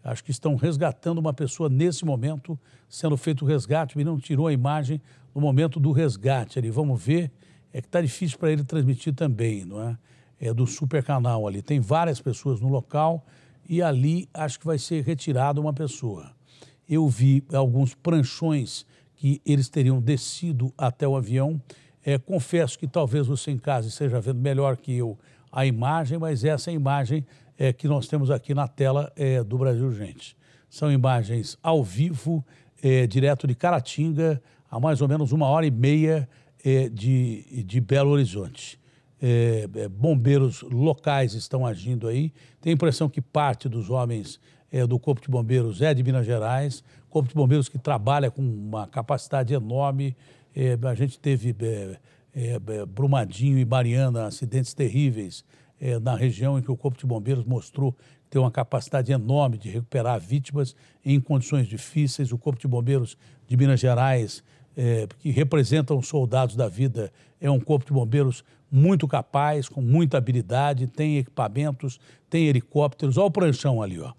Acho que estão resgatando uma pessoa nesse momento, sendo feito o resgate. O menino tirou a imagem no momento do resgate ali. Vamos ver. É que está difícil para ele transmitir também, não é? É do super canal ali. Tem várias pessoas no local e ali acho que vai ser retirada uma pessoa eu vi alguns pranchões que eles teriam descido até o avião. É, confesso que talvez você em casa esteja vendo melhor que eu a imagem, mas essa é a imagem é, que nós temos aqui na tela é, do Brasil Gente. São imagens ao vivo, é, direto de Caratinga, a mais ou menos uma hora e meia é, de, de Belo Horizonte. É, bombeiros locais estão agindo aí. Tem a impressão que parte dos homens é, do Corpo de Bombeiros é de Minas Gerais, Corpo de Bombeiros que trabalha com uma capacidade enorme. É, a gente teve é, é, é, Brumadinho e Mariana, acidentes terríveis na região em que o Corpo de Bombeiros mostrou ter uma capacidade enorme de recuperar vítimas em condições difíceis. O Corpo de Bombeiros de Minas Gerais, é, que representa os soldados da vida, é um Corpo de Bombeiros muito capaz, com muita habilidade, tem equipamentos, tem helicópteros. Olha o pranchão ali, ó.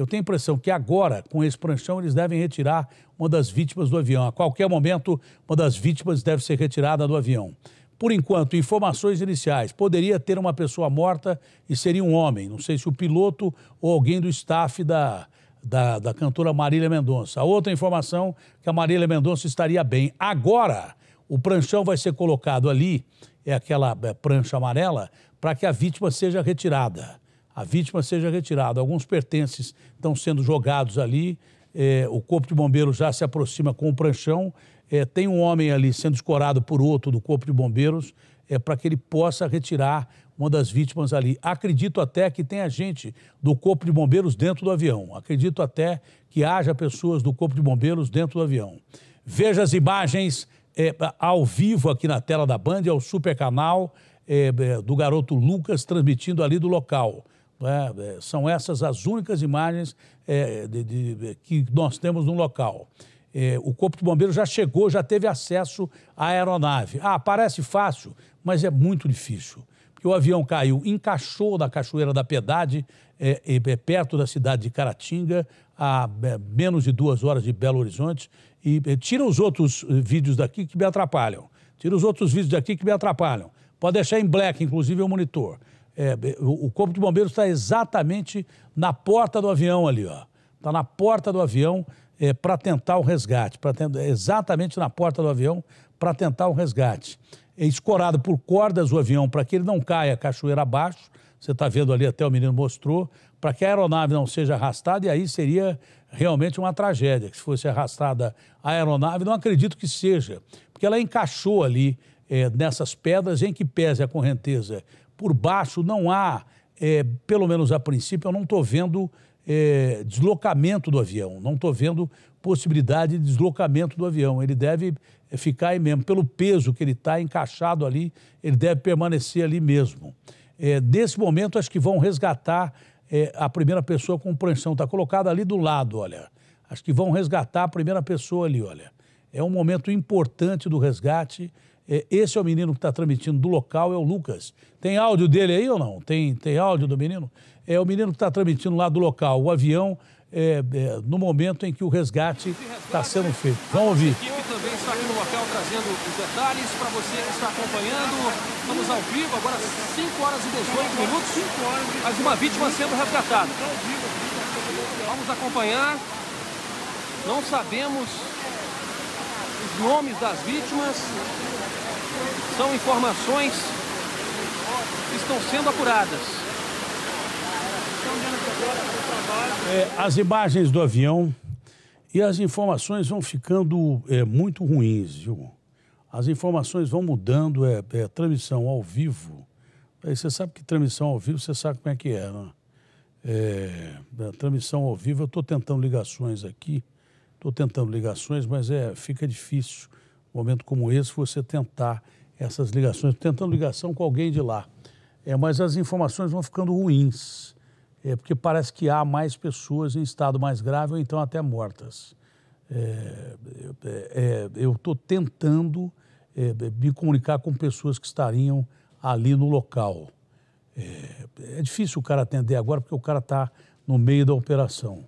Eu tenho a impressão que agora, com esse pranchão, eles devem retirar uma das vítimas do avião. A qualquer momento, uma das vítimas deve ser retirada do avião. Por enquanto, informações iniciais. Poderia ter uma pessoa morta e seria um homem. Não sei se o piloto ou alguém do staff da, da, da cantora Marília Mendonça. A outra informação que a Marília Mendonça estaria bem. Agora, o pranchão vai ser colocado ali, é aquela é, prancha amarela, para que a vítima seja retirada a vítima seja retirada. Alguns pertences estão sendo jogados ali, é, o corpo de bombeiros já se aproxima com o pranchão, é, tem um homem ali sendo escorado por outro do corpo de bombeiros é, para que ele possa retirar uma das vítimas ali. Acredito até que tenha gente do corpo de bombeiros dentro do avião. Acredito até que haja pessoas do corpo de bombeiros dentro do avião. Veja as imagens é, ao vivo aqui na tela da Band, é o super canal é, do garoto Lucas transmitindo ali do local. Né? É, são essas as únicas imagens é, de, de, que nós temos no local. É, o Corpo de Bombeiros já chegou, já teve acesso à aeronave. Ah, parece fácil, mas é muito difícil. Porque o avião caiu, encaixou na Cachoeira da Piedade, é, é perto da cidade de Caratinga, a menos de duas horas de Belo Horizonte. E tira os outros vídeos daqui que me atrapalham. Tira os outros vídeos daqui que me atrapalham. Pode deixar em black, inclusive, o monitor. É, o Corpo de Bombeiros está exatamente na porta do avião ali, ó. Está na porta do avião é, para tentar o resgate, para é, exatamente na porta do avião para tentar o resgate. É escorado por cordas o avião para que ele não caia cachoeira abaixo. Você está vendo ali até o menino mostrou para que a aeronave não seja arrastada e aí seria realmente uma tragédia que se fosse arrastada a aeronave. Não acredito que seja, porque ela encaixou ali é, nessas pedras, em que pese a correnteza por baixo não há, é, pelo menos a princípio, eu não estou vendo é, deslocamento do avião, não estou vendo possibilidade de deslocamento do avião. Ele deve é, ficar aí mesmo, pelo peso que ele está encaixado ali, ele deve permanecer ali mesmo. É, nesse momento, acho que vão resgatar é, a primeira pessoa com pranchão. Está colocada ali do lado, olha. Acho que vão resgatar a primeira pessoa ali, olha. É um momento importante do resgate. É, esse é o menino que está transmitindo do local, é o Lucas. Tem áudio dele aí ou não? Tem, tem áudio do menino? É o menino que está transmitindo lá do local, o avião, é, é, no momento em que o resgate está sendo né? feito. Vamos ouvir. A equipe também está aqui no local trazendo os detalhes para você que está acompanhando. Estamos ao vivo, agora 5 horas e 18 minutos. Mais uma vítima sendo resgatada. Vamos acompanhar. Não sabemos os nomes das vítimas. São informações que estão sendo apuradas. É, as imagens do avião e as informações vão ficando é, muito ruins, viu? As informações vão mudando, é, é transmissão ao vivo. Aí você sabe que transmissão ao vivo, você sabe como é que é, né? É, é transmissão ao vivo, eu estou tentando ligações aqui, estou tentando ligações, mas é, fica difícil um momento como esse, você tentar essas ligações, tentando ligação com alguém de lá. É, mas as informações vão ficando ruins, é, porque parece que há mais pessoas em estado mais grave ou então até mortas. É, é, é eu estou tentando é, me comunicar com pessoas que estariam ali no local. É, é difícil o cara atender agora, porque o cara está no meio da operação.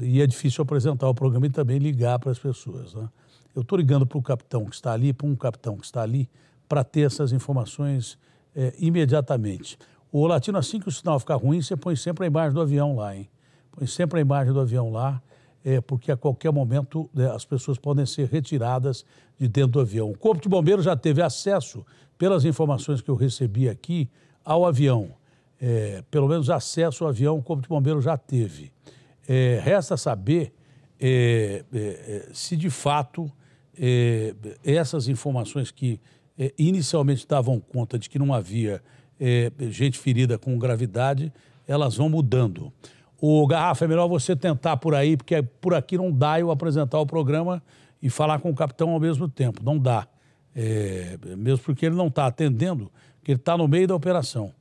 e é difícil apresentar o programa e também ligar para as pessoas. Né? Eu estou ligando para o capitão que está ali, para um capitão que está ali, para ter essas informações é, imediatamente. O latino, assim que o sinal ficar ruim, você põe sempre a imagem do avião lá, hein? Põe sempre a imagem do avião lá, é, porque a qualquer momento né, as pessoas podem ser retiradas de dentro do avião. O Corpo de Bombeiros já teve acesso, pelas informações que eu recebi aqui, ao avião. É, pelo menos acesso ao avião o Corpo de Bombeiros já teve. É, resta saber se de fato é, essas informações que é, inicialmente davam conta de que não havia é, gente ferida com gravidade, elas vão mudando. O Garrafa, é melhor você tentar por aí, porque por aqui não dá eu apresentar o programa e falar com o capitão ao mesmo tempo. Não dá. É, mesmo porque ele não está atendendo, que ele está no meio da operação.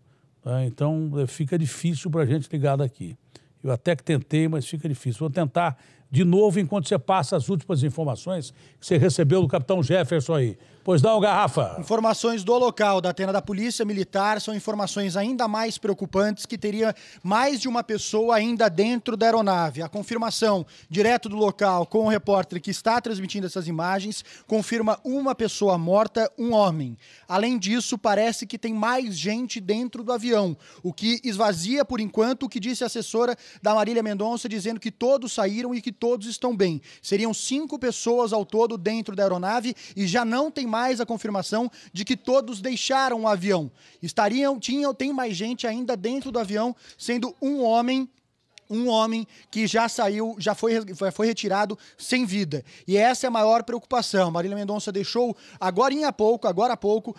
Tá? Então é, fica difícil para a gente ligar daqui. Eu até que tentei, mas fica difícil. Vou tentar de novo enquanto você passa as últimas informações que você recebeu do capitão Jefferson aí. Pois não, Garrafa. Informações do local da Atena da Polícia Militar são informações ainda mais preocupantes que teria mais de uma pessoa ainda dentro da aeronave. A confirmação direto do local com o repórter que está transmitindo essas imagens confirma uma pessoa morta, um homem. Além disso, parece que tem mais gente dentro do avião, o que esvazia por enquanto o que disse a assessora da Marília Mendonça dizendo que todos saíram e que todos estão bem. Seriam cinco pessoas ao todo dentro da aeronave e já não tem mais a confirmação de que todos deixaram o avião. Estariam, tinham, tem mais gente ainda dentro do avião, sendo um homem um homem que já saiu, já foi, foi retirado sem vida. E essa é a maior preocupação. Marília Mendonça deixou agora há pouco, agora há pouco, uh,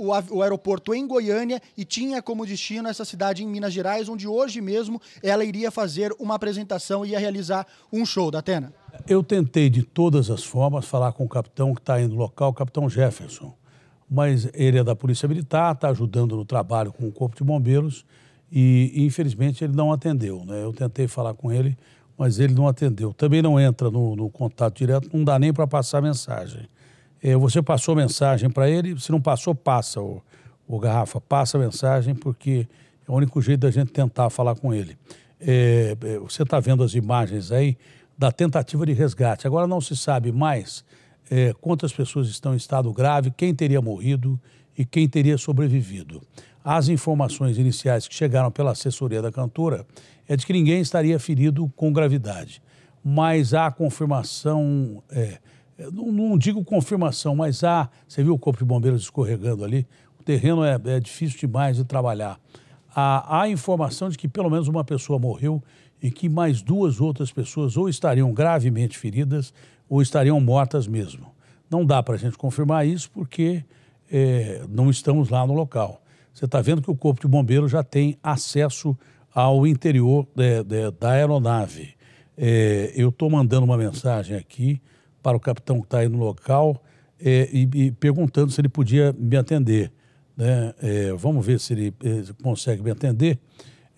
o, o aeroporto em Goiânia e tinha como destino essa cidade em Minas Gerais, onde hoje mesmo ela iria fazer uma apresentação e ia realizar um show da Atena. Eu tentei de todas as formas falar com o capitão que está indo no local, o capitão Jefferson. Mas ele é da Polícia Militar, está ajudando no trabalho com o Corpo de Bombeiros e, infelizmente, ele não atendeu. Né? Eu tentei falar com ele, mas ele não atendeu. Também não entra no, no contato direto, não dá nem para passar mensagem. É, você passou mensagem para ele, se não passou, passa, o, o Garrafa, passa a mensagem, porque é o único jeito da gente tentar falar com ele. É, é você está vendo as imagens aí, da tentativa de resgate. Agora não se sabe mais é, quantas pessoas estão em estado grave, quem teria morrido e quem teria sobrevivido. As informações iniciais que chegaram pela assessoria da cantora é de que ninguém estaria ferido com gravidade. Mas há confirmação, é, é não, não, digo confirmação, mas há. Você viu o Corpo de Bombeiros escorregando ali? O terreno é, é difícil demais de trabalhar. Há, há informação de que pelo menos uma pessoa morreu e que mais duas outras pessoas ou estariam gravemente feridas ou estariam mortas mesmo. Não dá para a gente confirmar isso porque é, não estamos lá no local. Você está vendo que o Corpo de Bombeiros já tem acesso ao interior de, é, de, é, da aeronave. É, eu estou mandando uma mensagem aqui para o capitão que está aí no local é, e, e, perguntando se ele podia me atender. Né? É, vamos ver se ele consegue me atender.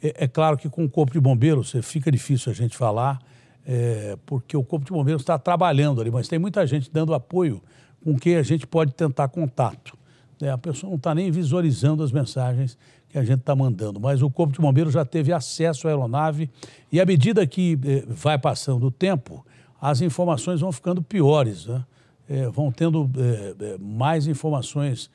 É, é, claro que com o Corpo de Bombeiros é, fica difícil a gente falar, é, porque o Corpo de Bombeiros está trabalhando ali, mas tem muita gente dando apoio com quem a gente pode tentar contato. Né? a pessoa não está nem visualizando as mensagens que a gente está mandando, mas o Corpo de Bombeiros já teve acesso à aeronave e à medida que é, vai passando o tempo, as informações vão ficando piores, né? É, vão tendo mais informações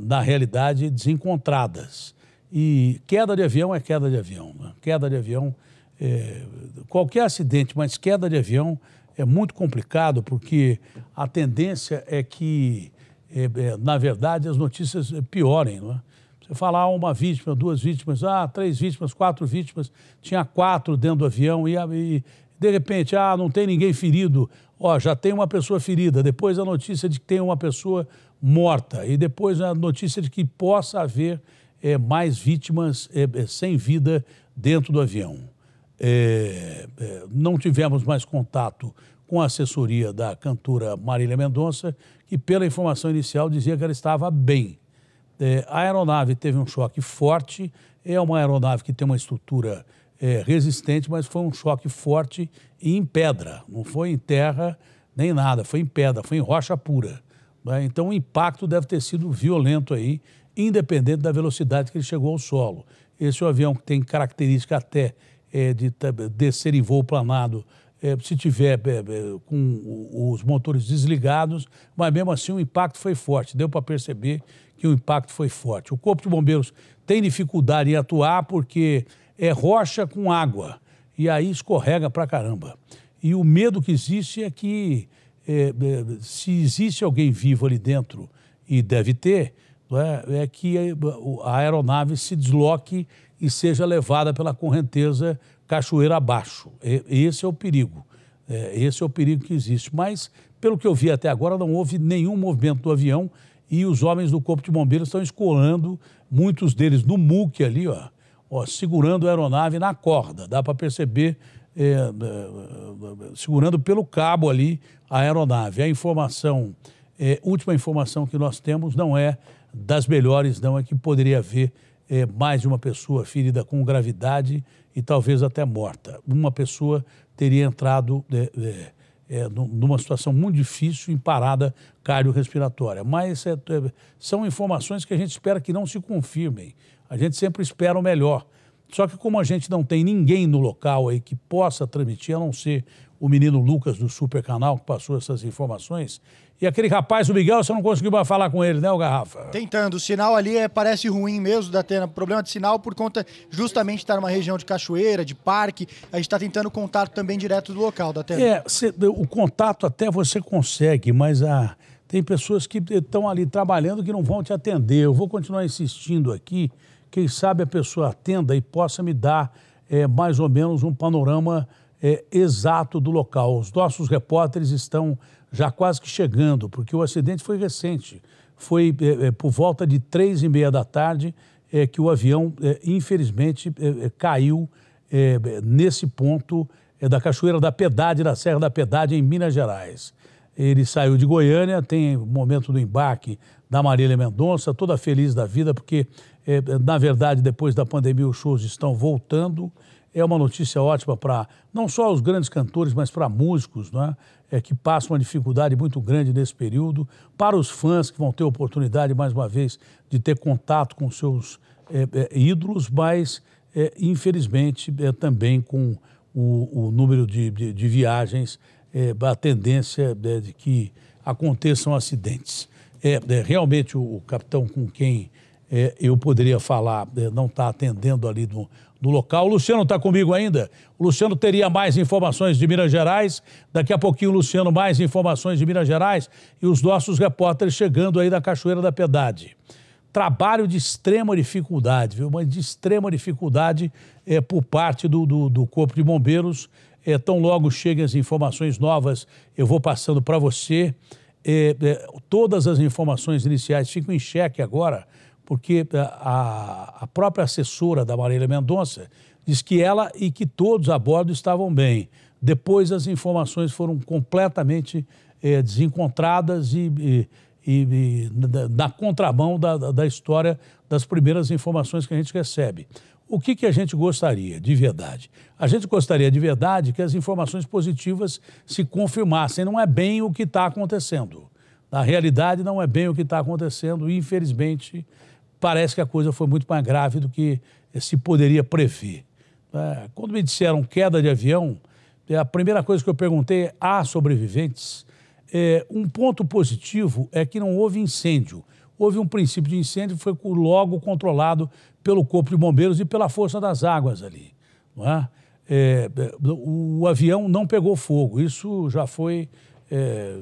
na realidade desencontradas. E queda de avião é queda de avião. Né? Queda de avião, é, qualquer acidente, mas queda de avião é muito complicado porque a tendência é que, é, é, na verdade, as notícias é, piorem. Não é? Você falar ah, uma vítima, duas vítimas, ah, três vítimas, quatro vítimas, tinha quatro dentro do avião e, e de repente, ah, não tem ninguém ferido, ó, já tem uma pessoa ferida, depois a notícia de que tem uma pessoa morta e depois a notícia de que possa haver é, mais vítimas é, é, sem vida dentro do avião. É, é, não tivemos mais contato com a assessoria da cantora Marília Mendonça, que, pela informação inicial, dizia que ela estava bem. É, a aeronave teve um choque forte, é uma aeronave que tem uma estrutura resistente, mas foi um choque forte e em pedra, não foi em terra nem nada, foi em pedra, foi em rocha pura. Né? Então o impacto deve ter sido violento aí independente da velocidade que ele chegou ao solo. Esse é um avião que tem característica até é, de descer em voo planado é, se tiver é, é com os motores desligados, mas mesmo assim o impacto foi forte. Deu para perceber que o impacto foi forte. O Corpo de Bombeiros tem dificuldade em atuar porque é rocha com água e aí escorrega para caramba. E o medo que existe é que é, é, se existe alguém vivo ali dentro, e deve ter, é, é que eh, a aeronave se desloque e seja levada pela correnteza cachoeira abaixo. esse é o perigo. É, esse é o perigo que existe. Mas, pelo que eu vi até agora, não houve nenhum movimento do avião e os homens do Corpo de Bombeiros estão escorando, muitos deles no muque ali, ó, ó, segurando a aeronave na corda. Dá para perceber, é, é, segurando pelo cabo ali a aeronave. A informação, é, última informação que nós temos, não é das melhores, não é que poderia haver é, mais de uma pessoa ferida com gravidade e talvez até morta. Uma pessoa teria entrado né, é, é, numa situação muito difícil em parada cardiorrespiratória. Mas é, é, são informações que a gente espera que não se confirmem. A gente sempre espera o melhor. Só que como a gente não tem ninguém no local aí que possa transmitir, a não ser o menino Lucas do Super Canal que passou essas informações. E aquele rapaz, o Miguel, você não conseguiu mais falar com ele, né, o Garrafa? Tentando. O sinal ali é, parece ruim mesmo, da Tena. Problema de sinal por conta justamente de tá estar numa região de cachoeira, de parque. A gente está tentando contato também direto do local, da Tena. É, cê, o contato até você consegue, mas a, ah, tem pessoas que estão ali trabalhando que não vão te atender. Eu vou continuar insistindo aqui. Quem sabe a pessoa atenda e possa me dar é, mais ou menos um panorama é, exato do local. Os nossos repórteres estão já quase que chegando, porque o acidente foi recente. Foi é, é por volta de três e meia da tarde é, que o avião, é, infelizmente, é, caiu nesse ponto da Cachoeira da Pedade, da Serra da Pedade, em Minas Gerais. Ele saiu de Goiânia, tem o momento do embarque da Marília Mendonça, toda feliz da vida, porque, na verdade, depois da pandemia, os shows estão voltando é uma notícia ótima para não só os grandes cantores, mas para músicos, né? é, que passam uma dificuldade muito grande nesse período, para os fãs que vão ter oportunidade, mais uma vez, de ter contato com seus é, é, ídolos, mas, é, infelizmente, é, também com o, o número de, de, de viagens, é, a tendência né, de que aconteçam acidentes. realmente, o, o capitão com quem eu poderia falar não está atendendo ali no do local. O Luciano está comigo ainda. O Luciano teria mais informações de Minas Gerais. Daqui a pouquinho, Luciano, mais informações de Minas Gerais e os nossos repórteres chegando aí da Cachoeira da Piedade. Trabalho de extrema dificuldade, viu? Mas de extrema dificuldade é, por parte do, do, do Corpo de Bombeiros. É, tão logo cheguem as informações novas, eu vou passando para você. É, é, todas as informações iniciais ficam em xeque agora porque a, a própria assessora da Marília Mendonça diz que ela e que todos a bordo estavam bem. Depois as informações foram completamente é, desencontradas e, e e, e da, contramão da, da, história das primeiras informações que a gente recebe. O que, que a gente gostaria de verdade? A gente gostaria de verdade que as informações positivas se confirmassem. Não é bem o que está acontecendo. Na realidade, não é bem o que está acontecendo. E, infelizmente, parece que a coisa foi muito mais grave do que se poderia prever. É, quando me disseram queda de avião, é, a primeira coisa que eu perguntei é, há sobreviventes? um ponto positivo é que não houve incêndio. Houve um princípio de incêndio que foi logo controlado pelo Corpo de Bombeiros e pela Força das Águas ali. É? É, o avião não pegou fogo. Isso já foi, é,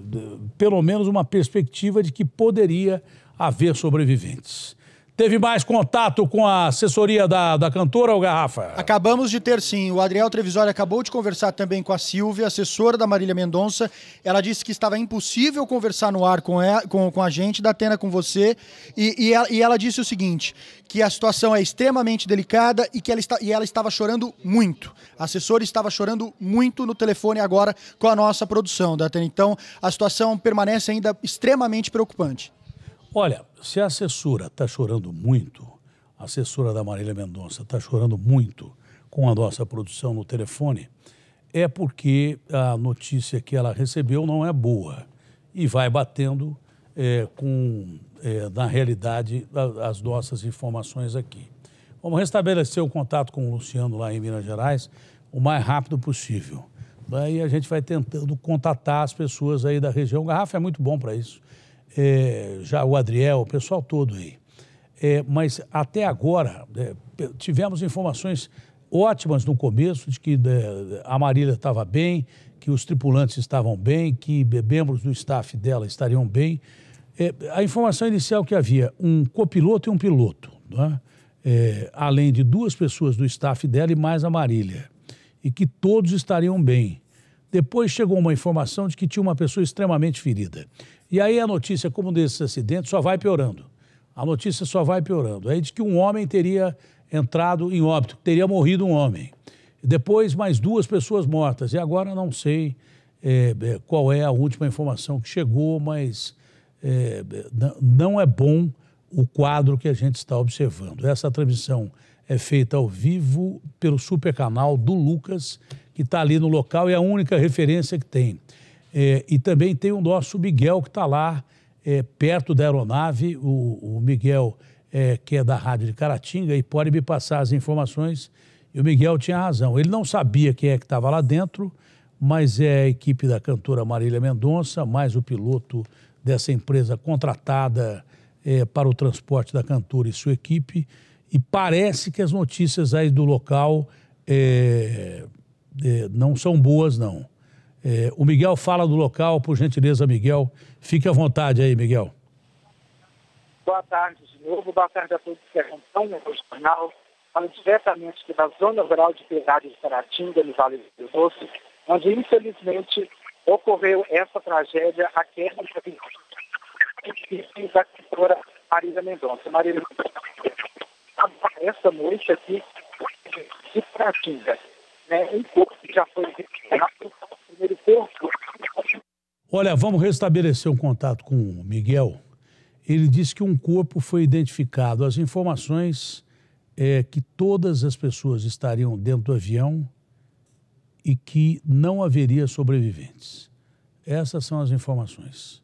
pelo menos, uma perspectiva de que poderia haver sobreviventes teve mais contato com a assessoria da, da cantora ou Garrafa? Acabamos de ter sim. O Adriel Trevisório acabou de conversar também com a Silvia, assessora da Marília Mendonça. Ela disse que estava impossível conversar no ar com, ela, com, com a gente, da Atena com você. E, e, ela, e ela disse o seguinte: que a situação é extremamente delicada e que ela, está, e ela estava chorando muito. A assessora estava chorando muito no telefone agora com a nossa produção, da Atena. Então, a situação permanece ainda extremamente preocupante. Olha, se a assessora está chorando muito, a assessora da Marília Mendonça está chorando muito com a nossa produção no telefone, é porque a notícia que ela recebeu não é boa e vai batendo é, com, é, na realidade, a, as nossas informações aqui. Vamos restabelecer o contato com o Luciano lá em Minas Gerais o mais rápido possível. Daí a gente vai tentando contatar as pessoas aí da região. Garrafa é muito bom para isso é, já o Adriel, o pessoal todo aí. É, mas até agora, é, tivemos informações ótimas no começo de que né, a Marília estava bem, que os tripulantes estavam bem, que membros do staff dela estariam bem. É, a informação inicial que havia um copiloto e um piloto, né? é, além de duas pessoas do staff dela e mais a Marília, e que todos estariam bem. Depois chegou uma informação de que tinha uma pessoa extremamente ferida. E aí a notícia, como desses acidentes, só vai piorando. A notícia só vai piorando. Aí de que um homem teria entrado em óbito, teria morrido um homem. Depois, mais duas pessoas mortas. E agora não sei é, é qual é a última informação que chegou, mas é, é, não é bom o quadro que a gente está observando. Essa transmissão é feita ao vivo pelo super canal do Lucas, que está ali no local e é a única referência que tem. É, e também tem o nosso Miguel que está lá é, perto da aeronave, o, o Miguel é, que é da rádio de Caratinga e pode me passar as informações. E o Miguel tinha razão. Ele não sabia quem é que estava lá dentro, mas é a equipe da cantora Marília Mendonça, mais o piloto dessa empresa contratada é, para o transporte da cantora e sua equipe. E parece que as notícias aí do local é, é, não são boas, não. É, o Miguel fala do local, por gentileza, Miguel. Fique à vontade aí, Miguel. Boa tarde de novo, boa tarde a todos que acompanham o jornal. Falo diretamente da zona rural de Piedade de Paratinga, no Vale do Rio Doce, onde infelizmente ocorreu essa tragédia, a queda da escritora Marisa Mendonça. Mendonça, essa noite aqui de Paratinga, né, um corpo que já foi recuperado primeiro Olha, vamos restabelecer um contato com o Miguel. Ele disse que um corpo foi identificado. As informações é que todas as pessoas estariam dentro do avião e que não haveria sobreviventes. Essas são as informações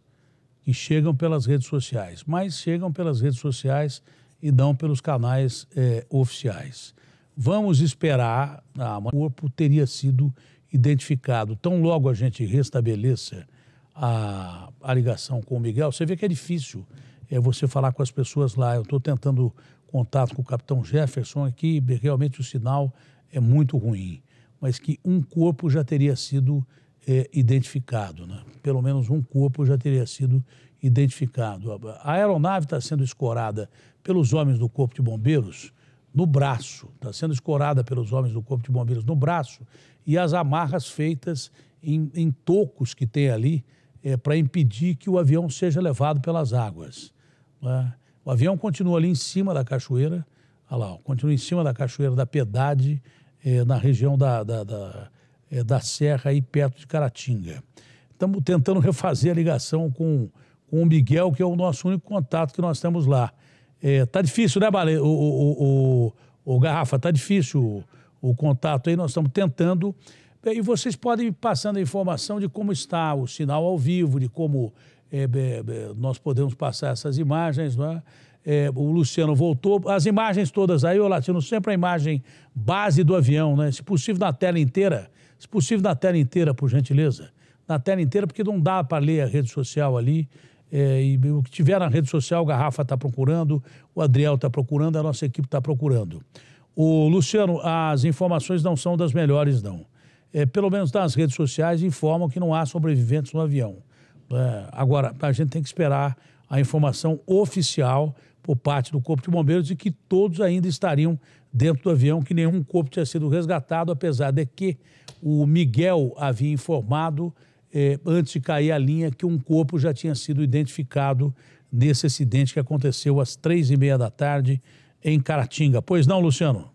que chegam pelas redes sociais, mas chegam pelas redes sociais e não pelos canais é, oficiais. Vamos esperar. Ah, o corpo teria sido identificado. Tão logo a gente restabeleça a, a ligação com o Miguel, você vê que é difícil é, você falar com as pessoas lá. Eu estou tentando contato com o capitão Jefferson aqui, realmente o sinal é muito ruim, mas que um corpo já teria sido é, identificado, né? pelo menos um corpo já teria sido identificado. A aeronave está sendo escorada pelos homens do Corpo de Bombeiros no braço, está sendo escorada pelos homens do Corpo de Bombeiros no braço e as amarras feitas em, em tocos que tem ali é, para impedir que o avião seja levado pelas águas. Né? O avião continua ali em cima da cachoeira, olha lá, ó, continua em cima da cachoeira da Piedade, é, na região da, da, da, é, da Serra, aí perto de Caratinga. Estamos tentando refazer a ligação com, com o Miguel, que é o nosso único contato que nós temos lá. É, tá difícil, né, Bale? O, o, o, o Garrafa, tá difícil o contato aí, nós estamos tentando. É, e vocês podem ir passando a informação de como está o sinal ao vivo, de como é, é, nós podemos passar essas imagens, não é? É, o Luciano voltou. As imagens todas aí, ô Latino, sempre a imagem base do avião, né? Se possível na tela inteira. Se possível na tela inteira, por gentileza. Na tela inteira, porque não dá para ler a rede social ali. É, e o que tiver na rede social, o Garrafa está procurando, o Adriel está procurando, a nossa equipe está procurando. O Luciano, as informações não são das melhores, não. É, pelo menos nas redes sociais informam que não há sobreviventes no avião. É, agora, a gente tem que esperar a informação oficial por parte do Corpo de Bombeiros de que todos ainda estariam dentro do avião, que nenhum corpo tinha sido resgatado, apesar de que o Miguel havia informado, é, antes de cair a linha, que um corpo já tinha sido identificado nesse acidente que aconteceu às três e meia da tarde em Caratinga. Pois não, Luciano?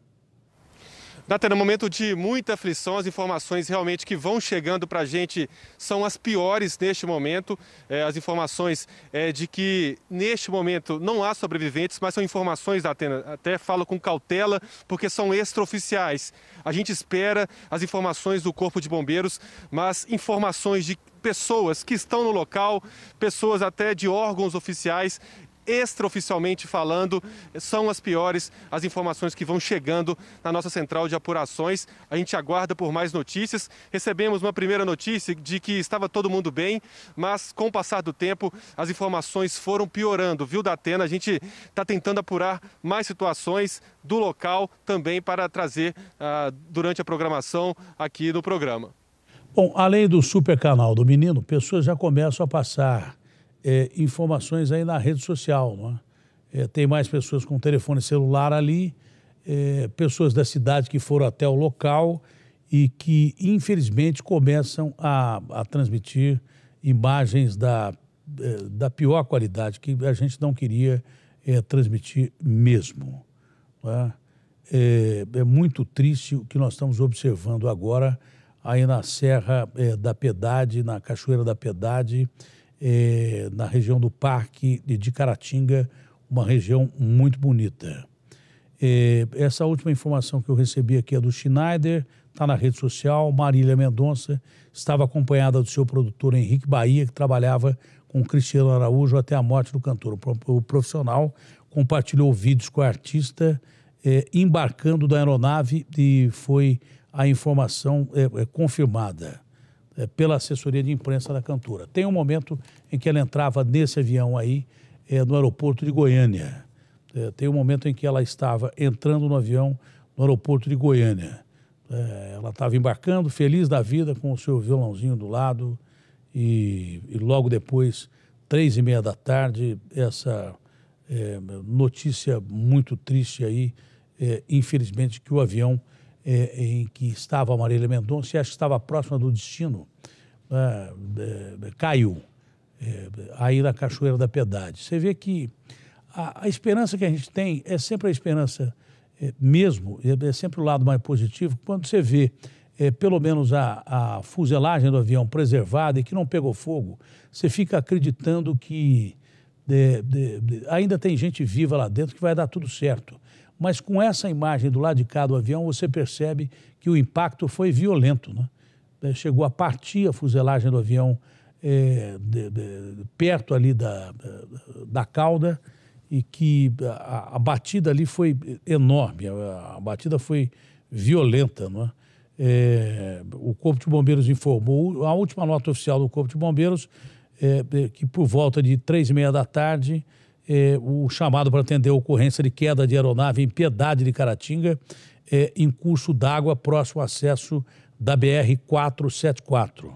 até no momento de muita aflição, as informações realmente que vão chegando para a gente são as piores neste momento. É, as informações é, de que neste momento não há sobreviventes, mas são informações, Atena, até falo com cautela, porque são extraoficiais. A gente espera as informações do Corpo de Bombeiros, mas informações de pessoas que estão no local, pessoas até de órgãos oficiais, extraoficialmente falando, são as piores as informações que vão chegando na nossa central de apurações. A gente aguarda por mais notícias. Recebemos uma primeira notícia de que estava todo mundo bem, mas com o passar do tempo as informações foram piorando, viu, Datena? A gente está tentando apurar mais situações do local também para trazer ah, durante a programação aqui no programa. Bom, além do super canal do menino, pessoas já começam a passar é, informações aí na rede social. Não é? é? tem mais pessoas com telefone celular ali, é, pessoas da cidade que foram até o local e que, infelizmente, começam a, a transmitir imagens da, é, da pior qualidade, que a gente não queria é, transmitir mesmo. É? é, é, muito triste o que nós estamos observando agora aí na Serra é, da Pedade, na Cachoeira da Pedade, é, na região do Parque de Caratinga, uma região muito bonita. É, essa última informação que eu recebi aqui é do Schneider, está na rede social. Marília Mendonça estava acompanhada do seu produtor Henrique Bahia, que trabalhava com Cristiano Araújo até a morte do cantor. O profissional compartilhou vídeos com a artista é, embarcando da aeronave e foi a informação é, confirmada. Eh, pela assessoria de imprensa da cantora. Tem um momento em que ela entrava nesse avião aí, é, no aeroporto de Goiânia. É, tem um momento em que ela estava entrando no avião no aeroporto de Goiânia. É, ela estava embarcando, feliz da vida, com o seu violãozinho do lado, e, e logo depois, três e meia da tarde, essa notícia muito triste aí, infelizmente, que o avião é, em que estava Marília Mendonça e acho que estava próxima do destino, né, é, é, caiu aí na Cachoeira da Piedade. Você vê que a, a, esperança que a gente tem é sempre a esperança é, mesmo, é, é, sempre o lado mais positivo, quando você vê é, pelo menos a, a fuselagem do avião preservada e que não pegou fogo, você fica acreditando que de, de, de, ainda tem gente viva lá dentro que vai dar tudo certo mas com essa imagem do lado de cá do avião, você percebe que o impacto foi violento. Né? É, chegou a partir a fuselagem do avião é, de, de, perto ali da, da cauda e que a, a batida ali foi enorme, a, a batida foi violenta. Né? É, o Corpo de Bombeiros informou, a última nota oficial do Corpo de Bombeiros é, é que por volta de três e meia da tarde é, o chamado para atender a ocorrência de queda de aeronave em Piedade de Caratinga, é, em curso d'água próximo ao acesso da BR-474.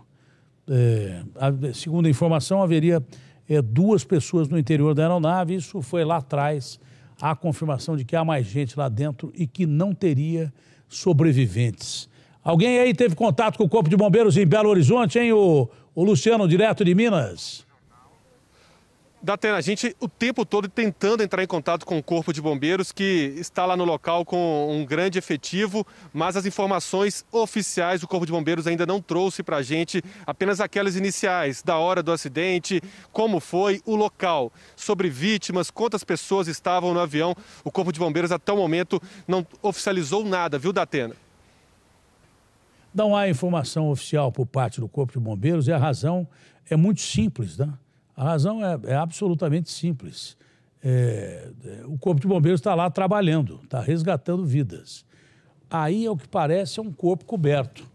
É, segundo a informação, haveria é, duas pessoas no interior da aeronave. Isso foi lá atrás a confirmação de que há mais gente lá dentro e que não teria sobreviventes. Alguém aí teve contato com o Corpo de Bombeiros em Belo Horizonte, hein, o, o Luciano, direto de Minas? Datena, a gente o tempo todo tentando entrar em contato com o Corpo de Bombeiros, que está lá no local com um grande efetivo, mas as informações oficiais do Corpo de Bombeiros ainda não trouxe para a gente, apenas aquelas iniciais, da hora do acidente, como foi o local, sobre vítimas, quantas pessoas estavam no avião. O Corpo de Bombeiros até o momento não oficializou nada, viu, Datena? Não há informação oficial por parte do Corpo de Bombeiros e a razão é muito simples, né? A razão é, é absolutamente simples. É, é o Corpo de Bombeiros está lá trabalhando, está resgatando vidas. Aí é o que parece é um corpo coberto.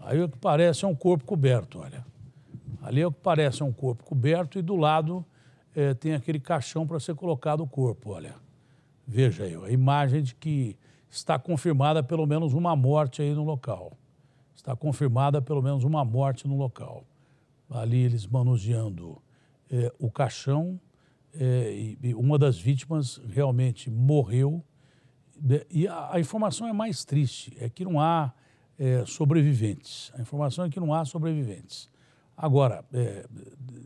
Aí é o que parece é um corpo coberto, olha. Ali é o que parece é um corpo coberto e do lado é, tem aquele caixão para ser colocado o corpo, olha. Veja aí, a imagem de que está confirmada pelo menos uma morte aí no local. Está confirmada pelo menos uma morte no local. Ali eles manuseando é, o caixão, é, e uma das vítimas realmente morreu. Né? E a, a, informação é mais triste, é que não há é, sobreviventes. A informação é que não há sobreviventes. Agora, é,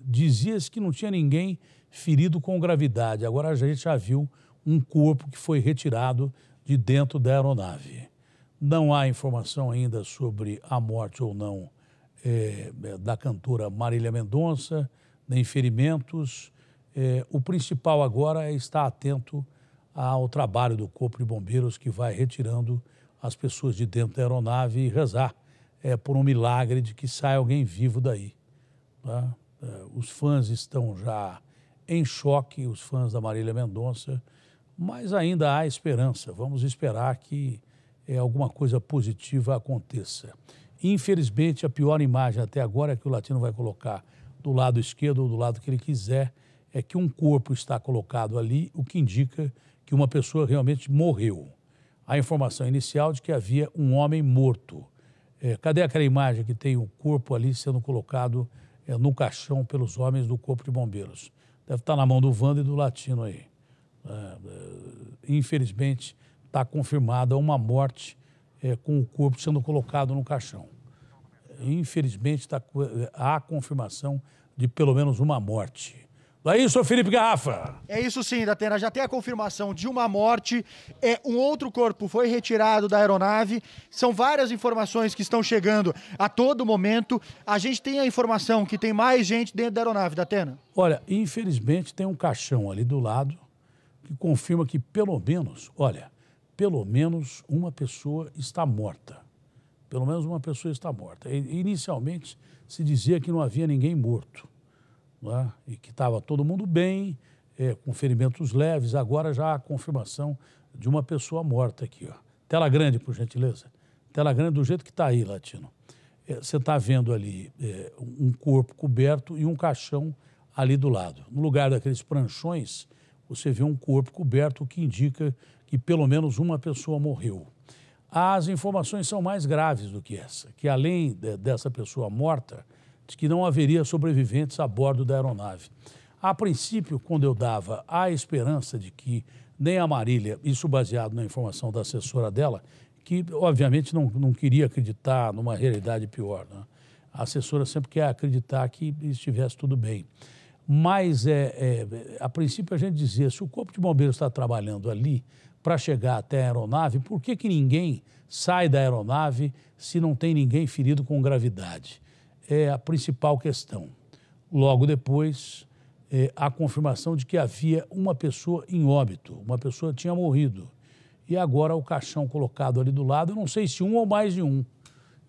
dizia-se que não tinha ninguém ferido com gravidade. Agora a gente já viu um corpo que foi retirado de dentro da aeronave. Não há informação ainda sobre a morte ou não é, é da cantora Marília Mendonça nem né, ferimentos. É, o principal agora é estar atento ao trabalho do Corpo de Bombeiros que vai retirando as pessoas de dentro da aeronave e rezar é, por um milagre de que saia alguém vivo daí. Tá? É, os fãs estão já em choque, os fãs da Marília Mendonça, mas ainda há esperança. Vamos esperar que é, alguma coisa positiva aconteça. Infelizmente, a pior imagem até agora é que o Latino vai colocar do lado esquerdo ou do lado que ele quiser, é que um corpo está colocado ali, o que indica que uma pessoa realmente morreu. A informação inicial de que havia um homem morto. É, cadê aquela imagem que tem o corpo ali sendo colocado é, no caixão pelos homens do Corpo de Bombeiros? Deve estar na mão do Wanda e do Latino aí. É, é infelizmente, está confirmada uma morte é, com o corpo sendo colocado no caixão infelizmente, tá, eh, há confirmação de pelo menos uma morte. É isso, Felipe Garrafa. É isso sim, Datena. Já tem a confirmação de uma morte. É, um outro corpo foi retirado da aeronave. São várias informações que estão chegando a todo momento. A gente tem a informação que tem mais gente dentro da aeronave, Datena. Olha, infelizmente tem um caixão ali do lado que confirma que pelo menos, olha, pelo menos uma pessoa está morta. Pelo menos uma pessoa está morta. E, inicialmente se dizia que não havia ninguém morto é? e que estava todo mundo bem, é, com ferimentos leves. Agora já há confirmação de uma pessoa morta aqui. Ó. Tela grande, por gentileza. Tela grande do jeito que está aí, Latino. É, você é, está vendo ali é, um corpo coberto e um caixão ali do lado. No lugar daqueles pranchões, você vê um corpo coberto, o que indica que pelo menos uma pessoa morreu as informações são mais graves do que essa, que além de, dessa pessoa morta, de que não haveria sobreviventes a bordo da aeronave. A princípio, quando eu dava a esperança de que nem a Marília, isso baseado na informação da assessora dela, que obviamente não, não queria acreditar numa realidade pior. Né? A assessora sempre quer acreditar que estivesse tudo bem. Mas, é, é, a princípio, a gente dizia: se o Corpo de Bombeiros está trabalhando ali, para chegar até a aeronave, por que, que ninguém sai da aeronave se não tem ninguém ferido com gravidade? É a principal questão. Logo depois, é, a confirmação de que havia uma pessoa em óbito, uma pessoa tinha morrido. E agora o caixão colocado ali do lado, eu não sei se um ou mais de um.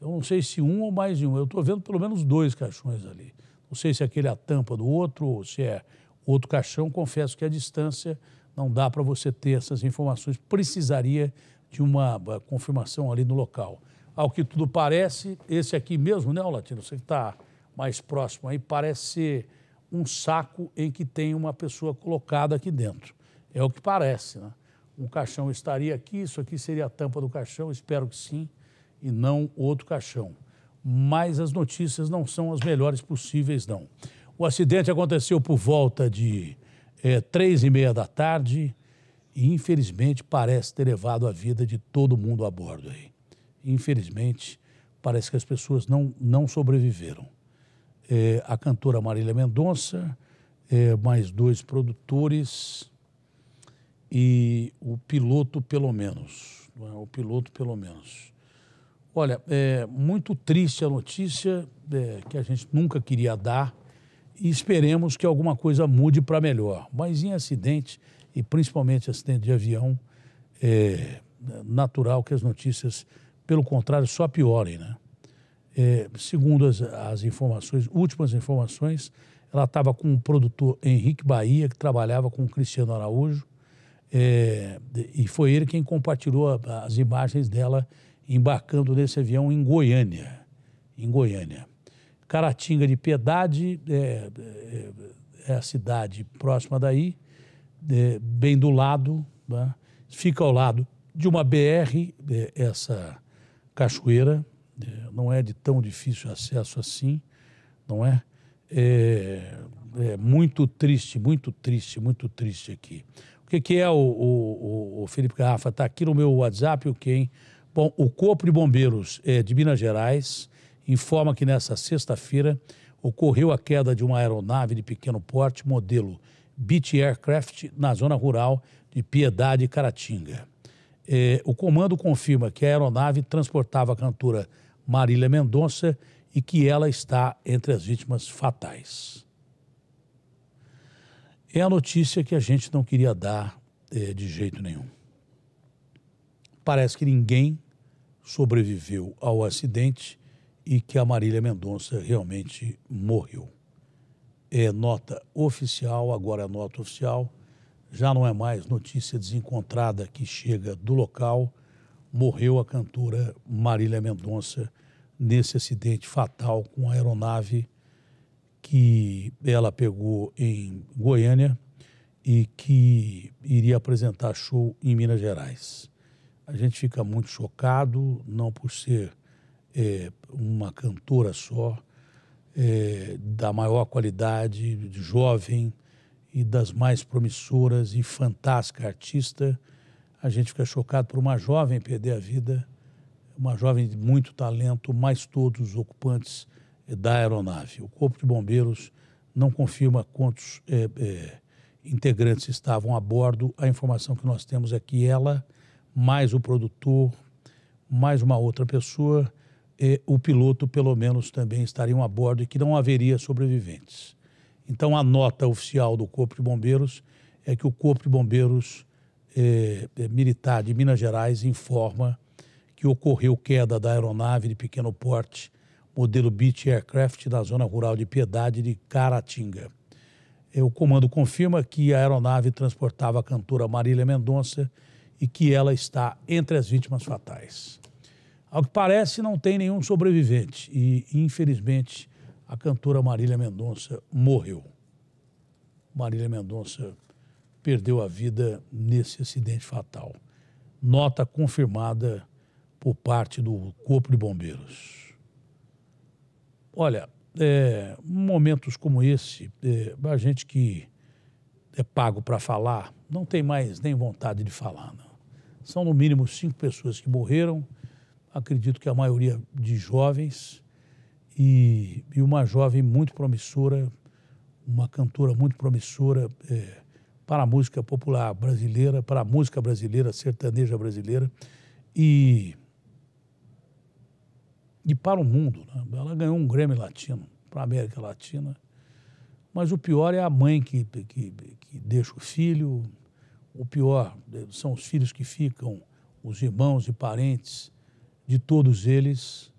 Eu não sei se um ou mais de um. Eu estou vendo pelo menos dois caixões ali. Não sei se é aquele é a tampa do outro ou se é outro caixão. Confesso que a distância não dá para você ter essas informações. Precisaria de uma confirmação ali no local. Ao que tudo parece, esse aqui mesmo, né, Latino? Você que está mais próximo aí, parece ser um saco em que tem uma pessoa colocada aqui dentro. É o que parece, né? Um caixão estaria aqui, isso aqui seria a tampa do caixão, espero que sim, e não outro caixão. Mas as notícias não são as melhores possíveis, não. O acidente aconteceu por volta de é, três e meia da tarde e, infelizmente, parece ter levado a vida de todo mundo a bordo aí. Infelizmente, parece que as pessoas não, não sobreviveram. É, a cantora Marília Mendonça, é, mais dois produtores e o piloto, pelo menos. É? O piloto, pelo menos. Olha, é muito triste a notícia é, que a gente nunca queria dar e esperemos que alguma coisa mude para melhor. Mas em acidente, e principalmente acidente de avião, é natural que as notícias, pelo contrário, só piorem. Né? É, segundo as, as informações, últimas informações, ela estava com o produtor Henrique Bahia, que trabalhava com o Cristiano Araújo, é, e foi ele quem compartilhou as imagens dela embarcando nesse avião em Goiânia. Em Goiânia. Caratinga de Piedade é, é, é, a cidade próxima daí, é, bem do lado, né? fica ao lado de uma BR, é, essa cachoeira, é, não é de tão difícil acesso assim, não é? É, é muito triste, muito triste, muito triste aqui. O que, que é o, o, o Felipe Garrafa? Está aqui no meu WhatsApp, o quem? Bom, o Corpo de Bombeiros é, de Minas Gerais informa que nesta sexta-feira ocorreu a queda de uma aeronave de pequeno porte modelo Beach Aircraft na zona rural de Piedade, Caratinga. É, o comando confirma que a aeronave transportava a cantora Marília Mendonça e que ela está entre as vítimas fatais. É a notícia que a gente não queria dar é, de jeito nenhum. Parece que ninguém sobreviveu ao acidente e que a Marília Mendonça realmente morreu. É nota oficial, agora é nota oficial, já não é mais notícia desencontrada que chega do local. Morreu a cantora Marília Mendonça nesse acidente fatal com a aeronave que ela pegou em Goiânia e que iria apresentar show em Minas Gerais. A gente fica muito chocado, não por ser é, uma cantora só, é, da maior qualidade, jovem e das mais promissoras e fantástica artista. A gente fica chocado por uma jovem perder a vida, uma jovem de muito talento, mais todos os ocupantes é, da aeronave. O Corpo de Bombeiros não confirma quantos é, é, integrantes estavam a bordo. A informação que nós temos é que ela, mais o produtor, mais uma outra pessoa, eh, o piloto, pelo menos, também estariam a bordo e que não haveria sobreviventes. Então, a nota oficial do Corpo de Bombeiros é que o Corpo de Bombeiros eh, eh Militar de Minas Gerais informa que ocorreu queda da aeronave de pequeno porte, modelo Beach Aircraft, na zona rural de Piedade de Caratinga. Eh, o comando confirma que a aeronave transportava a cantora Marília Mendonça e que ela está entre as vítimas fatais. Ao que parece, não tem nenhum sobrevivente e, infelizmente, a cantora Marília Mendonça morreu. Marília Mendonça perdeu a vida nesse acidente fatal. Nota confirmada por parte do Corpo de Bombeiros. Olha, é, momentos como esse, é, a gente que é pago para falar, não tem mais nem vontade de falar. Não. São no mínimo cinco pessoas que morreram acredito que a maioria de jovens, e, e uma jovem muito promissora, uma cantora muito promissora é, para a música popular brasileira, para a música brasileira, sertaneja brasileira, e, e para o mundo. Né? Ela ganhou um Grêmio Latino para a América Latina. Mas o pior é a mãe que, que, que deixa o filho, o pior é, são os filhos que ficam, os irmãos e parentes de todos eles,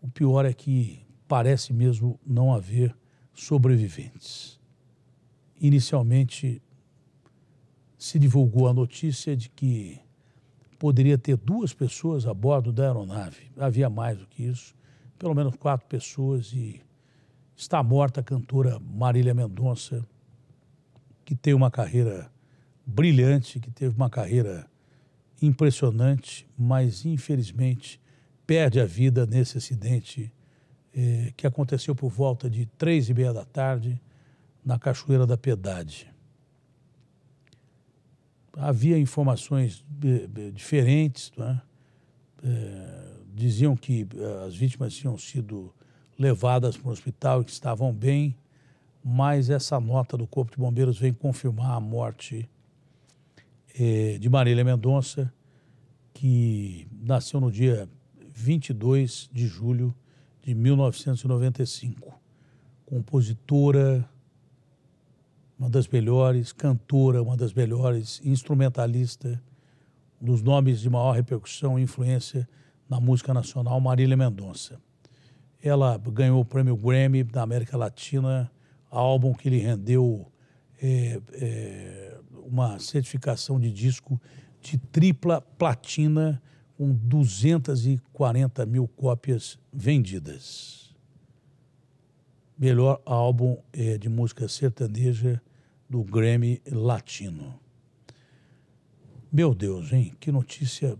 o pior é que parece mesmo não haver sobreviventes. Inicialmente se divulgou a notícia de que poderia ter duas pessoas a bordo da aeronave. Havia mais do que isso, pelo menos quatro pessoas, e está morta a cantora Marília Mendonça, que tem uma carreira brilhante, que teve uma carreira impressionante, mas infelizmente perde a vida nesse acidente eh, que aconteceu por volta de três e meia da tarde na Cachoeira da Piedade. Havia informações eh, eh, diferentes, né? diziam que as vítimas tinham sido levadas para o hospital e que estavam bem, mas essa nota do Corpo de Bombeiros vem confirmar a morte eh, de Marília Mendonça, que nasceu no dia 22 de julho de 1995. Compositora, uma das melhores, cantora, uma das melhores, instrumentalista, um dos nomes de maior repercussão e influência na música nacional, Marília Mendonça. Ela ganhou o prêmio Grammy da América Latina, álbum que lhe rendeu é, é, uma certificação de disco de tripla platina com 240 mil cópias vendidas. Melhor álbum é, de música sertaneja do Grammy Latino. Meu Deus, hein? Que notícia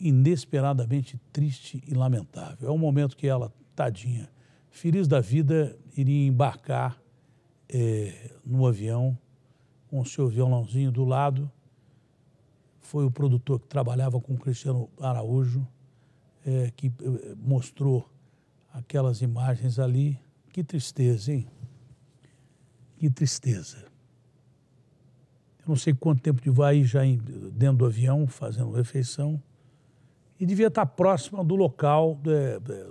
inesperadamente triste e lamentável. É um momento que ela, tadinha, feliz da vida, iria embarcar é, no avião com o seu violãozinho do lado. Foi o produtor que trabalhava com o Cristiano Araújo, é, que é, mostrou aquelas imagens ali. Que tristeza, hein? Que tristeza. Eu não sei quanto tempo de vai já dentro do avião, fazendo refeição. E devia estar próximo do local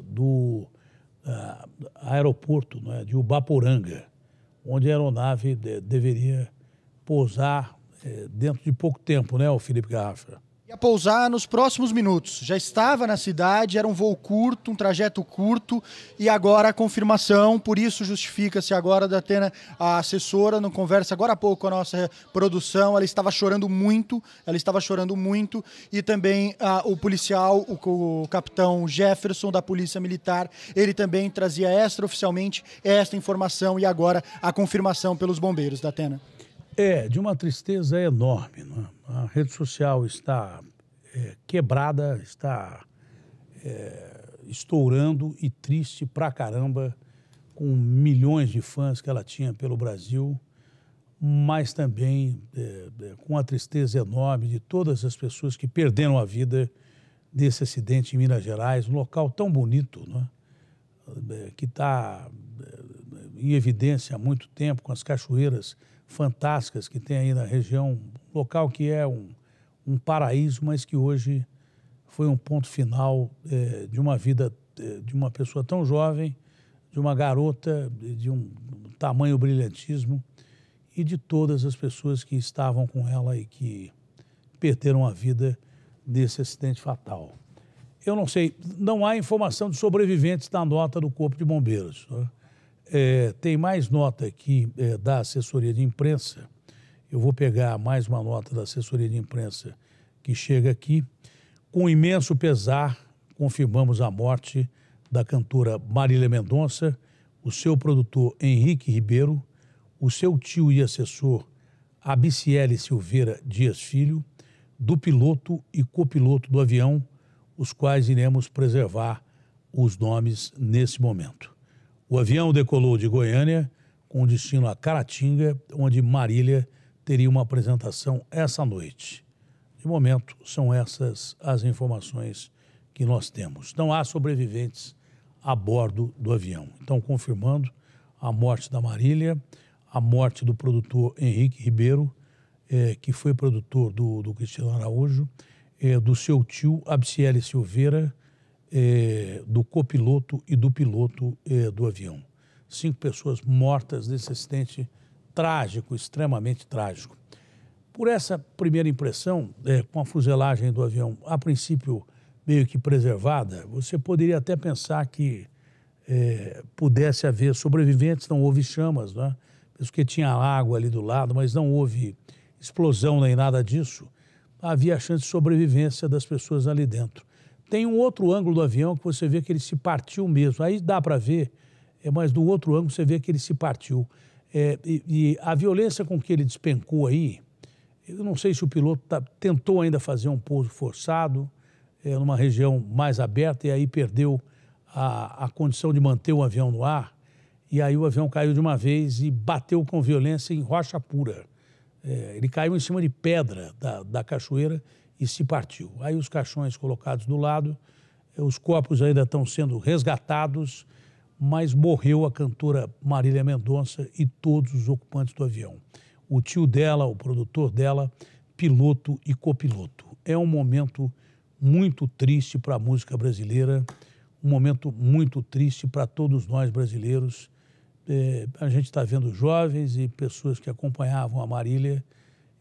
do é, é, é aeroporto é? de Ubaporanga, onde a aeronave de, deveria pousar é, dentro de pouco tempo, né, o Felipe Gafra? Ia pousar nos próximos minutos. Já estava na cidade, era um voo curto, um trajeto curto, e agora a confirmação, por isso justifica-se agora da Atena, a assessora, no conversa agora há pouco com a nossa produção, ela estava chorando muito, ela estava chorando muito, e também o policial, o, o capitão Jefferson da Polícia Militar, ele também trazia extraoficialmente esta informação e agora a confirmação pelos bombeiros da Atena. É, de uma tristeza enorme. É? A rede social está é, quebrada, está é, estourando e triste pra caramba, com milhões de fãs que ela tinha pelo Brasil, mas também é, é, com a tristeza enorme de todas as pessoas que perderam a vida nesse acidente em Minas Gerais, um local tão bonito, que está em evidência há muito tempo, com as cachoeiras fantásticas que tem aí na região, local que é um, um paraíso, mas que hoje foi um ponto final é, de uma vida é, de uma pessoa tão jovem, de uma garota de um tamanho brilhantismo e de todas as pessoas que estavam com ela e que perderam a vida desse acidente fatal. Eu não sei, não há informação de sobreviventes na nota do Corpo de Bombeiros. Tá? É, tem mais nota aqui é, da assessoria de imprensa. Eu vou pegar mais uma nota da assessoria de imprensa que chega aqui. Com imenso pesar, confirmamos a morte da cantora Marília Mendonça, o seu produtor Henrique Ribeiro, o seu tio e assessor Abiciele Silveira Dias Filho, do piloto e copiloto do avião, os quais iremos preservar os nomes nesse momento. O avião decolou de Goiânia com destino a Caratinga, onde Marília teria uma apresentação essa noite. De momento, são essas as informações que nós temos. Não há sobreviventes a bordo do avião. Então, confirmando a morte da Marília, a morte do produtor Henrique Ribeiro, eh, que foi produtor do, do Cristiano Araújo, eh, do seu tio Abciele Silveira é, do copiloto e do piloto é, do avião. Cinco pessoas mortas nesse acidente trágico, extremamente trágico. Por essa primeira impressão, é, com a fuselagem do avião a princípio meio que preservada, você poderia até pensar que é, pudesse haver sobreviventes, não houve chamas, né? mesmo que tinha água ali do lado, mas não houve explosão nem nada disso, havia a chance de sobrevivência das pessoas ali dentro. Tem um outro ângulo do avião que você vê que ele se partiu mesmo. Aí dá para ver, é, mas do outro ângulo você vê que ele se partiu. É, e, e, a violência com que ele despencou aí, eu não sei se o piloto tá, tentou ainda fazer um pouso forçado, é, numa região mais aberta, e aí perdeu a, a condição de manter o avião no ar. E aí o avião caiu de uma vez e bateu com violência em rocha pura. É, ele caiu em cima de pedra da, da cachoeira e se partiu. Aí os caixões colocados do lado, eh, os corpos ainda estão sendo resgatados, mas morreu a cantora Marília Mendonça e todos os ocupantes do avião. O tio dela, o produtor dela, piloto e copiloto. É um momento muito triste para a música brasileira, um momento muito triste para todos nós brasileiros. É, a gente está vendo jovens e pessoas que acompanhavam a Marília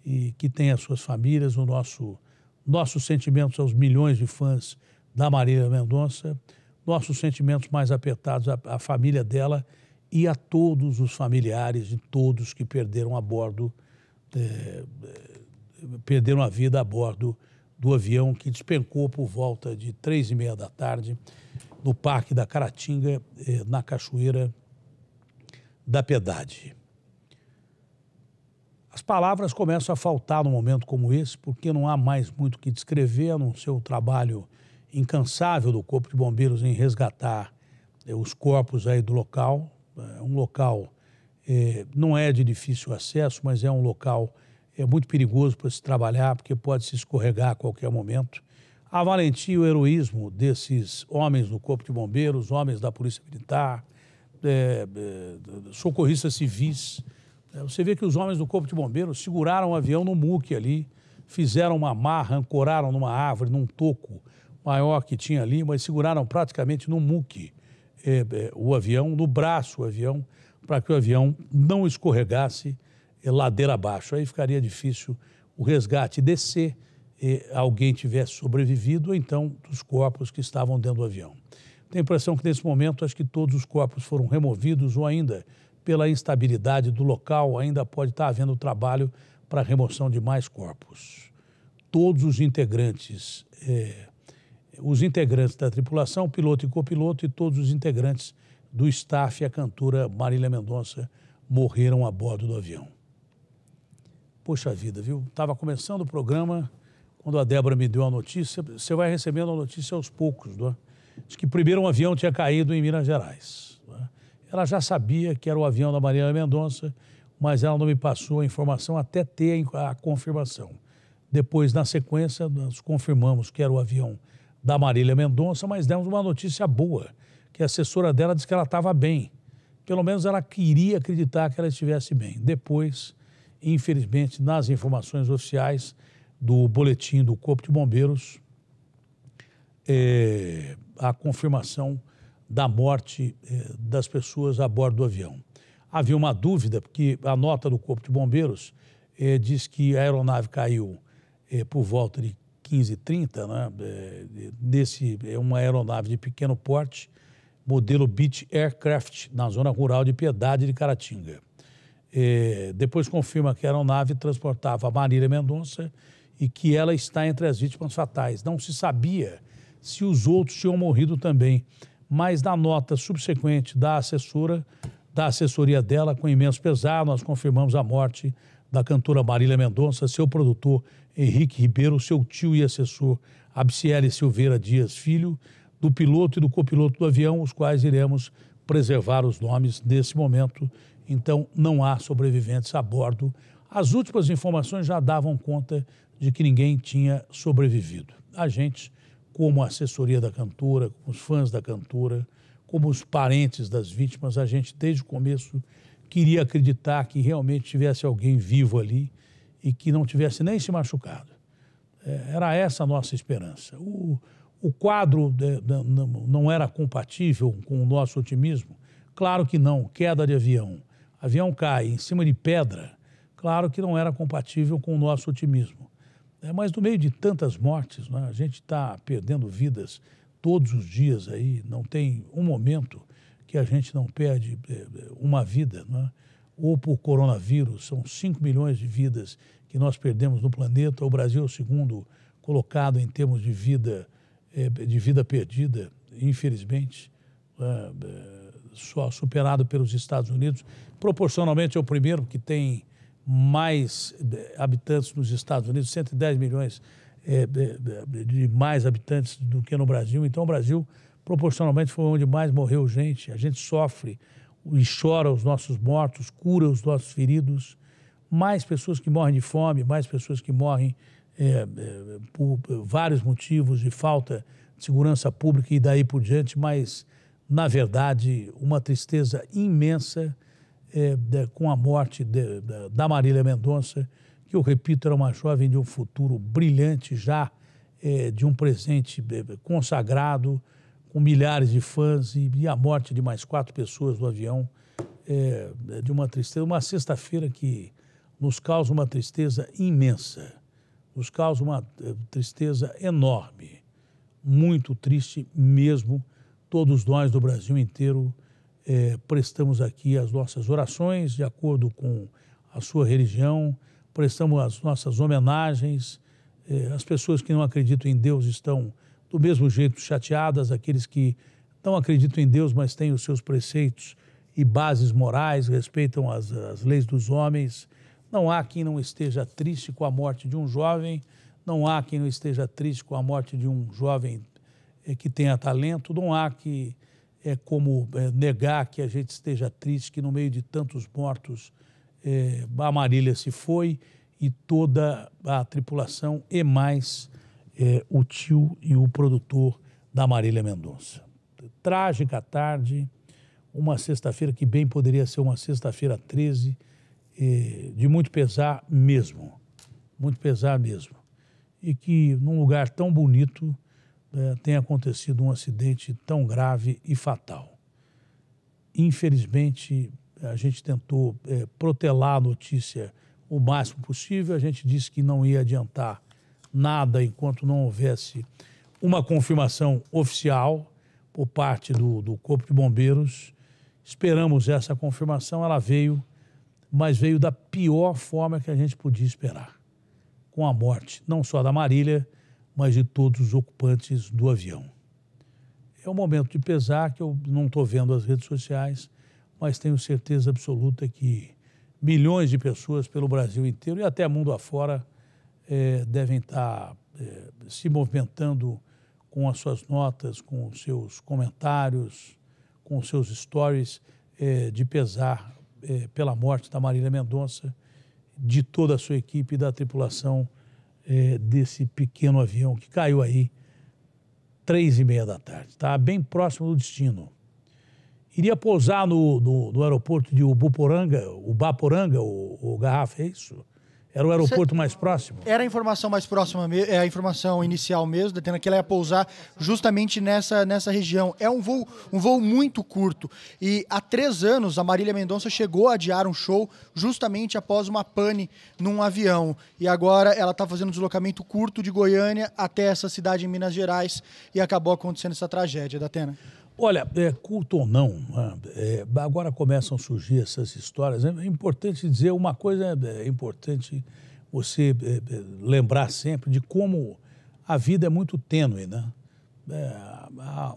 e que têm as suas famílias, o nosso nossos sentimentos aos milhões de fãs da Marília Mendonça, nossos sentimentos mais apertados à, à família dela e a todos os familiares de todos que perderam a bordo, é, é, perderam a vida a bordo do avião que despencou por volta de três e meia da tarde no Parque da Caratinga, é, na Cachoeira da Piedade. As palavras começam a faltar num momento como esse, porque não há mais muito o que descrever, a não ser o trabalho incansável do Corpo de Bombeiros em resgatar eh, os corpos aí do local. É um local eh, não é de difícil acesso, mas é um local é muito perigoso para se trabalhar, porque pode se escorregar a qualquer momento. A valentia e o heroísmo desses homens do Corpo de Bombeiros, homens da Polícia Militar, eh, eh, socorristas civis, é, você vê que os homens do Corpo de Bombeiros seguraram o avião no muque ali, fizeram uma marra, ancoraram numa árvore, num toco maior que tinha ali, mas seguraram praticamente no muque é, é, o avião, no braço o avião, para que o avião não escorregasse ladeira abaixo. Aí ficaria difícil o resgate descer alguém tivesse sobrevivido, ou então dos corpos que estavam dentro do avião. Tenho a impressão que nesse momento acho que todos os corpos foram removidos ou ainda pela instabilidade do local, ainda pode estar havendo trabalho para remoção de mais corpos. Todos os integrantes, é, os integrantes da tripulação, piloto e copiloto, e todos os integrantes do staff e a cantora Marília Mendonça morreram a bordo do avião. Poxa vida, viu? Estava começando o programa quando a Débora me deu a notícia. Você vai recebendo a notícia aos poucos, não é? Diz que primeiro um avião tinha caído em Minas Gerais. Ela já sabia que era o avião da Maria Mendonça, mas ela não me passou a informação até ter a confirmação. Depois, na sequência, nós confirmamos que era o avião da Marília Mendonça, mas demos uma notícia boa, que a assessora dela disse que ela estava bem. Pelo menos ela queria acreditar que ela estivesse bem. Depois, infelizmente, nas informações oficiais do boletim do Corpo de Bombeiros, é, a confirmação da morte eh, das pessoas a bordo do avião. Havia uma dúvida, porque a nota do Corpo de Bombeiros eh, diz que a aeronave caiu eh, por volta de 15h30, né? Desse, eh, é uma aeronave de pequeno porte, modelo Beach Aircraft, na zona rural de Piedade de Caratinga. Eh, depois confirma que a aeronave transportava a Marília Mendonça e que ela está entre as vítimas fatais. Não se sabia se os outros tinham morrido também mas na nota subsequente da assessora, da assessoria dela, com imenso pesar, nós confirmamos a morte da cantora Marília Mendonça, seu produtor Henrique Ribeiro, seu tio e assessor Abciele Silveira Dias Filho, do piloto e do copiloto do avião, os quais iremos preservar os nomes nesse momento. Então, não há sobreviventes a bordo. As últimas informações já davam conta de que ninguém tinha sobrevivido. A gente como a assessoria da cantora, como os fãs da cantora, como os parentes das vítimas, a gente desde o começo queria acreditar que realmente tivesse alguém vivo ali e que não tivesse nem se machucado. É, era essa a nossa esperança. O, o quadro né, não era compatível com o nosso otimismo? Claro que não. Queda de avião. Avião cai em cima de pedra. Claro que não era compatível com o nosso otimismo. É, mas no meio de tantas mortes, né, a gente está perdendo vidas todos os dias aí, não tem um momento que a gente não perde é, é, uma vida, né? ou por coronavírus, são 5 milhões de vidas que nós perdemos no planeta, o Brasil é o segundo colocado em termos de vida, é, de vida perdida, infelizmente, né, só superado pelos Estados Unidos, proporcionalmente é o primeiro que tem mais habitantes nos Estados Unidos, 110 milhões é, é, é, de, mais habitantes do que no Brasil. Então, o Brasil, proporcionalmente, foi onde mais morreu gente. A gente sofre e chora os nossos mortos, cura os nossos feridos. Mais pessoas que morrem de fome, mais pessoas que morrem é, é, por vários motivos de falta de segurança pública e daí por diante, mas, na verdade, uma tristeza imensa é, de, com a morte de, de, da Marília Mendonça, que eu repito, era uma jovem de um futuro brilhante já, é, de um presente é, consagrado, com milhares de fãs, e, e, a morte de mais quatro pessoas do avião, é, de uma tristeza, uma sexta-feira que nos causa uma tristeza imensa, nos causa uma é, tristeza enorme, muito triste mesmo, todos nós do Brasil inteiro é, prestamos aqui as nossas orações de acordo com a sua religião, prestamos as nossas homenagens. É, as pessoas que não acreditam em Deus estão do mesmo jeito chateadas, aqueles que não acreditam em Deus, mas têm os seus preceitos e bases morais, respeitam as, as leis dos homens. Não há quem não esteja triste com a morte de um jovem, não há quem não esteja triste com a morte de um jovem é, que tenha talento, não há que é como é, negar que a gente esteja triste, que no meio de tantos mortos é, a Marília se foi e toda a tripulação e mais é, o tio e o produtor da Marília Mendonça. Trágica tarde, uma sexta-feira que bem poderia ser uma sexta-feira 13, é, de muito pesar mesmo, muito pesar mesmo. E que num lugar tão bonito é, tenha acontecido um acidente tão grave e fatal. Infelizmente, a gente tentou é, protelar a notícia o máximo possível, a gente disse que não ia adiantar nada enquanto não houvesse uma confirmação oficial por parte do, do Corpo de Bombeiros. Esperamos essa confirmação, ela veio, mas veio da pior forma que a gente podia esperar com a morte, não só da Marília, mas de todos os ocupantes do avião. É um momento de pesar que eu não estou vendo as redes sociais, mas tenho certeza absoluta que milhões de pessoas pelo Brasil inteiro e até mundo afora é, devem tá, estar eh, é, se movimentando com as suas notas, com os seus comentários, com os seus stories é, de pesar pela morte da Marília Mendonça, de toda a sua equipe e da tripulação é, desse pequeno avião que caiu aí três e meia da tarde, tá? bem próximo do destino. Iria pousar no, no, no aeroporto de Ubuporanga, Ubaporanga, o, o Garrafa, é isso? Era o aeroporto mais próximo? Era a informação mais próxima, é a informação inicial mesmo, detendo que ela ia pousar justamente nessa, nessa região. É um voo, um voo muito curto. E há três anos a Marília Mendonça chegou a adiar um show justamente após uma pane num avião. E agora ela está fazendo um deslocamento curto de Goiânia até essa cidade em Minas Gerais e acabou acontecendo essa tragédia, Datena. Olha, é, culto ou não, ah, é, agora começam a surgir essas histórias. É, é importante dizer uma coisa, é, é importante você é, é, lembrar sempre de como a vida é muito tênue, né?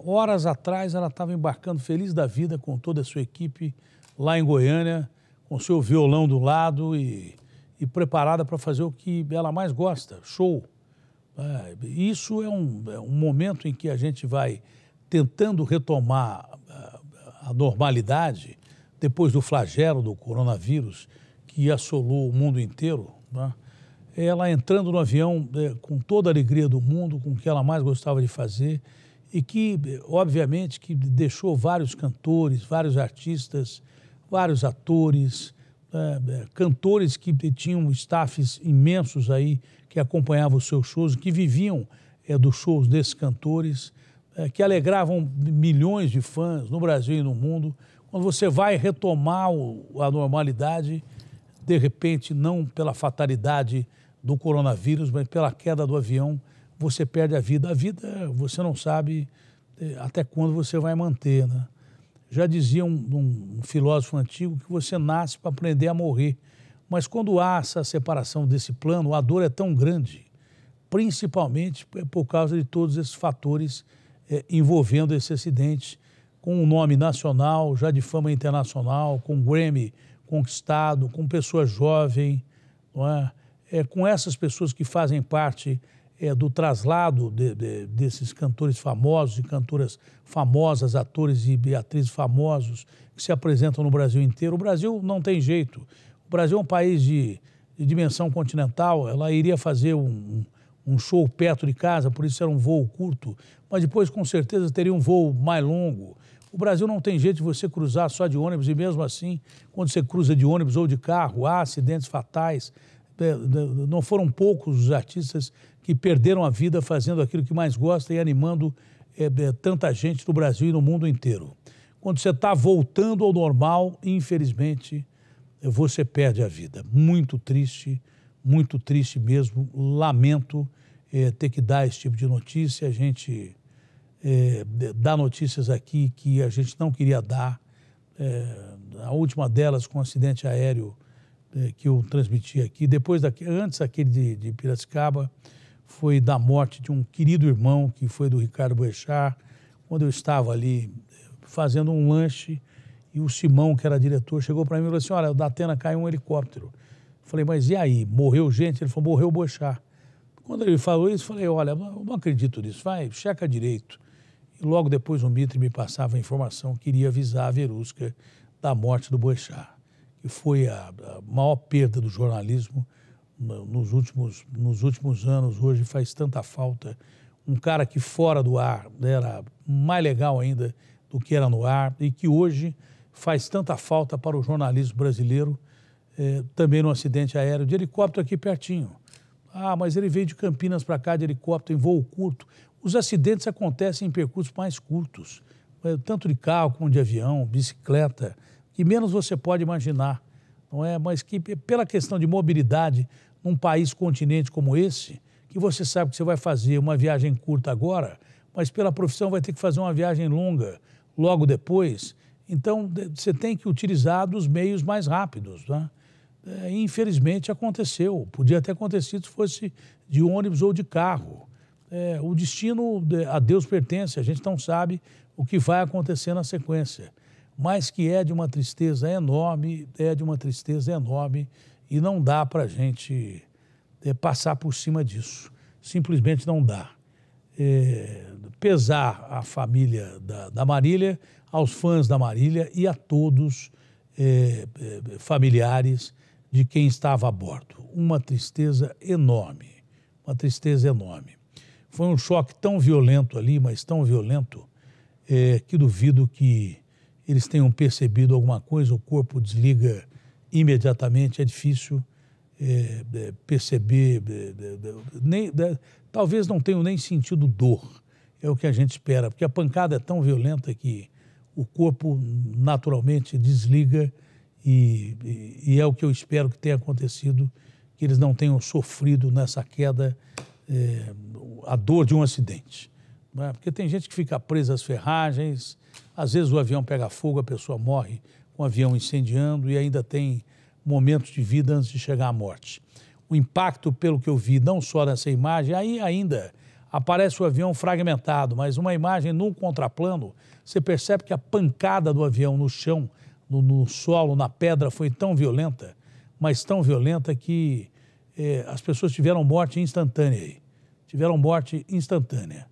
horas atrás ela estava embarcando feliz da vida com toda a sua equipe lá em Goiânia, com seu violão do lado e, e preparada para fazer o que ela mais gosta, show. Ah, isso um, é um momento em que a gente vai tentando retomar eh, a normalidade depois do flagelo do coronavírus que assolou o mundo inteiro, né? ela entrando no avião é, com toda a alegria do mundo, com o que ela mais gostava de fazer e que, eh, obviamente, que deixou vários cantores, vários artistas, vários atores, é, cantores que tinham staffs imensos aí que acompanhavam os seus shows, que viviam é, dos shows desses cantores eh, que alegravam milhões de fãs no Brasil e no mundo, quando você vai retomar a normalidade, de repente, não pela fatalidade do coronavírus, mas pela queda do avião, você perde a vida. A vida, você não sabe eh, até quando você vai manter. Né? Já dizia um, um filósofo antigo que você nasce para aprender a morrer. Mas quando há essa separação desse plano, a dor é tão grande, principalmente é por causa de todos esses fatores é, envolvendo esse acidente, com um nome nacional, já de fama internacional, com Grammy conquistado, com pessoa jovem, é? É, com essas pessoas que fazem parte é, do traslado de, de, desses cantores famosos e cantoras famosas, atores e atrizes famosos que se apresentam no Brasil inteiro. O Brasil não tem jeito. O Brasil é um país de, de dimensão continental. Ela iria fazer um, um show perto de casa, por isso era um voo curto, mas depois com certeza teria um voo mais longo. O Brasil não tem jeito de você cruzar só de ônibus, e mesmo assim, quando você cruza de ônibus ou de carro, há acidentes fatais. É, é, não foram poucos os artistas que perderam a vida fazendo aquilo que mais gosta e animando é, é, tanta gente no Brasil e no mundo inteiro. Quando você está voltando ao normal, infelizmente, você perde a vida. Muito triste, muito triste mesmo. Lamento é, ter que dar esse tipo de notícia. A gente é, dá notícias aqui que a gente não queria dar. É, a última delas com um acidente aéreo é, que eu transmiti aqui. Depois daqui, antes aquele de, de Piracicaba, foi da morte de um querido irmão que foi do Ricardo Boechat, quando eu estava ali é, fazendo um lanche e o Simão, que era diretor, chegou para mim e falou assim, olha, da Atena caiu um helicóptero. Falei, mas e aí? Morreu gente? Ele falou, morreu o Boechat. Quando ele falou isso, falei, olha, eu não acredito nisso, vai, checa direito. E logo depois o Mitre me passava a informação que iria avisar a Verusca da morte do Boechat, que foi a, a maior perda do jornalismo nos últimos, nos últimos anos, hoje faz tanta falta. Um cara que fora do ar né, era mais legal ainda do que era no ar e que hoje faz tanta falta para o jornalismo brasileiro, eh, também no acidente aéreo de helicóptero aqui pertinho. Ah, mas ele veio de Campinas para cá de helicóptero em voo curto. Os acidentes acontecem em percursos mais curtos, eh, tanto de carro como de avião, bicicleta, que menos você pode imaginar, não é? Mas que pela questão de mobilidade num país continente como esse, que você sabe que você vai fazer uma viagem curta agora, mas pela profissão vai ter que fazer uma viagem longa logo depois. Então, você tem que utilizar dos meios mais rápidos. Né? é, infelizmente aconteceu. Podia ter acontecido se fosse de ônibus ou de carro. É, o destino a Deus pertence, a gente não sabe o que vai acontecer na sequência. Mas que é de uma tristeza enorme, é de uma tristeza enorme e não dá para a gente é, passar por cima disso. Simplesmente não dá. É, pesar a família da, da, Marília, aos fãs da Marília e a todos é, é, familiares de quem estava a bordo. Uma tristeza enorme, uma tristeza enorme. Foi um choque tão violento ali, mas tão violento, é, que duvido que eles tenham percebido alguma coisa, o corpo desliga imediatamente, é difícil é, é, perceber, é, é, é, nem, talvez não tenham nem sentido dor, é o que a gente espera, porque a pancada é tão violenta que o corpo naturalmente desliga e, e, é o que eu espero que tenha acontecido, que eles não tenham sofrido nessa queda é, a dor de um acidente. É? Porque tem gente que fica presa às ferragens, às vezes o avião pega fogo, a pessoa morre com o avião incendiando e ainda tem momentos de vida antes de chegar à morte. O impacto, pelo que eu vi, não só nessa imagem, aí ainda aparece o avião fragmentado, mas uma imagem num contraplano, você percebe que a pancada do avião no chão no, no solo, na pedra, foi tão violenta, mas tão violenta que é, as pessoas tiveram morte instantânea aí. Tiveram morte instantânea.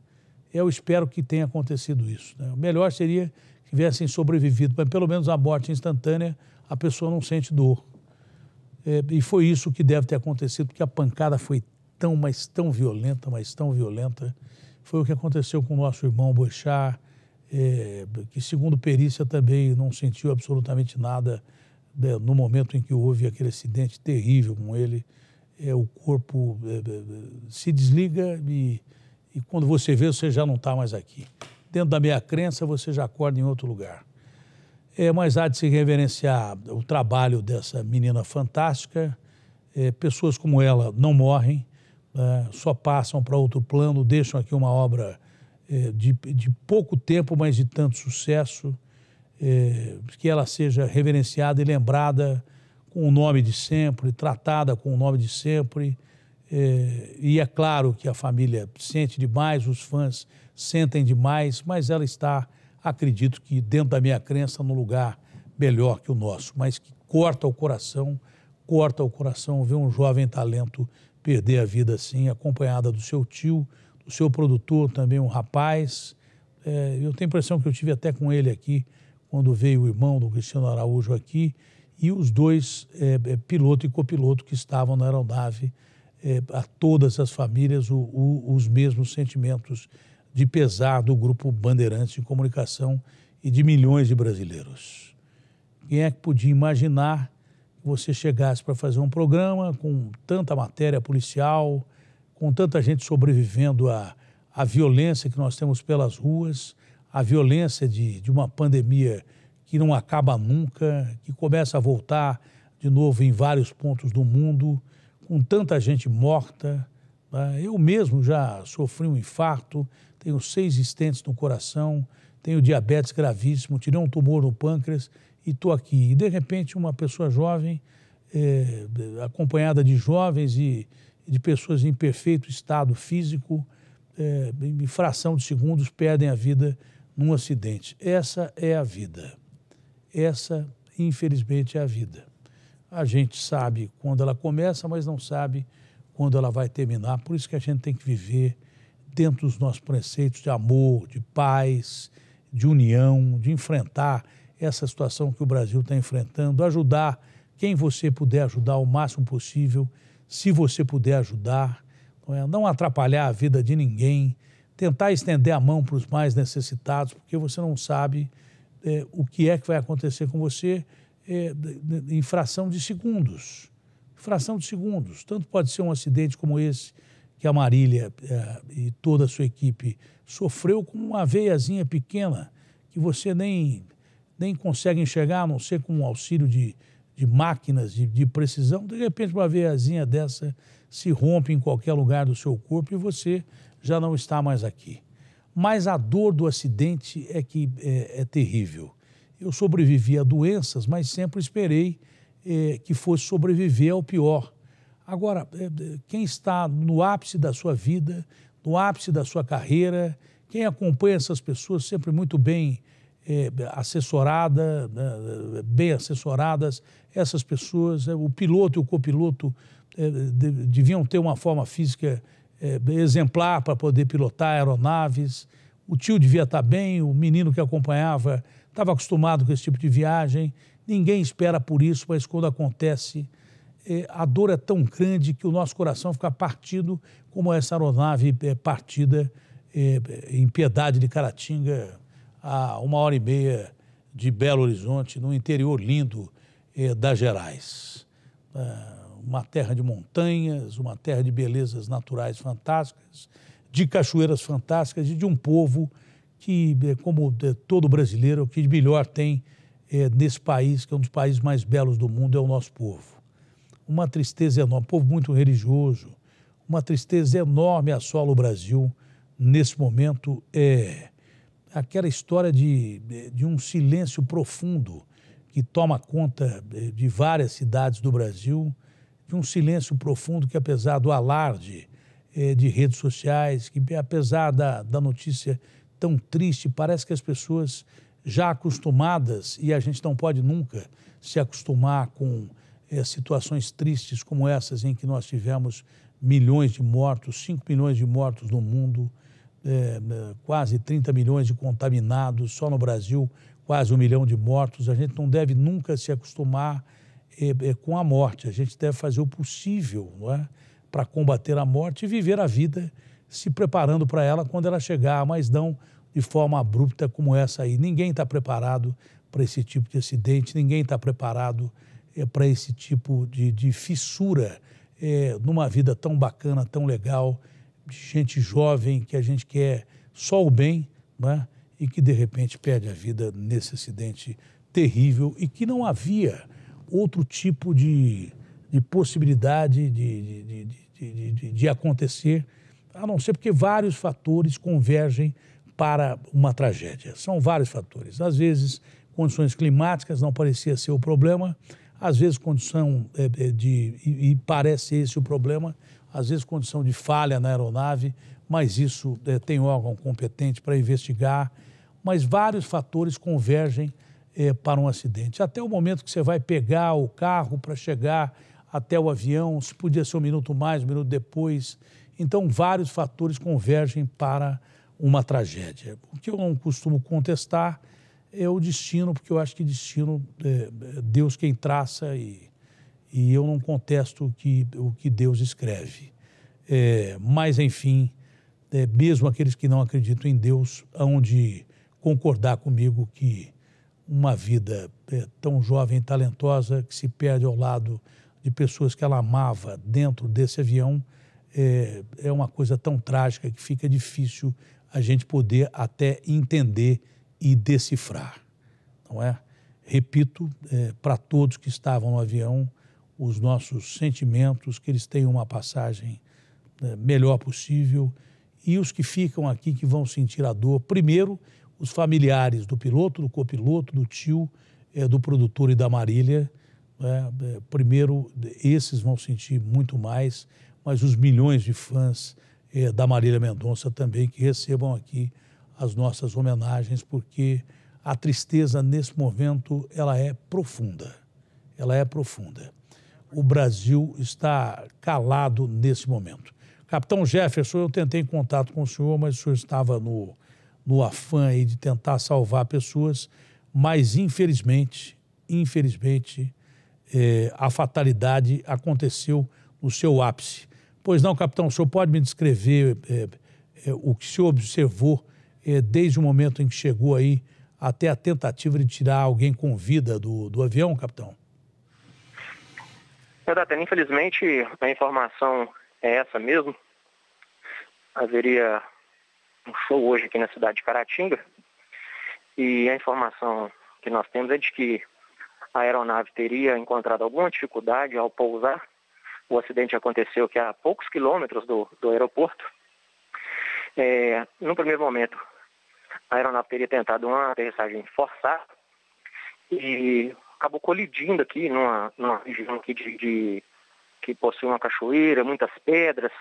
Eu espero que tenha acontecido isso. Né? O melhor seria que tivessem sobrevivido, mas pelo menos a morte instantânea, a pessoa não sente dor. É, e foi isso que deve ter acontecido, porque a pancada foi tão, mas tão violenta, mas tão violenta. Foi o que aconteceu com o nosso irmão Boixá, é, que, segundo perícia, também não sentiu absolutamente nada né, no momento em que houve aquele acidente terrível com ele. É, o corpo é, é se desliga e, e, quando você vê, você já não está mais aqui. Dentro da minha crença, você já acorda em outro lugar. É, mas há de se reverenciar o trabalho dessa menina fantástica. É, pessoas como ela não morrem, né, só passam para outro plano, deixam aqui uma obra é, de, de, pouco tempo, mas de tanto sucesso, é, que ela seja reverenciada e lembrada com o nome de sempre, tratada com o nome de sempre. É, e é claro que a família sente demais, os fãs sentem demais, mas ela está, acredito que, dentro da minha crença, num lugar melhor que o nosso, mas que corta o coração, corta o coração ver um jovem talento perder a vida assim, acompanhada do seu tio, o seu produtor também, um rapaz. É, eu tenho a impressão que eu tive até com ele aqui, quando veio o irmão do Cristiano Araújo aqui, e os dois, é, é, piloto e copiloto, que estavam na aeronave, é, a todas as famílias, o, o, os mesmos sentimentos de pesar do grupo Bandeirantes de Comunicação e de milhões de brasileiros. Quem é que podia imaginar que você chegasse para fazer um programa com tanta matéria policial, com tanta gente sobrevivendo à, à violência que nós temos pelas ruas, à violência de, de uma pandemia que não acaba nunca, que começa a voltar de novo em vários pontos do mundo, com tanta gente morta. Né? Eu mesmo já sofri um infarto, tenho seis estentes no coração, tenho diabetes gravíssimo, tirei um tumor no pâncreas e estou aqui. E de repente uma pessoa jovem, é, acompanhada de jovens e de pessoas em perfeito estado físico, é, em fração de segundos, perdem a vida num acidente. Essa é a vida. Essa, infelizmente, é a vida. A gente sabe quando ela começa, mas não sabe quando ela vai terminar. Por isso que a gente tem que viver dentro dos nossos preceitos de amor, de paz, de união, de enfrentar essa situação que o Brasil está enfrentando, ajudar quem você puder ajudar o máximo possível se você puder ajudar, não, é? não atrapalhar a vida de ninguém, tentar estender a mão para os mais necessitados, porque você não sabe é, o que é que vai acontecer com você é, em fração de segundos. Fração de segundos. Tanto pode ser um acidente como esse, que a Marília é, e toda a sua equipe sofreu com uma veiazinha pequena que você nem, nem consegue enxergar, a não ser com o auxílio de, de máquinas de, de precisão, de repente uma veiazinha dessa se rompe em qualquer lugar do seu corpo e você já não está mais aqui. Mas a dor do acidente é que é, é terrível. Eu sobrevivi a doenças, mas sempre esperei é, que fosse sobreviver ao pior. Agora, é, quem está no ápice da sua vida, no ápice da sua carreira, quem acompanha essas pessoas sempre muito bem é, assessorada, né, bem assessoradas, essas pessoas, né, o piloto e o copiloto é, de, deviam ter uma forma física é, exemplar para poder pilotar aeronaves. O tio devia estar bem, o menino que acompanhava estava acostumado com esse tipo de viagem. Ninguém espera por isso, mas quando acontece, é, a dor é tão grande que o nosso coração fica partido, como essa aeronave partida em Piedade de Caratinga a uma hora e meia de Belo Horizonte, no interior lindo eh, das Gerais. Ah, uma terra de montanhas, uma terra de belezas naturais fantásticas, de cachoeiras fantásticas e de um povo que, eh, como eh, todo brasileiro, o que de melhor tem eh, nesse país, que é um dos países mais belos do mundo, é o nosso povo. Uma tristeza enorme, um povo muito religioso, uma tristeza enorme assola o Brasil nesse momento. É, aquela história de, de um silêncio profundo que toma conta eh, de várias cidades do Brasil, de um silêncio profundo que, apesar do alarde eh, de redes sociais, que apesar da, da notícia tão triste, parece que as pessoas já acostumadas, e a gente não pode nunca se acostumar com eh, situações tristes como essas em que nós tivemos milhões de mortos, 5 milhões de mortos no mundo, é, né, quase 30 milhões de contaminados, só no Brasil quase um milhão de mortos. A gente não deve nunca se acostumar é, é, com a morte. A gente deve fazer o possível não é? para combater a morte e viver a vida se preparando para ela quando ela chegar, mas não de forma abrupta como essa aí. Ninguém está preparado para esse tipo de acidente, ninguém está preparado é, para esse tipo de, de fissura é, numa vida tão bacana, tão legal de gente jovem que a gente quer só o bem né? e que de repente perde a vida nesse acidente terrível e que não havia outro tipo de, de possibilidade de, de, de acontecer, a não ser porque vários fatores convergem para uma tragédia. São vários fatores. Às vezes, condições climáticas não parecia ser o problema, às vezes, condição eh, eh, de. E, e parece esse o problema às vezes condição de falha na aeronave, mas isso é, tem órgão competente para investigar. Mas vários fatores convergem é, para um acidente. Até o momento que você vai pegar o carro para chegar até o avião, se podia ser um minuto mais, um minuto depois. Então, vários fatores convergem para uma tragédia. O que eu não costumo contestar é o destino, porque eu acho que destino é, é Deus quem traça e e eu não contesto o que, o que Deus escreve. É, mas, enfim, é, mesmo aqueles que não acreditam em Deus, hão de concordar comigo que uma vida é, tão jovem e talentosa que se perde ao lado de pessoas que ela amava dentro desse avião é, é uma coisa tão trágica que fica difícil a gente poder até entender e decifrar, não é? Repito, é, para todos que estavam no avião, os nossos sentimentos, que eles tenham uma passagem né, melhor possível. E os que ficam aqui, que vão sentir a dor, primeiro, os familiares do piloto, do copiloto, do tio, é, do produtor e da Marília. Né, é, primeiro, esses vão sentir muito mais, mas os milhões de fãs é, da Marília Mendonça também que recebam aqui as nossas homenagens, porque a tristeza nesse momento ela é profunda. Ela é profunda o Brasil está calado nesse momento. Capitão Jefferson, eu tentei contato com o senhor, mas o senhor estava no, no afã aí de tentar salvar pessoas, mas infelizmente, infelizmente, é, a fatalidade aconteceu no seu ápice. Pois não, capitão, o senhor pode me descrever é, é, o que o senhor observou desde o momento em que chegou aí até a tentativa de tirar alguém com vida do, do avião, capitão? Datena, infelizmente a informação é essa mesmo. Haveria um show hoje aqui na cidade de Caratinga e a informação que nós temos é de que a aeronave teria encontrado alguma dificuldade ao pousar. O acidente aconteceu que a poucos quilômetros do, do aeroporto. É, no primeiro momento, a aeronave teria tentado uma aterrissagem forçada e acabou colidindo aqui numa, numa região aqui de, de, que possui uma cachoeira, muitas pedras.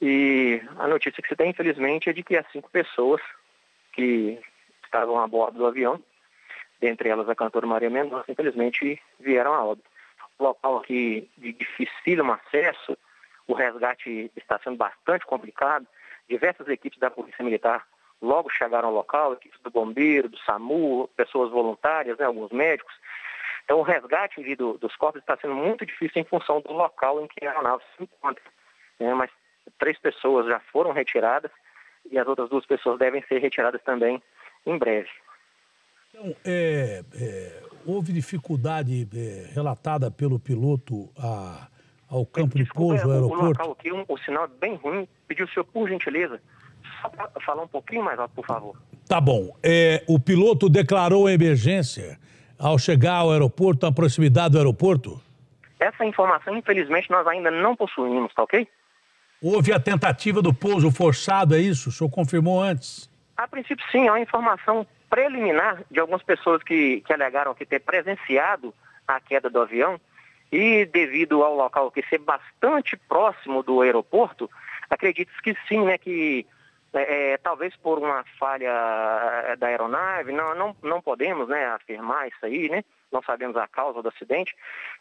E a notícia que se tem, infelizmente, é de que as cinco pessoas que estavam a bordo do avião, dentre elas a cantora Maria Mendonça, infelizmente vieram a óbito. Local aqui de dificílimo acesso, o resgate está sendo bastante complicado. Diversas equipes da Polícia Militar logo chegaram ao local, equipes do bombeiro, do SAMU, pessoas voluntárias, né, alguns médicos, então, o resgate ali, do, dos corpos está sendo muito difícil em função do local em que a aeronave se encontra. Né? mas três pessoas já foram retiradas e as outras duas pessoas devem ser retiradas também em breve. Então, é, é, houve dificuldade é, relatada pelo piloto a, ao campo de pouso, ao aeroporto? O, aqui, um, o sinal é bem ruim. Pediu o senhor, por gentileza, só para falar um pouquinho mais alto, por favor. Tá bom. É, o piloto declarou a emergência ao chegar ao aeroporto, à proximidade do aeroporto? Essa informação, infelizmente, nós ainda não possuímos, tá ok? Houve a tentativa do pouso forçado, é isso? O senhor confirmou antes? A princípio, sim. É uma informação preliminar de algumas pessoas que, que alegaram que ter presenciado a queda do avião e devido ao local que ser bastante próximo do aeroporto, acredito que sim, né, que é, é, talvez por uma falha é, da aeronave, não, não, não podemos né, afirmar isso aí, né? não sabemos a causa do acidente,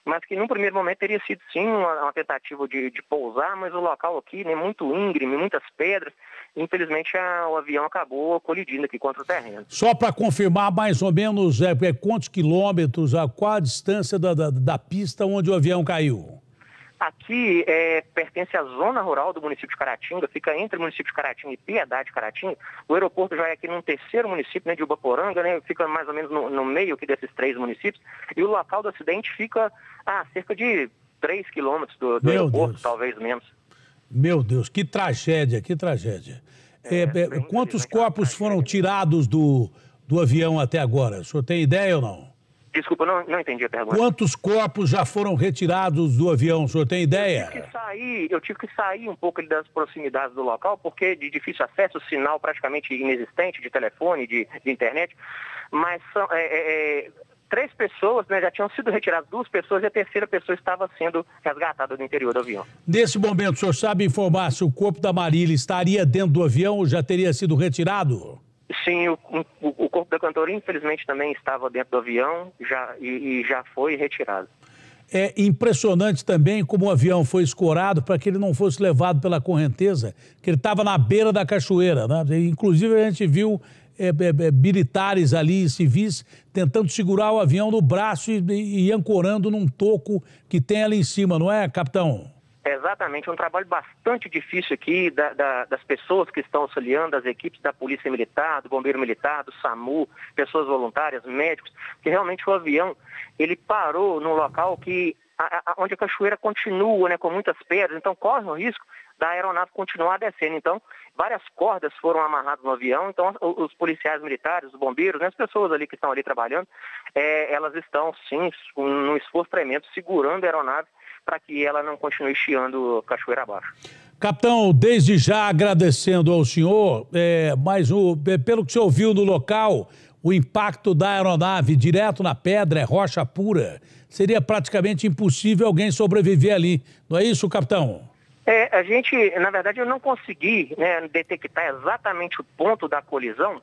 mas que num primeiro momento teria sido sim uma, uma tentativa de, de, pousar, mas o local aqui né, muito íngreme, muitas pedras, infelizmente a, o avião acabou colidindo aqui contra o terreno. Só para confirmar mais ou menos é, é, quantos quilômetros, a qual a distância da, da, da pista onde o avião caiu? Aqui é, pertence à zona rural do município de Caratinga, fica entre o município de Caratinga e Piedade de Caratinga. O aeroporto já é aqui num terceiro município, né, de Ubaporanga, né, fica mais ou menos no, no meio aqui desses três municípios. E o local do acidente fica a ah, cerca de 3 quilômetros do, do aeroporto, Deus. talvez menos. Meu Deus, que tragédia, que tragédia. É, é, é quantos é corpos foram tirados do, do avião até agora? O senhor tem ideia ou não? Desculpa, não, não entendi a pergunta. Quantos corpos já foram retirados do avião? O senhor tem ideia? Eu tive que sair, eu tive que sair um pouco das proximidades do local, porque de difícil acesso, sinal praticamente inexistente de telefone, de, de internet. Mas são, é, é, é, três pessoas né, já tinham sido retiradas, duas pessoas, e a terceira pessoa estava sendo resgatada do interior do avião. Nesse momento, o senhor sabe informar se o corpo da Marília estaria dentro do avião ou já teria sido retirado? Sim, o, o, corpo da cantora infelizmente também estava dentro do avião já, e, e já foi retirado. É impressionante também como o avião foi escorado para que ele não fosse levado pela correnteza, que ele estava na beira da cachoeira. Né? Inclusive, a gente viu é, é, é, militares ali, civis, tentando segurar o avião no braço e, e, e ancorando num toco que tem ali em cima, não é, capitão? É exatamente, é um trabalho bastante difícil aqui da, da, das pessoas que estão auxiliando, das equipes da Polícia Militar, do Bombeiro Militar, do SAMU, pessoas voluntárias, médicos, que realmente o avião, ele parou num local que, a, a, onde a cachoeira continua, né, com muitas pedras, então corre o risco da aeronave continuar descendo. Então, várias cordas foram amarradas no avião, então os policiais militares, os bombeiros, né, as pessoas ali que estão ali trabalhando, é, elas estão, sim, num esforço tremendo, segurando a aeronave para que ela não continue chiando cachoeira abaixo. Capitão, desde já agradecendo ao senhor, é, mas o, é, pelo que o senhor viu no local, o impacto da aeronave direto na pedra é rocha pura. Seria praticamente impossível alguém sobreviver ali, não é isso, capitão? É, a gente, na verdade, eu não consegui né, detectar exatamente o ponto da colisão,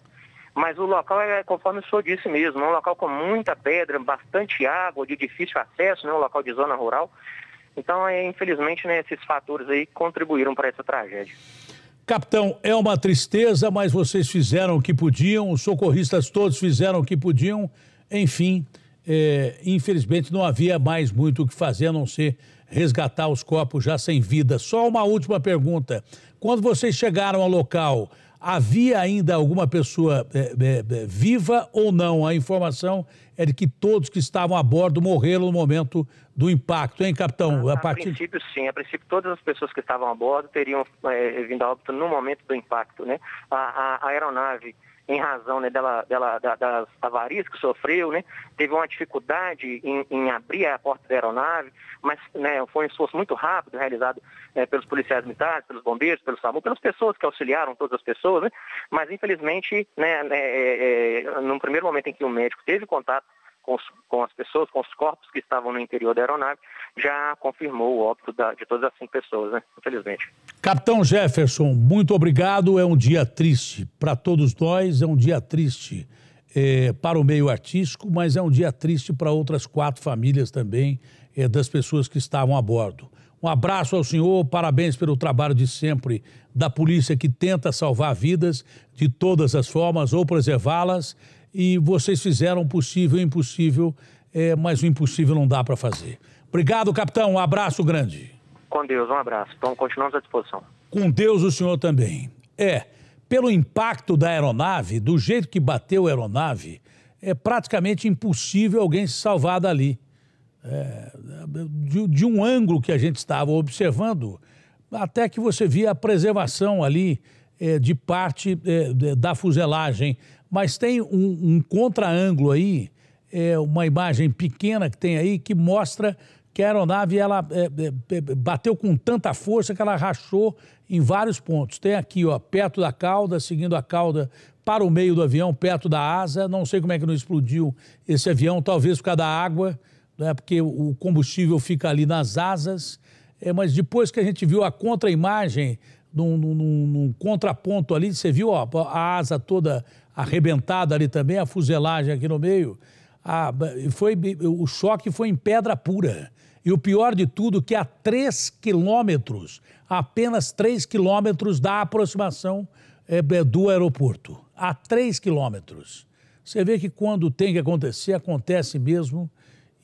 mas o local é, conforme o senhor disse mesmo, é um local com muita pedra, bastante água, de difícil acesso, né, um local de zona rural. Então, é, infelizmente, né, esses fatores aí contribuíram para essa tragédia. Capitão, é uma tristeza, mas vocês fizeram o que podiam, os socorristas todos fizeram o que podiam. Enfim, é, infelizmente não havia mais muito o que fazer a não ser resgatar os corpos já sem vida. Só uma última pergunta. Quando vocês chegaram ao local, Havia ainda alguma pessoa é, é, é, viva ou não? A informação é de que todos que estavam a bordo morreram no momento do impacto, hein, capitão? Ah, a, a partir... princípio, sim. A princípio, todas as pessoas que estavam a bordo teriam é, vindo a óbito no momento do impacto, né? A, a, a aeronave em razão né, dela, dela, da, das avarias que sofreu, né, teve uma dificuldade em, em, abrir a porta da aeronave, mas né, foi um esforço muito rápido realizado é, pelos policiais militares, pelos bombeiros, pelo SAMU, pelas pessoas que auxiliaram todas as pessoas, né, mas infelizmente, né, é, é, é no primeiro momento em que o médico teve contato com, com, as pessoas, com os corpos que estavam no interior da aeronave, já confirmou o óbito da, de todas as cinco pessoas, né? Infelizmente. Capitão Jefferson, muito obrigado. É um dia triste para todos nós, é um dia triste é, para o meio artístico, mas é um dia triste para outras quatro famílias também é, das pessoas que estavam a bordo. Um abraço ao senhor, parabéns pelo trabalho de sempre da polícia que tenta salvar vidas de todas as formas ou preservá-las e vocês fizeram o possível e o impossível, é, mas o impossível não dá para fazer. Obrigado, capitão. Um abraço grande. Com Deus, um abraço. Então, continuamos à disposição. Com Deus, o senhor também. É, pelo impacto da aeronave, do jeito que bateu a aeronave, é praticamente impossível alguém se salvar dali. É, de, de um ângulo que a gente estava observando, até que você via a preservação ali é, de parte é, da fuselagem mas tem um, um contra-ângulo aí, é, uma imagem pequena que tem aí, que mostra que a aeronave ela é, é, é, bateu com tanta força que ela rachou em vários pontos. Tem aqui, ó, perto da cauda, seguindo a cauda para o meio do avião, perto da asa. Não sei como é que não explodiu esse avião, talvez por causa da água, né, porque o combustível fica ali nas asas. É, mas depois que a gente viu a contra-imagem, num, num, num, contraponto ali, você viu ó, a asa toda arrebentada ali também, a fuselagem aqui no meio. Ah, a, foi, o choque foi em pedra pura. E o pior de tudo, que a 3 quilômetros, apenas 3 quilômetros da aproximação é, do aeroporto. A 3 quilômetros. Você vê que quando tem que acontecer, acontece mesmo.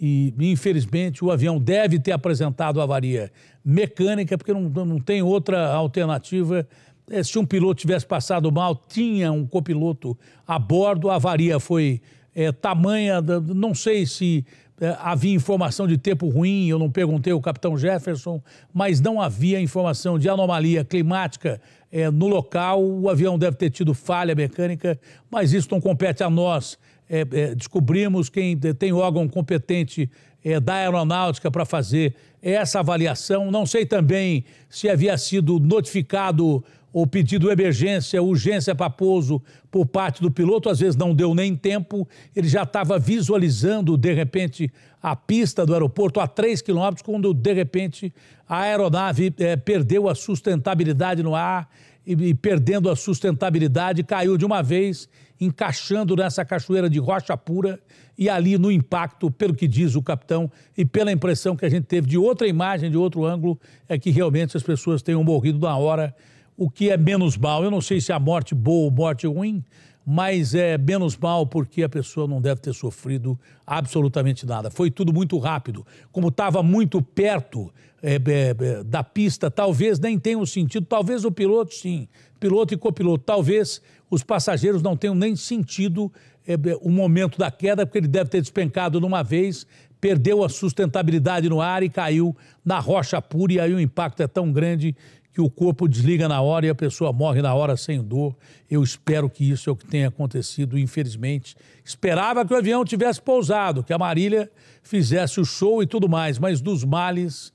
E, infelizmente, o avião deve ter apresentado avaria mecânica, porque não, não tem outra alternativa é, se um piloto tivesse passado mal, tinha um copiloto a bordo, a avaria foi é, tamanha, não sei se é, havia informação de tempo ruim, eu não perguntei ao capitão Jefferson, mas não havia informação de anomalia climática é, no local, o avião deve ter tido falha mecânica, mas isso não compete a nós é, é, descobrimos quem tem órgão competente é, da aeronáutica para fazer essa avaliação. Não sei também se havia sido notificado ou pedido emergência, urgência para pouso por parte do piloto, às vezes não deu nem tempo, ele já estava visualizando, de repente, a pista do aeroporto a 3 quilômetros, quando, de repente, a aeronave é, perdeu a sustentabilidade no ar e, e perdendo a sustentabilidade, caiu de uma vez encaixando nessa cachoeira de rocha pura e ali no impacto, pelo que diz o capitão e pela impressão que a gente teve de outra imagem, de outro ângulo, é que realmente as pessoas tenham morrido na hora, o que é menos mal. Eu não sei se é a morte boa ou morte ruim, mas é menos mal porque a pessoa não deve ter sofrido absolutamente nada. Foi tudo muito rápido. Como estava muito perto é, é, é, da pista, talvez nem tenha um sentido, talvez o piloto sim, piloto e copiloto, talvez os passageiros não tenham nem sentido é, é, o momento da queda, porque ele deve ter despencado numa vez, perdeu a sustentabilidade no ar e caiu na rocha pura, e aí o impacto é tão grande que o corpo desliga na hora e a pessoa morre na hora sem dor. Eu espero que isso é o que tenha acontecido, infelizmente. Esperava que o avião tivesse pousado, que a Marília fizesse o show e tudo mais, mas dos males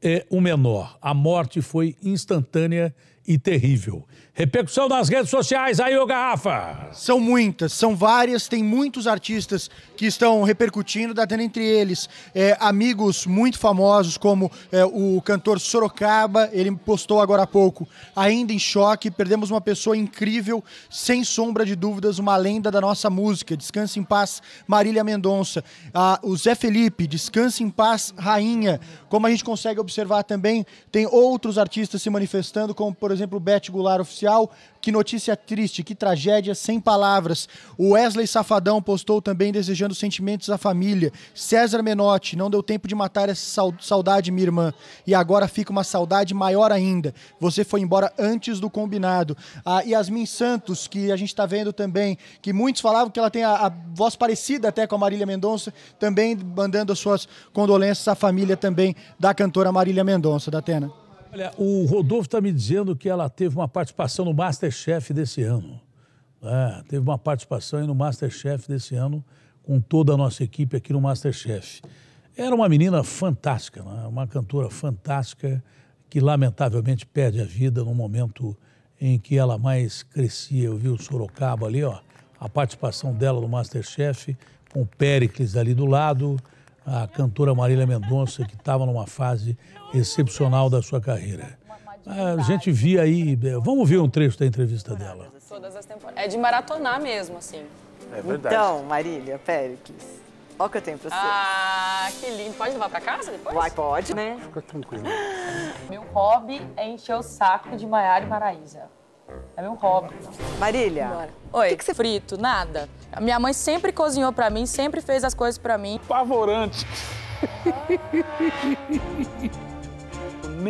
é o menor. A morte foi instantânea e terrível. Repercussão nas redes sociais aí, ô Garrafa. São muitas, são várias, tem muitos artistas que estão repercutindo, tá tendo entre eles é, amigos muito famosos, como é, o cantor Sorocaba, ele postou agora há pouco, ainda em choque, perdemos uma pessoa incrível, sem sombra de dúvidas, uma lenda da nossa música, descanse em paz, Marília Mendonça. Ah, o Zé Felipe, descanse em paz, Rainha. Como a gente consegue observar também, tem outros artistas se manifestando, como por exemplo o Beth Goulart Oficial, social. Que notícia triste, que tragédia sem palavras. O Wesley Safadão postou também desejando sentimentos à família. César Menotti, não deu tempo de matar essa saudade, minha irmã. E agora fica uma saudade maior ainda. Você foi embora antes do combinado. A Yasmin Santos, que a gente está vendo também, que muitos falavam que ela tem a, a voz parecida até com a Marília Mendonça, também mandando as suas condolências à família também da cantora Marília Mendonça, da Atena. Olha, o Rodolfo está me dizendo que ela teve uma participação no Masterchef desse ano. É, teve uma participação no Masterchef desse ano, com toda a nossa equipe aqui no Masterchef. Era uma menina fantástica, né? uma cantora fantástica, que lamentavelmente perde a vida no momento em que ela mais crescia. Eu vi o Sorocaba ali, ó, a participação dela no Masterchef, com o Péricles ali do lado, a cantora Marília Mendonça, que estava numa fase excepcional da sua carreira. A gente via aí, é, vamos ver um trecho da entrevista dela. É de maratonar mesmo, assim. É verdade. Então, Marília, Péricles, olha o que eu tenho pra você. Ah, que lindo. Pode levar pra casa depois? Vai, pode, né? Fica tranquilo. *laughs* Meu hobby é encher o saco de Maiara e Maraísa. É meu hobby. Marília. Bora. Oi. O que, que você frito? Nada. A minha mãe sempre cozinhou pra mim, sempre fez as coisas pra mim. Pavorante. Ah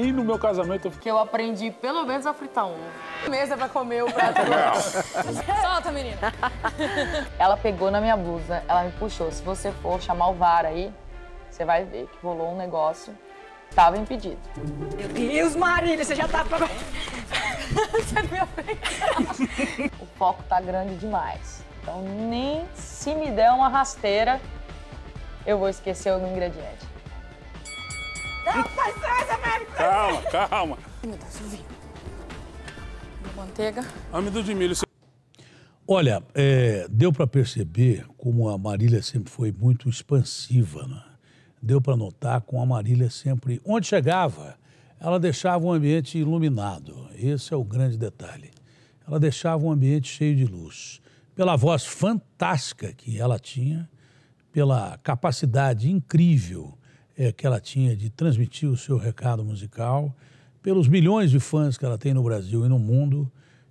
nem no meu casamento. Que eu aprendi pelo menos a fritar um. Mesa pra comer o prato. Solta, menina. *laughs* Ela pegou na minha blusa, ela me puxou. Se você for chamar o VAR aí, você vai ver que rolou um negócio. Tava impedido. Meu Deus, Marília, você já tá pra... *laughs* *laughs* o foco tá grande demais. Então, nem se me der uma rasteira, eu vou esquecer o ingrediente. Calma, calma. Manteiga. Amido de milho. Olha, é, deu para perceber como a Marília sempre foi muito expansiva, né? Deu para notar com a Marília sempre. Onde chegava, ela deixava um ambiente iluminado. Esse é o grande detalhe. Ela deixava um ambiente cheio de luz. Pela voz fantástica que ela tinha, pela capacidade incrível é, que ela tinha de transmitir o seu recado musical, pelos milhões de fãs que ela tem no Brasil e no mundo,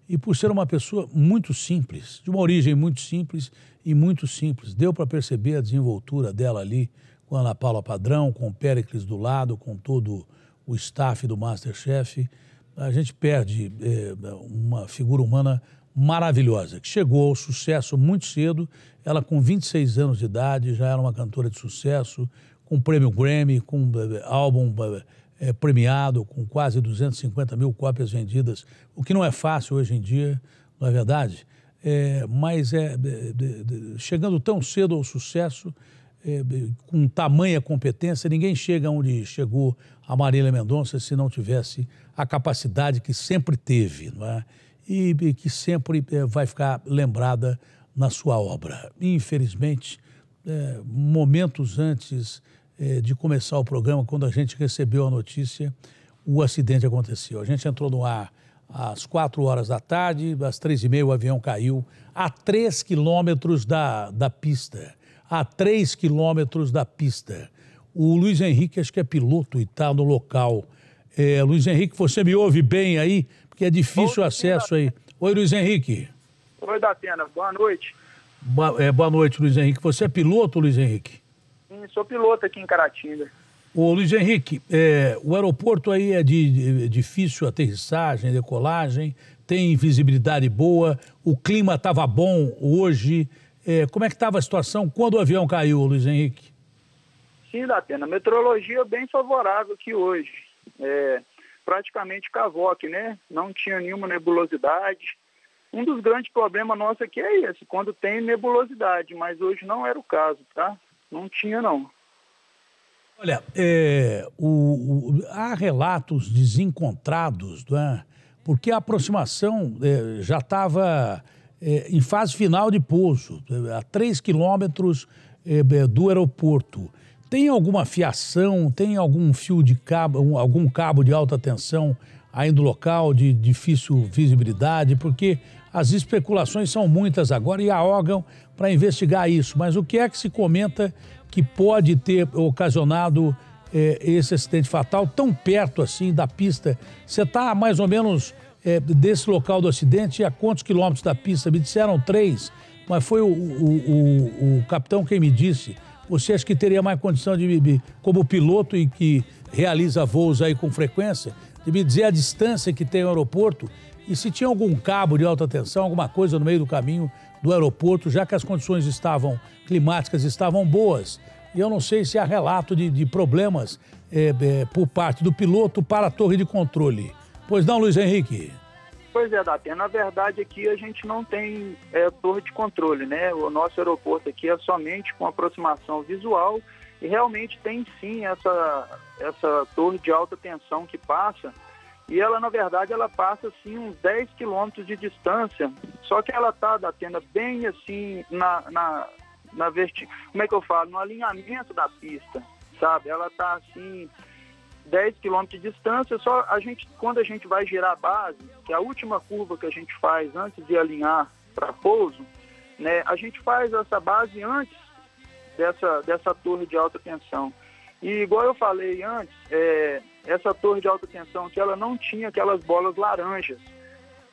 e por ser uma pessoa muito simples, de uma origem muito simples e muito simples. Deu para perceber a desenvoltura dela ali com a Ana Paula Padrão, com o Péricles do lado, com todo o staff do Masterchef. A gente perde é, uma figura humana maravilhosa, que chegou ao sucesso muito cedo. Ela, com 26 anos de idade, já era uma cantora de sucesso, com prêmio Grammy, com eh, álbum é, premiado, com quase 250 mil cópias vendidas, o que não é fácil hoje em dia, não é verdade? É, mas é de, de, de, chegando tão cedo ao sucesso, é, com tamanha competência, ninguém chega onde chegou a Marília Mendonça se não tivesse a capacidade que sempre teve, não é? E, e que sempre vai ficar lembrada na sua obra. Infelizmente, é, momentos antes eh, de começar o programa, quando a gente recebeu a notícia, o acidente aconteceu. A gente entrou no ar às quatro horas da tarde, às três e meia o avião caiu a três quilômetros da, da pista. A três quilômetros da pista. O Luiz Henrique, acho que é piloto e está no local. É, Luiz Henrique, você me ouve bem aí? Porque é difícil o acesso aí. Oi, Luiz Henrique. Oi, Datena. Boa noite. Boa, é, boa noite, Luiz Henrique. Você é piloto, Luiz Henrique? sou piloto aqui em Caratinga. Ô Luiz Henrique, é, o aeroporto aí é de, de é difícil aterrissagem, decolagem, tem visibilidade boa, o clima estava bom hoje. É, como é que estava a situação quando o avião caiu, Luiz Henrique? Sim, dá pena. Meteorologia bem favorável aqui hoje. É, praticamente cavoque, né? Não tinha nenhuma nebulosidade. Um dos grandes problemas nossos aqui é esse, quando tem nebulosidade, mas hoje não era o caso, tá? Não tinha, não. Olha, é, o, o, há relatos desencontrados, né? porque a aproximação é, já estava é, em fase final de pouso, a 3 quilômetros é, é, do aeroporto. Tem alguma fiação, tem algum fio de cabo, algum cabo de alta tensão aí no local de difícil visibilidade? Porque as especulações são muitas agora e há órgão para investigar isso, mas o que é que se comenta que pode ter ocasionado eh, esse acidente fatal tão perto assim da pista? Você está mais ou menos eh, desse local do acidente a quantos quilômetros da pista? Me disseram três, mas foi o, o, o, o capitão quem me disse. Você acha que teria mais condição de, como piloto e que realiza voos aí com frequência, de me dizer a distância que tem o aeroporto e se tinha algum cabo de alta tensão, alguma coisa no meio do caminho do aeroporto, já que as condições estavam climáticas estavam boas. E eu não sei se há relato de, de problemas é, é, por parte do piloto para a torre de controle. Pois não, Luiz Henrique? Pois é, Datena. Na verdade, aqui a gente não tem é, torre de controle, né? O nosso aeroporto aqui é somente com aproximação visual e realmente tem sim essa, essa torre de alta tensão que passa e ela, na verdade, ela passa assim uns 10 quilômetros de distância, só que ela está da tenda bem assim na, na, na verti... como é que eu falo? No alinhamento da pista, sabe? Ela está assim 10 quilômetros de distância, só a gente, quando a gente vai girar a base, que é a última curva que a gente faz antes de alinhar para pouso, né, a gente faz essa base antes dessa, dessa torre de alta tensão. E igual eu falei antes, é, essa torre de alta tensão que ela não tinha aquelas bolas laranjas.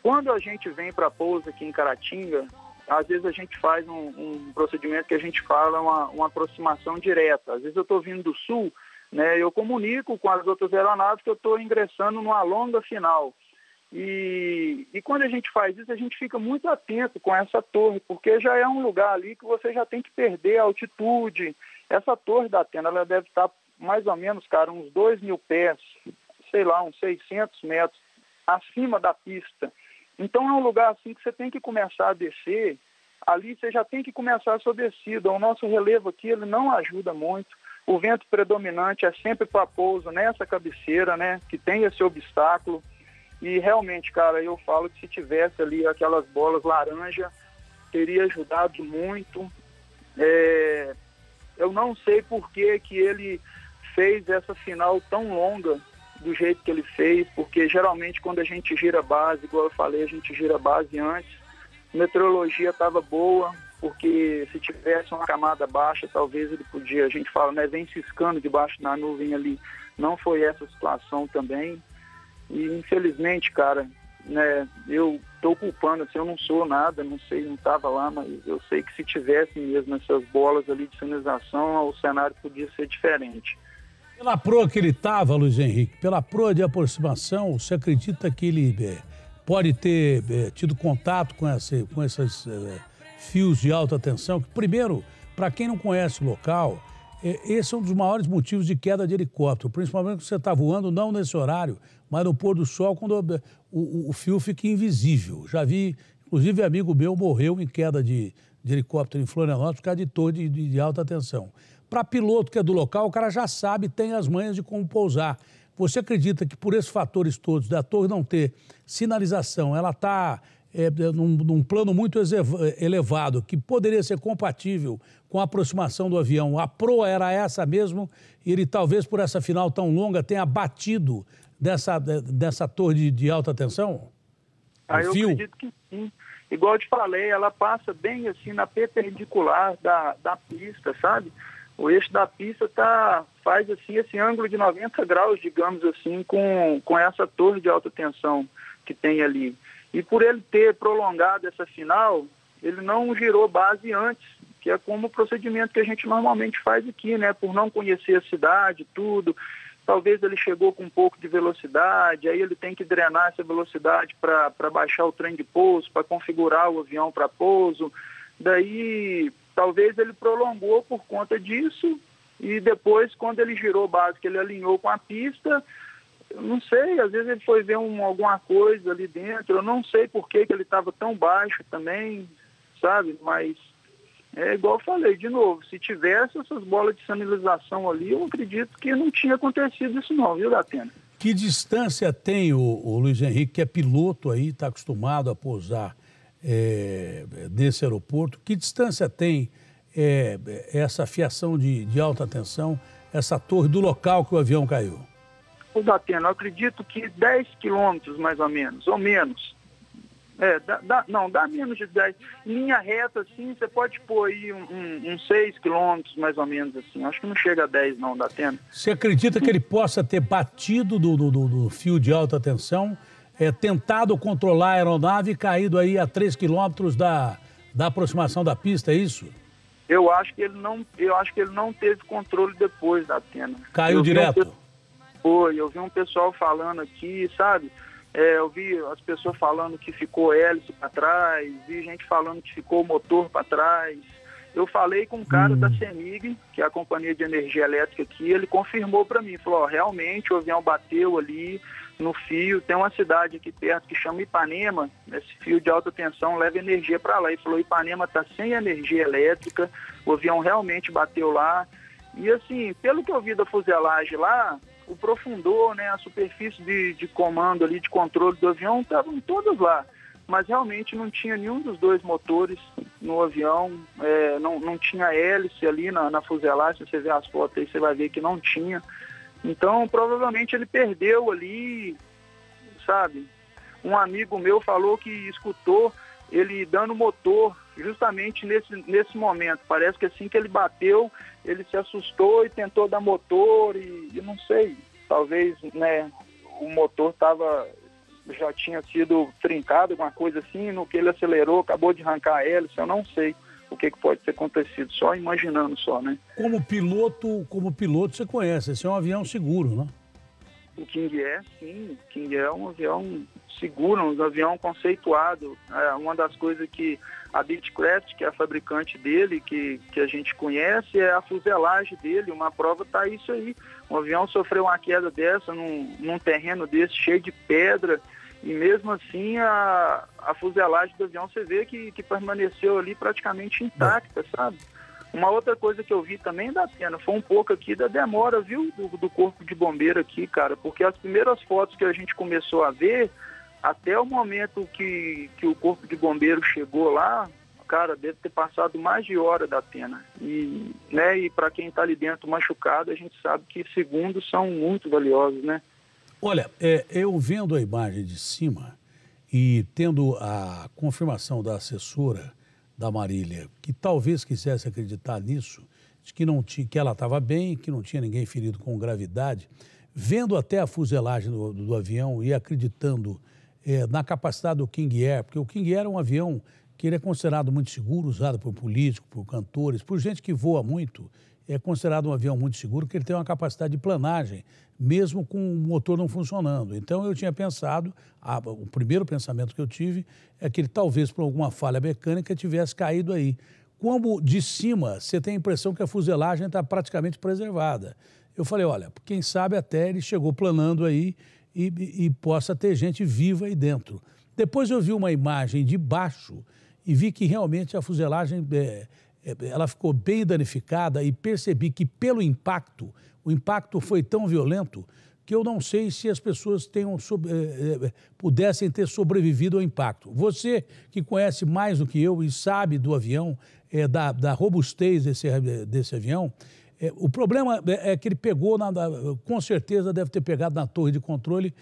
Quando a gente vem para pouso aqui em Caratinga, às vezes a gente faz um, um procedimento que a gente fala uma, uma aproximação direta. Às vezes eu estou vindo do sul, né, eu comunico com as outras aeronaves que eu estou ingressando numa longa final. E, e, quando a gente faz isso, a gente fica muito atento com essa torre, porque já é um lugar ali que você já tem que perder a altitude, essa torre da tenda ela deve estar mais ou menos, cara, uns 2 mil pés, sei lá, uns 600 metros acima da pista. Então é um lugar assim que você tem que começar a descer. Ali você já tem que começar a sua descida. O nosso relevo aqui ele não ajuda muito. O vento predominante é sempre para pouso nessa cabeceira, né? Que tem esse obstáculo. E realmente, cara, eu falo que se tivesse ali aquelas bolas laranja, teria ajudado muito. É, eu não sei por que, que ele fez essa final tão longa do jeito que ele fez, porque geralmente quando a gente gira base, igual eu falei, a gente gira base antes. Meteorologia estava boa, porque se tivesse uma camada baixa, talvez ele podia, a gente fala, né, vem ciscando debaixo da nuvem ali. Não foi essa situação também. E infelizmente, cara, né, eu estou culpando, assim, eu não sou nada, não sei, não estava lá, mas eu sei que se tivesse mesmo essas bolas ali de sinalização, o cenário podia ser diferente. Pela proa que ele estava, Luiz Henrique, pela proa de aproximação, você acredita que ele é, pode ter é, tido contato com, essa, com esses é, eh, fios de alta tensão? primeiro, para quem não conhece o local, esse é um dos maiores motivos de queda de helicóptero, principalmente quando você está voando não nesse horário, mas no pôr do sol, quando o, o, o fio fica invisível. Já vi, inclusive, amigo meu morreu em queda de, de helicóptero em Florianópolis por causa de torre de, de alta tensão. Para piloto que é do local, o cara já sabe, tem as manhas de como pousar. Você acredita que por esses fatores todos, da torre não ter sinalização, ela está é, é, num, num, plano muito é, elevado, que poderia ser compatível com a aproximação do avião. A proa era essa mesmo, e ele talvez por essa final tão longa tenha batido dessa, dessa torre de, de alta tensão? Ah, eu fio? acredito que sim. Igual eu te falei, ela passa bem assim na perpendicular da, da pista, sabe? O eixo da pista tá, faz assim esse ângulo de 90 graus, digamos assim, com, com essa torre de alta tensão que tem ali. E por ele ter prolongado essa final, ele não girou base antes, que é como o procedimento que a gente normalmente faz aqui, né? Por não conhecer a cidade, tudo talvez ele chegou com um pouco de velocidade, aí ele tem que drenar essa velocidade para baixar o trem de pouso, para configurar o avião para pouso. Daí, talvez ele prolongou por conta disso e depois, quando ele girou base, ele alinhou com a pista, não sei, às vezes ele foi ver um, alguma coisa ali dentro, eu não sei por que, que ele estava tão baixo também, sabe? Mas é igual eu falei, de novo, se tivesse essas bolas de sanilização ali, eu acredito que não tinha acontecido isso não, viu, Datena? Que distância tem o, o Luiz Henrique, que é piloto aí, está acostumado a pousar é, desse aeroporto, que distância tem é, essa fiação de, de alta tensão, essa torre do local que o avião caiu? O Datena, eu acredito que 10 quilômetros mais ou menos, ou menos. É, dá, dá, não, dá menos de 10. Linha reta, assim, você pode pôr aí uns um, um, um 6 quilômetros, mais ou menos, assim. Acho que não chega a 10, não, dá tempo. Você acredita que ele possa ter batido do, do, do fio de alta tensão, é, tentado controlar a aeronave e caído aí a 3 quilômetros da, da aproximação da pista, é isso? Eu acho que ele não, eu acho que ele não teve controle depois da Atena. Caiu eu direto? Um, foi, eu vi um pessoal falando aqui, sabe? É, eu vi as pessoas falando que ficou hélice para trás, vi gente falando que ficou motor para trás. Eu falei com um cara hum. da CEMIG, que é a companhia de energia elétrica aqui, ele confirmou para mim, falou, realmente o avião bateu ali no fio, tem uma cidade aqui perto que chama Ipanema, esse fio de alta tensão leva energia para lá. Ele falou, Ipanema está sem energia elétrica, o avião realmente bateu lá. E assim, pelo que eu vi da fuselagem lá, o profundor, né, a superfície de, de comando ali, de controle do avião, estavam todas lá. Mas realmente não tinha nenhum dos dois motores no avião, é, não, não tinha hélice ali na, na fuselagem, se você ver as fotos aí, você vai ver que não tinha. Então, provavelmente ele perdeu ali, sabe? Um amigo meu falou que escutou ele dando motor justamente nesse, nesse momento. Parece que assim que ele bateu, ele se assustou e tentou dar motor e, e não sei, talvez né, o motor estava já tinha sido trincado, alguma coisa assim, no que ele acelerou, acabou de arrancar a hélice, eu não sei o que, que pode ter acontecido, só imaginando só, né? Como piloto, como piloto você conhece, esse é um avião seguro, né? o King Air, é, sim, o King Air é um avião seguro, um avião conceituado. É uma das coisas que a Bitcraft, que é a fabricante dele, que, que a gente conhece, é a fuselagem dele. Uma prova está isso aí. Um avião sofreu uma queda dessa num, num terreno desse, cheio de pedra, e mesmo assim a, a fuselagem do avião você vê que, que permaneceu ali praticamente intacta, sabe? Uma outra coisa que eu vi também da pena foi um pouco aqui da demora, viu, do, do, corpo de bombeiro aqui, cara, porque as primeiras fotos que a gente começou a ver, até o momento que, que o corpo de bombeiro chegou lá, cara, deve ter passado mais de hora da pena. E, né, e para quem está ali dentro machucado, a gente sabe que segundos são muito valiosos, né? Olha, é, eu vendo a imagem de cima e tendo a confirmação da assessora da Marília, que talvez quisesse acreditar nisso, de que, não tinha, que ela estava bem, que não tinha ninguém ferido com gravidade, vendo até a fuselagem do, do avião e acreditando é, na capacidade do King Air, porque o King Air é um avião que ele é considerado muito seguro, usado por políticos, por cantores, por gente que voa muito é considerado um avião muito seguro, porque ele tem uma capacidade de planagem, mesmo com o motor não funcionando. Então eu tinha pensado, a, o primeiro pensamento que eu tive é que ele talvez por alguma falha mecânica tivesse caído aí. Como de cima, você tem a impressão que a fuselagem está praticamente preservada. Eu falei, olha, quem sabe até ele chegou planando aí e, e, e possa ter gente viva aí dentro. Depois eu vi uma imagem de baixo e vi que realmente a fuselagem é, ela ficou bem danificada e percebi que pelo impacto, o impacto foi tão violento que eu não sei se as pessoas tenham, eh, eh, pudessem ter sobrevivido ao impacto. Você que conhece mais do que eu e sabe do avião, eh, da, da, robustez desse, desse avião, o problema é que ele pegou, na, com certeza deve ter pegado na torre de controle,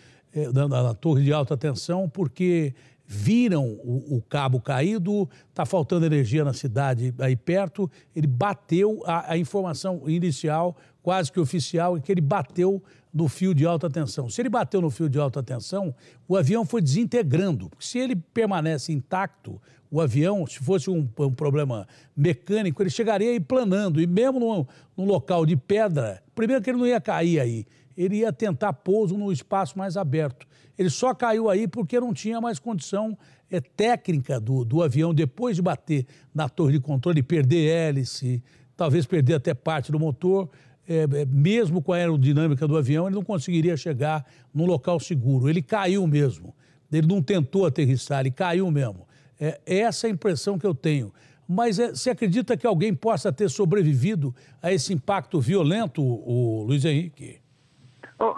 na, na, torre de alta tensão, porque viram o, o cabo caído, está faltando energia na cidade aí perto. Ele bateu a, a informação inicial, quase que oficial, é que ele bateu no fio de alta tensão. Se ele bateu no fio de alta tensão, o avião foi desintegrando. Se ele permanece intacto, o avião, se fosse um, um problema mecânico, ele chegaria aí planando. E mesmo num, num, local de pedra, primeiro que ele não ia cair aí, ele ia tentar pouso num espaço mais aberto. Ele só caiu aí porque não tinha mais condição é, técnica do, do avião, depois de bater na torre de controle, perder hélice, talvez perder até parte do motor. É, mesmo com a aerodinâmica do avião, ele não conseguiria chegar num local seguro. Ele caiu mesmo. Ele não tentou aterrissar, ele caiu mesmo. É, é essa é a impressão que eu tenho. Mas é, acredita que alguém possa ter sobrevivido a esse impacto violento, o Luiz Henrique?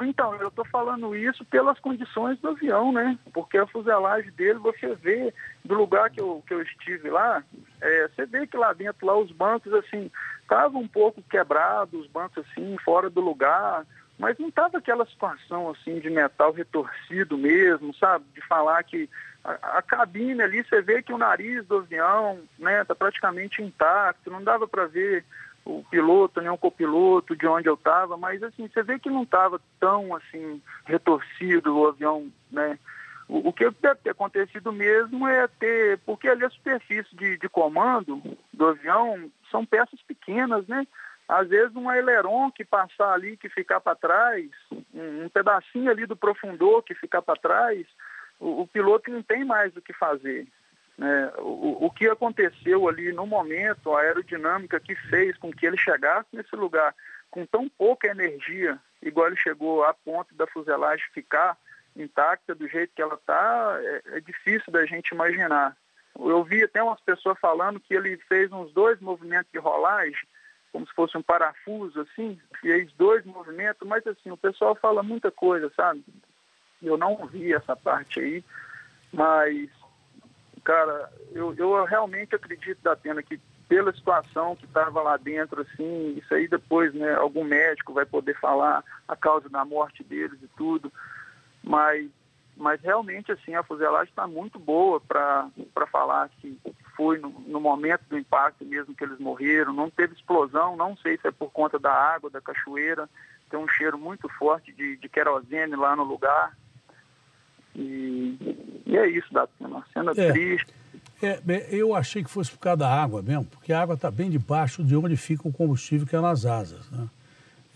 Então, eu estou falando isso pelas condições do avião, né? Porque a fuselagem dele, você vê, do lugar que eu, que eu estive lá, é, você vê que lá dentro, lá os bancos, assim, estavam um pouco quebrados, os bancos, assim, fora do lugar, mas não estava aquela situação, assim, de metal retorcido mesmo, sabe? De falar que a, a cabine ali, você vê que o nariz do avião, né, está praticamente intacto, não dava para ver o piloto, nem o copiloto, de onde eu estava, mas assim, você vê que não estava tão assim retorcido o avião, né? O, o, que deve ter acontecido mesmo é ter, porque ali a superfície de, de comando do avião são peças pequenas, né? Às vezes um aileron que passar ali, que ficar para trás, um, um, pedacinho ali do profundor que ficar para trás, o, o piloto não tem mais o que fazer. Né? O, o que aconteceu ali no momento, a aerodinâmica que fez com que ele chegasse nesse lugar com tão pouca energia, igual ele chegou a ponto da fuselagem ficar intacta do jeito que ela está, é, é difícil da gente imaginar. Eu vi até umas pessoas falando que ele fez uns dois movimentos de rolagem, como se fosse um parafuso, assim, fez dois movimentos, mas assim, o pessoal fala muita coisa, sabe? Eu não vi essa parte aí, mas cara, eu, eu realmente acredito da pena que pela situação que estava lá dentro, assim, isso aí depois, né, algum médico vai poder falar a causa da morte deles e tudo, mas, mas realmente, assim, a fuselagem está muito boa para falar que foi no, no, momento do impacto mesmo que eles morreram, não teve explosão, não sei se é por conta da água, da cachoeira, tem um cheiro muito forte de, de querosene lá no lugar, e, e é isso, Datena. Uma cena é, triste. É, eu achei que fosse por causa da água mesmo, porque a água está bem debaixo de onde fica o combustível que é nas asas, né?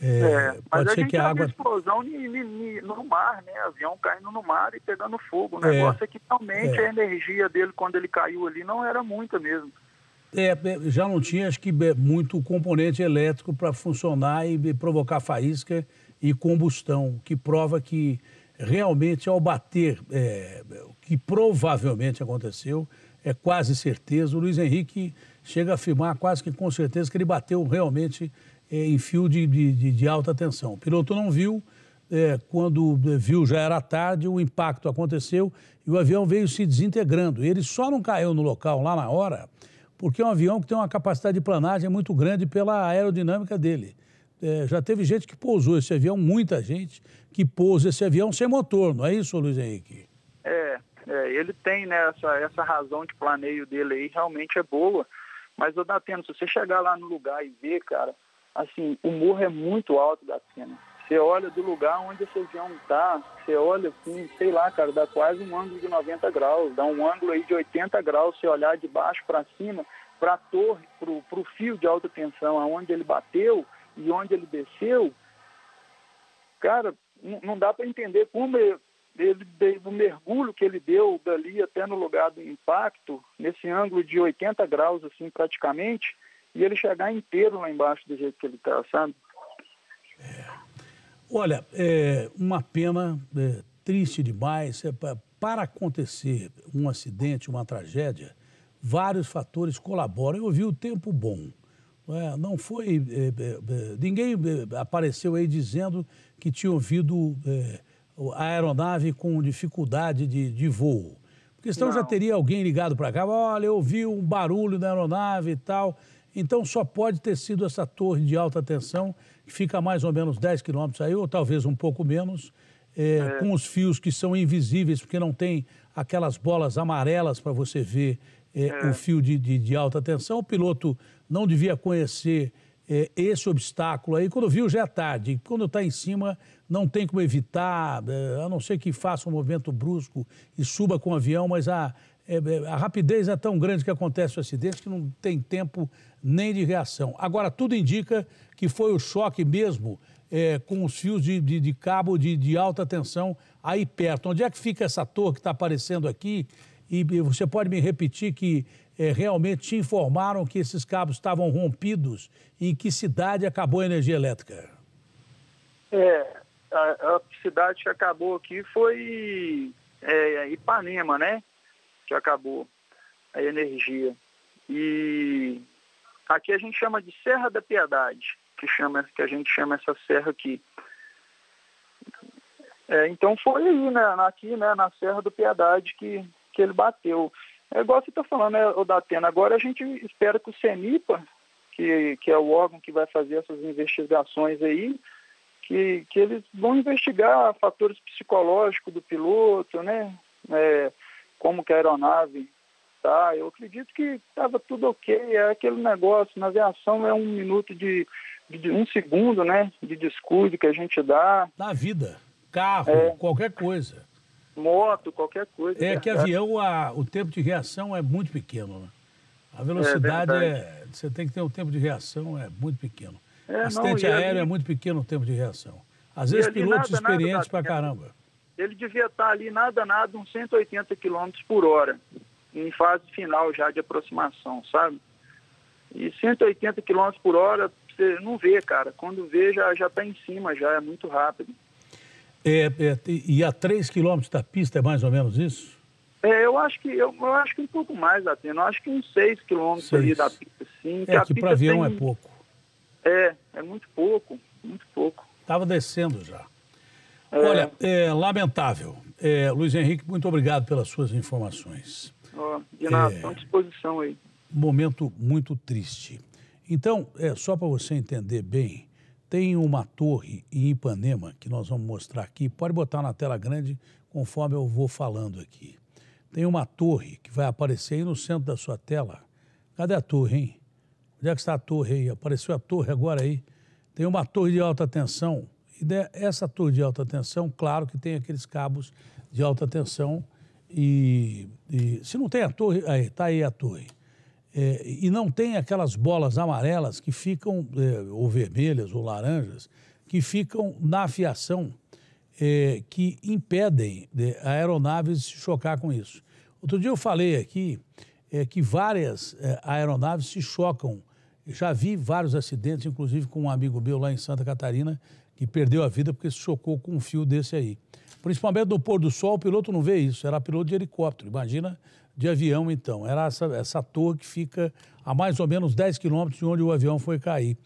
É, é, pode ser que a água. explosão ni, ni, ni, no mar, né? Avião caindo no mar e pegando fogo. O é. negócio é, é que realmente é. a energia dele, quando ele caiu ali, não era muita mesmo. É, é já não tinha, acho que, muito componente elétrico para funcionar e provocar faísca e combustão, que prova que realmente, ao bater é, o que provavelmente aconteceu, é quase certeza, o Luiz Henrique chega a afirmar quase que com certeza que ele bateu realmente é, em fio de, de, de, alta tensão. O piloto não viu, é, quando é, viu já era tarde, o impacto aconteceu e o avião veio se desintegrando. Ele só não caiu no local lá na hora, porque é um avião que tem uma capacidade de planagem muito grande pela aerodinâmica dele. É, já teve gente que pousou esse avião, muita gente que pousa esse avião sem motor, não é isso, Luiz Henrique? É, é ele tem né, essa, essa razão de planeio dele aí, realmente é boa. Mas, ô Datena, se você chegar lá no lugar e ver, cara, assim, o morro é muito alto, cena Você olha do lugar onde esse avião está, você olha assim, sei lá, cara, dá quase um ângulo de 90 graus, dá um ângulo aí de 80 graus, se olhar de baixo para cima, para a torre, para o fio de alta tensão aonde ele bateu, e onde ele desceu, cara, não dá para entender como ele, ele, o mergulho que ele deu dali até no lugar do impacto, nesse ângulo de 80 graus, assim, praticamente, e ele chegar inteiro lá embaixo do jeito que ele está, sabe? É. Olha, é uma pena é, triste demais. É, para acontecer um acidente, uma tragédia, vários fatores colaboram. Eu vi o tempo bom é, não foi. É, ninguém apareceu aí dizendo que tinha ouvido a aeronave com dificuldade de, de voo. Porque senão não. já teria alguém ligado para cá, olha, eu ouvi um barulho da aeronave e tal. Então só pode ter sido essa torre de alta tensão, que fica mais ou menos 10 quilômetros aí, ou talvez um pouco menos, é, é. com os fios que são invisíveis, porque não tem aquelas bolas amarelas para você ver é, o fio de, de, de, alta tensão. O piloto não devia conhecer é, esse obstáculo aí. Quando viu, já é tarde. Quando está em cima, não tem como evitar, é, a não ser que faça um movimento brusco e suba com o avião, mas a, é, é a rapidez é tão grande que acontece o acidente que não tem tempo nem de reação. Agora, tudo indica que foi o choque mesmo é, com os fios de, de, de cabo de, de alta tensão aí perto. Onde é que fica essa torre que está aparecendo aqui? E você pode me repetir que é, realmente te informaram que esses cabos estavam rompidos e em que cidade acabou a energia elétrica? É, a, a cidade que acabou aqui foi é, Ipanema, né? Que acabou a energia. E aqui a gente chama de Serra da Piedade, que, chama, que a gente chama essa serra aqui. É, então foi aí, né, aqui né, na Serra do Piedade que, que ele bateu. É igual você está falando, né, o Datena, agora a gente espera que o CENIPA, que, que é o órgão que vai fazer essas investigações aí, que, que eles vão investigar fatores psicológicos do piloto, né? É, como que a aeronave tá. Eu acredito que estava tudo ok, é aquele negócio, na aviação é um minuto de, de um segundo, né? De descuido que a gente dá. Na vida, carro, é, qualquer coisa moto, qualquer coisa. É, né? que avião, a, o tempo de reação é muito pequeno, né? A é velocidade é, é, Você tem que ter um tempo de reação, é muito pequeno. É, Acidente não, aéreo ali, é muito pequeno o tempo de reação. Às vezes pilotos nada, experientes nada, pra caramba. Ele devia estar ali nada, nada, uns 180 km por hora, em fase final já de aproximação, sabe? E 180 km por hora, você não vê, cara. Quando vê, já está em cima, já é muito rápido. É, é, e a 3 quilômetros da pista é mais ou menos isso? É, eu acho que eu, eu acho que um pouco mais até. Eu acho que uns 6 quilômetros ali da pista, sim. É que, que para avião tem... é pouco. É, é muito pouco, muito pouco. Estava descendo já. É... Olha, é lamentável. É, Luiz Henrique, muito obrigado pelas suas informações. Oh, de nada, estou à disposição aí. Momento muito triste. Então, é só para você entender bem, tem uma torre em Ipanema que nós vamos mostrar aqui. Pode botar na tela grande conforme eu vou falando aqui. Tem uma torre que vai aparecer aí no centro da sua tela. Cadê a torre, hein? Onde é que está a torre aí? Apareceu a torre agora aí. Tem uma torre de alta tensão. E essa torre de alta tensão, claro que tem aqueles cabos de alta tensão. E, e se não tem a torre, aí está aí a torre. É, e não tem aquelas bolas amarelas que ficam, é, ou vermelhas ou laranjas, que ficam na afiação, é, que impedem né, aeronaves se chocar com isso. Outro dia eu falei aqui é, que várias é, aeronaves se chocam. Já vi vários acidentes, inclusive com um amigo meu lá em Santa Catarina, que perdeu a vida porque se chocou com um fio desse aí. Principalmente no pôr do sol, o piloto não vê isso, era piloto de helicóptero. Imagina de avião, então. Era essa, essa torre que fica a mais ou menos 10 quilômetros de onde o avião foi cair.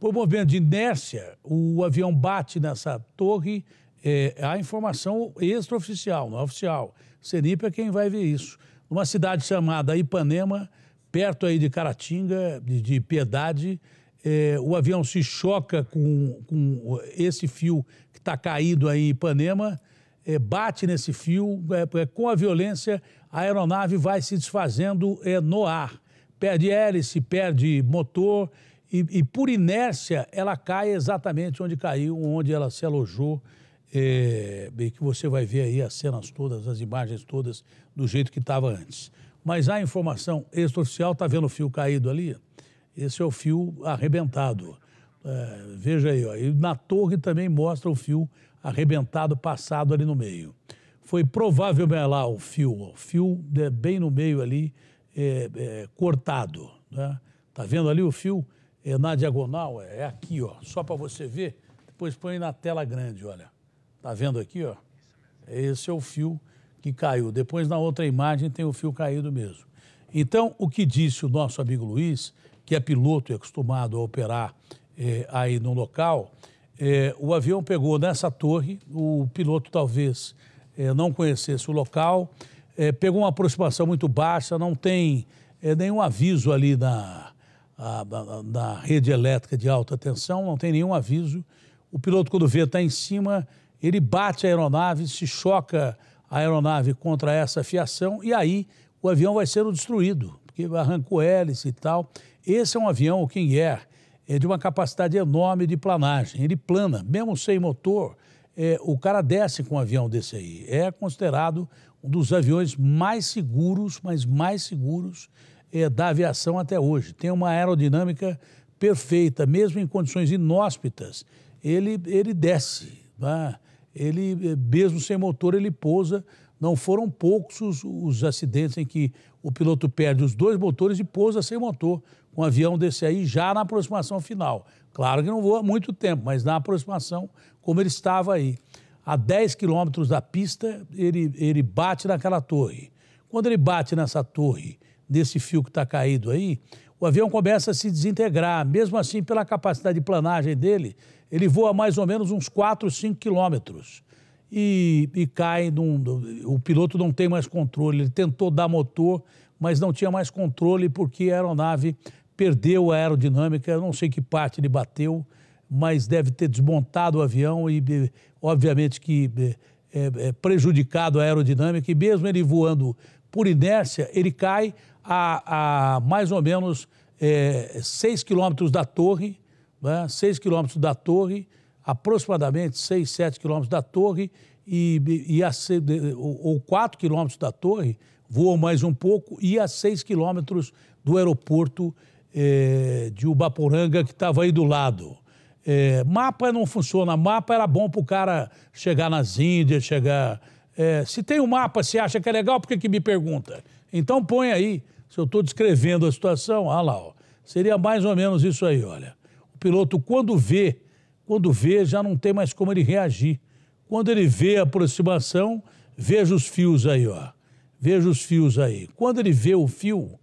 Por movimento de inércia, o avião bate nessa torre. É, há informação extraoficial, não é oficial. Seripa é quem vai ver isso. Numa cidade chamada Ipanema, perto aí de Caratinga, de, de Piedade, é, o avião se choca com, com esse fio que está caído aí em Ipanema, é, bate nesse fio, é, é com a violência a aeronave vai se desfazendo é, no ar. Perde hélice, perde motor e, e, por inércia, ela cai exatamente onde caiu, onde ela se alojou. É, que você vai ver aí as cenas todas, as imagens todas, do jeito que estava antes. Mas a informação extraoficial, está vendo o fio caído ali? Esse é o fio arrebentado. É, veja aí, ó. e na torre também mostra o fio arrebentado, passado ali no meio foi provável lá o fio, o fio bem no meio ali, é, é, cortado. Né? Tá vendo ali o fio? É na diagonal, é, é aqui, ó. Só para você ver, depois põe na tela grande, olha. Tá vendo aqui, ó? Esse é o fio que caiu. Depois na outra imagem tem o fio caído mesmo. Então, o que disse o nosso amigo Luiz, que é piloto e acostumado a operar é, aí no local, é, o avião pegou nessa torre, o piloto talvez é, não conhecesse o local, é, pegou uma aproximação muito baixa, não tem é, nenhum aviso ali na, a, rede elétrica de alta tensão, não tem nenhum aviso. O piloto, quando vê, está em cima, ele bate a aeronave, se choca a aeronave contra essa fiação e aí o avião vai sendo destruído, porque arrancou hélice e tal. Esse é um avião, o King Air, é de uma capacidade enorme de planagem. Ele plana, mesmo sem motor, é, o cara desce com um avião desse aí. É considerado um dos aviões mais seguros, mas mais seguros é, da aviação até hoje. Tem uma aerodinâmica perfeita, mesmo em condições inóspitas. Ele, ele desce, né? ele, é, mesmo sem motor, ele pousa. Não foram poucos os, os acidentes em que o piloto perde os dois motores e pousa sem motor, com um avião desse aí já na aproximação final. Claro que não voa muito tempo, mas na aproximação, como ele estava aí. A 10 quilômetros da pista, ele, ele bate naquela torre. Quando ele bate nessa torre, nesse fio que está caído aí, o avião começa a se desintegrar. Mesmo assim, pela capacidade de planagem dele, ele voa mais ou menos uns 4, 5 quilômetros. E, e cai num. O piloto não tem mais controle. Ele tentou dar motor, mas não tinha mais controle porque a aeronave perdeu a aerodinâmica, não sei que parte ele bateu, mas deve ter desmontado o avião e, obviamente, que é, é, prejudicado a aerodinâmica. E mesmo ele voando por inércia, ele cai a, a mais ou menos é, 6 quilômetros da torre, né? 6 quilômetros da torre, aproximadamente 6, 7 quilômetros da torre, e, e a, ou 4 quilômetros da torre, voou mais um pouco, e a 6 quilômetros do aeroporto é, de Ubaporanga que estava aí do lado. É, mapa não funciona, mapa era bom para o cara chegar nas Índias, chegar. É, se tem um mapa, se acha que é legal, por que, que me pergunta? Então põe aí, se eu estou descrevendo a situação, ah lá, ó, seria mais ou menos isso aí, olha. O piloto, quando vê, quando vê, já não tem mais como ele reagir. Quando ele vê a aproximação, veja os fios aí, ó. Veja os fios aí. Quando ele vê o fio,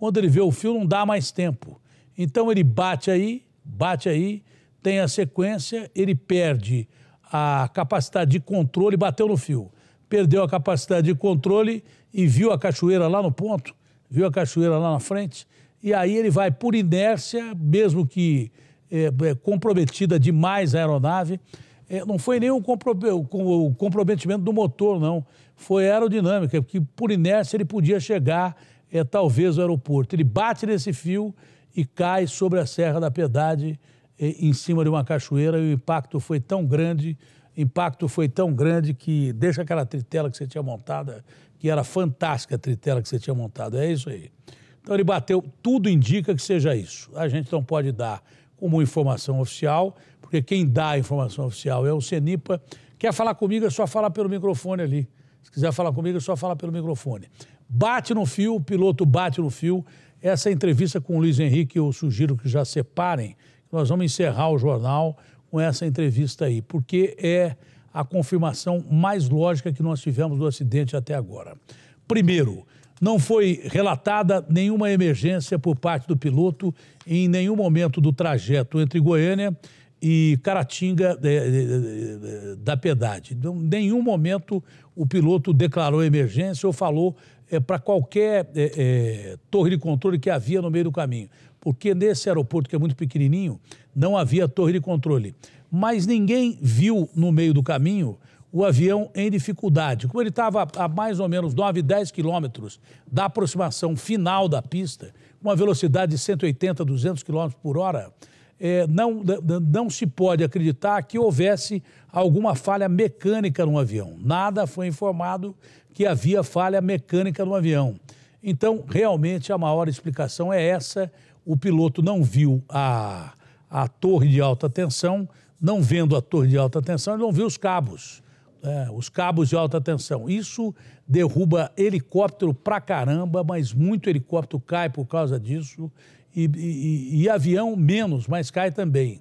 quando ele vê o fio, não dá mais tempo. Então ele bate aí, bate aí, tem a sequência, ele perde a capacidade de controle, bateu no fio. Perdeu a capacidade de controle e viu a cachoeira lá no ponto, viu a cachoeira lá na frente, e aí ele vai por inércia, mesmo que é, comprometida demais a aeronave. É, não foi nem o, compro, comprometimento do motor, não. Foi aerodinâmica, porque por inércia ele podia chegar é talvez o aeroporto. Ele bate nesse fio e cai sobre a Serra da Piedade eh, em cima de uma cachoeira e o impacto foi tão grande, impacto foi tão grande que deixa aquela tritela que você tinha montada, que era fantástica a tritela que você tinha montado. É isso aí. Então ele bateu, tudo indica que seja isso. A gente não pode dar como informação oficial, porque quem dá a informação oficial é o CENIPA. Quer falar comigo, é só falar pelo microfone ali. Se quiser falar comigo, é só falar pelo microfone bate no fio, o piloto bate no fio. Essa é entrevista com o Luiz Henrique, eu sugiro que já separem. Nós vamos encerrar o jornal com essa entrevista aí, porque é a confirmação mais lógica que nós tivemos do acidente até agora. Primeiro, não foi relatada nenhuma emergência por parte do piloto em nenhum momento do trajeto entre Goiânia e Caratinga eh, eh, eh, da Piedade. Em então, nenhum momento o piloto declarou emergência ou falou é, para qualquer é, é, torre de controle que havia no meio do caminho. Porque nesse aeroporto, que é muito pequenininho, não havia torre de controle. Mas ninguém viu no meio do caminho o avião em dificuldade. Como ele estava a mais ou menos 9, 10 quilômetros da aproximação final da pista, com uma velocidade de 180, 200 quilômetros por hora, é, não, não se pode acreditar que houvesse alguma falha mecânica no avião. Nada foi informado que havia falha mecânica no avião. Então, realmente, a maior explicação é essa: o piloto não viu a, a torre de alta tensão, não vendo a torre de alta tensão, ele não viu os cabos. É, os cabos de alta tensão. Isso derruba helicóptero pra caramba, mas muito helicóptero cai por causa disso. E, e, e, avião menos, mas cai também.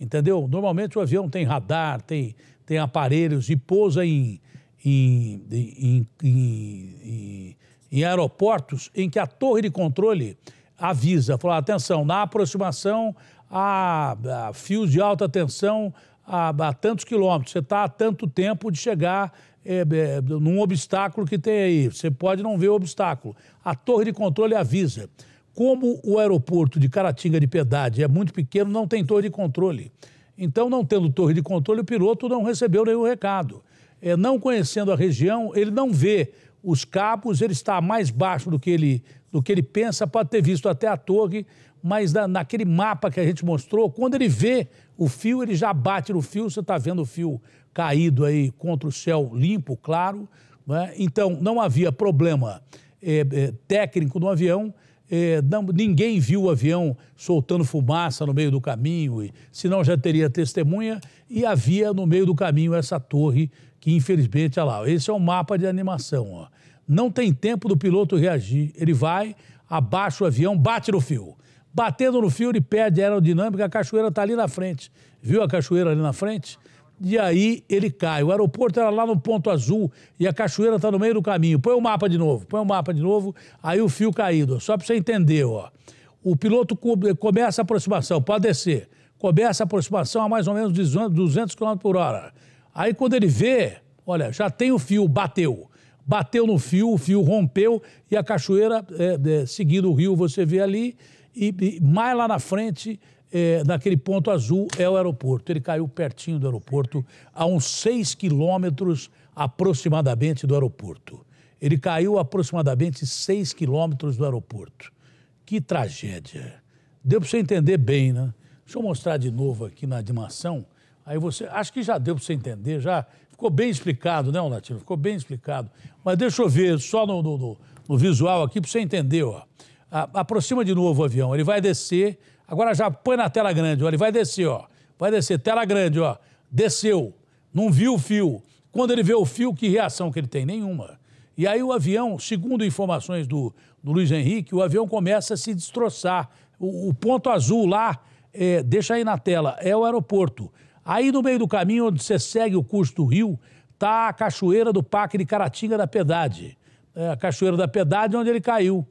Entendeu? Normalmente o avião tem radar, tem, tem aparelhos e pousa em, em, em, em, em, aeroportos em que a torre de controle avisa, fala, atenção, na aproximação a, a fios de alta tensão a, a tantos quilômetros, você está a tanto tempo de chegar é, é, num obstáculo que tem aí, você pode não ver o obstáculo. A torre de controle avisa. Como o aeroporto de Caratinga de Piedade é muito pequeno, não tem torre de controle. Então, não tendo torre de controle, o piloto não recebeu nenhum recado é, não conhecendo a região, ele não vê os cabos, ele está mais baixo do que ele, do que ele pensa, pode ter visto até a torre, mas na, naquele mapa que a gente mostrou, quando ele vê o fio, ele já bate no fio, você está vendo o fio caído aí contra o céu limpo, claro. Né? Então, não havia problema é, é, técnico no avião, é, não, ninguém viu o avião soltando fumaça no meio do caminho, e, senão já teria testemunha, e havia no meio do caminho essa torre que infelizmente, olha lá, esse é o um mapa de animação. Ó. Não tem tempo do piloto reagir. Ele vai, abaixa o avião, bate no fio. Batendo no fio, ele perde a aerodinâmica, a cachoeira está ali na frente. Viu a cachoeira ali na frente? E aí ele cai. O aeroporto era lá no ponto azul e a cachoeira está no meio do caminho. Põe o mapa de novo, põe o mapa de novo, aí o fio caído. Só para você entender, ó. O piloto começa a aproximação, pode descer. Começa a aproximação a mais ou menos 200 km por hora Aí quando ele vê, olha, já tem o fio, bateu. Bateu no fio, o fio rompeu e a cachoeira, é, é, seguindo o rio, você vê ali, e, e mais lá na frente, é, naquele ponto azul, é o aeroporto. Ele caiu pertinho do aeroporto, a uns 6 quilômetros aproximadamente do aeroporto. Ele caiu aproximadamente 6 quilômetros do aeroporto. Que tragédia. Deu para você entender bem, né? Deixa eu mostrar de novo aqui na animação Aí você. Acho que já deu para você entender, já ficou bem explicado, né, Latino? Ficou bem explicado. Mas deixa eu ver só no, no, no visual aqui para você entender, ó. aproxima de novo o avião, ele vai descer. Agora já põe na tela grande, ó. Ele vai descer, ó. Vai descer, tela grande, ó. Desceu. Não viu o fio. Quando ele vê o fio, que reação que ele tem? Nenhuma. E aí o avião, segundo informações do, do Luiz Henrique, o avião começa a se destroçar. O, o ponto azul lá, é, deixa aí na tela, é o aeroporto. Aí no meio do caminho, onde você segue o curso do rio, está a cachoeira do Parque de Caratinga da Piedade. É, a cachoeira da Piedade é onde ele caiu.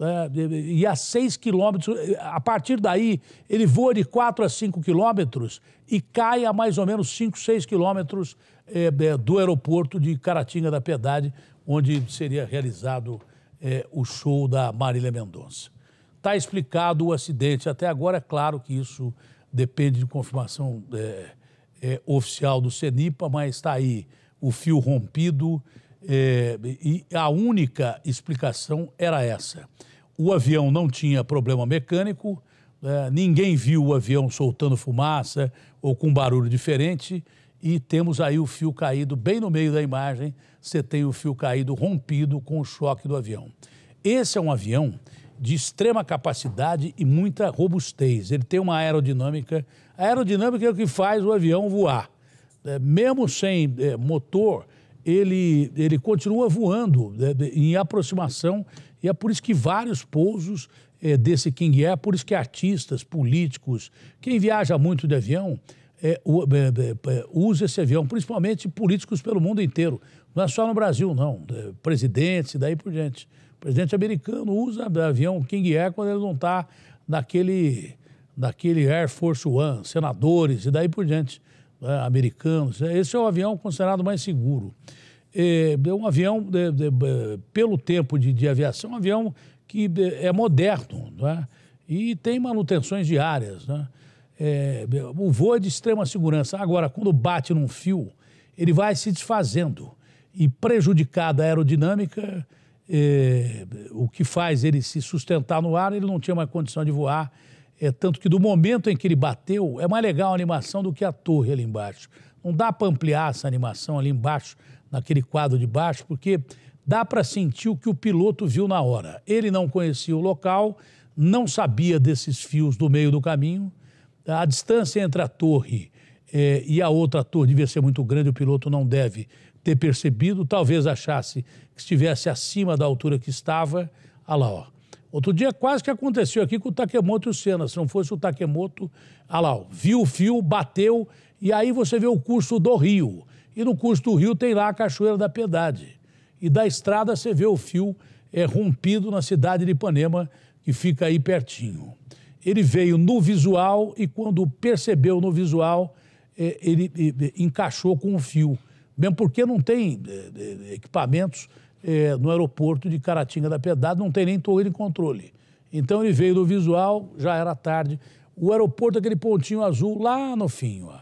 É, e a 6 quilômetros, a partir daí, ele voa de 4 a 5 quilômetros e cai a mais ou menos 5, 6 quilômetros é, é, do aeroporto de Caratinga da Piedade, onde seria realizado é, o show da Marília Mendonça. Está explicado o acidente. Até agora, é claro que isso depende de confirmação é, é, oficial do CENIPA, mas está aí o fio rompido é, e a única explicação era essa. O avião não tinha problema mecânico, é, ninguém viu o avião soltando fumaça ou com barulho diferente e temos aí o fio caído bem no meio da imagem. Você tem o fio caído rompido com o choque do avião. Esse é um avião de extrema capacidade e muita robustez. Ele tem uma aerodinâmica a aerodinâmica é o que faz o avião voar. É, mesmo sem é, motor, ele, ele continua voando é, em aproximação, e é por isso que vários pousos é, desse King Air, é por isso que artistas, políticos, quem viaja muito de avião, é, usa esse avião, principalmente políticos pelo mundo inteiro. Não é só no Brasil, não. presidentes, daí por diante. O presidente americano usa avião King Air quando ele não está naquele daquele Air Force One, senadores e daí por diante, né, americanos. É, esse é o avião considerado mais seguro. É, é um avião, de, é, de, pelo tempo de, de aviação, um avião que é moderno né, e tem manutenções diárias. Né. É, o voo é de extrema segurança. Agora, quando bate num fio, ele vai se desfazendo e prejudicada a aerodinâmica, é, o que faz ele se sustentar no ar, ele não tinha mais condição de voar é, tanto que do momento em que ele bateu, é mais legal a animação do que a torre ali embaixo. Não dá para ampliar essa animação ali embaixo, naquele quadro de baixo, porque dá para sentir o que o piloto viu na hora. Ele não conhecia o local, não sabia desses fios do meio do caminho. A distância entre a torre é, e a outra torre devia ser muito grande, o piloto não deve ter percebido, talvez achasse que estivesse acima da altura que estava. Olha lá, ó. Outro dia quase que aconteceu aqui com o Takemoto e o Senna. Se não fosse o Takemoto, ah lá, viu o fio, bateu, e aí você vê o curso do rio. E no curso do rio tem lá a Cachoeira da Piedade. E da estrada você vê o fio é, rompido na cidade de Ipanema, que fica aí pertinho. Ele veio no visual e quando percebeu no visual, é, ele, ele, ele encaixou com o fio. Mesmo porque não tem é, é equipamentos é, no aeroporto de Caratinga da Piedade, não tem nem torre de controle. Então ele veio do visual, já era tarde. O aeroporto, é aquele pontinho azul lá no fim, ó.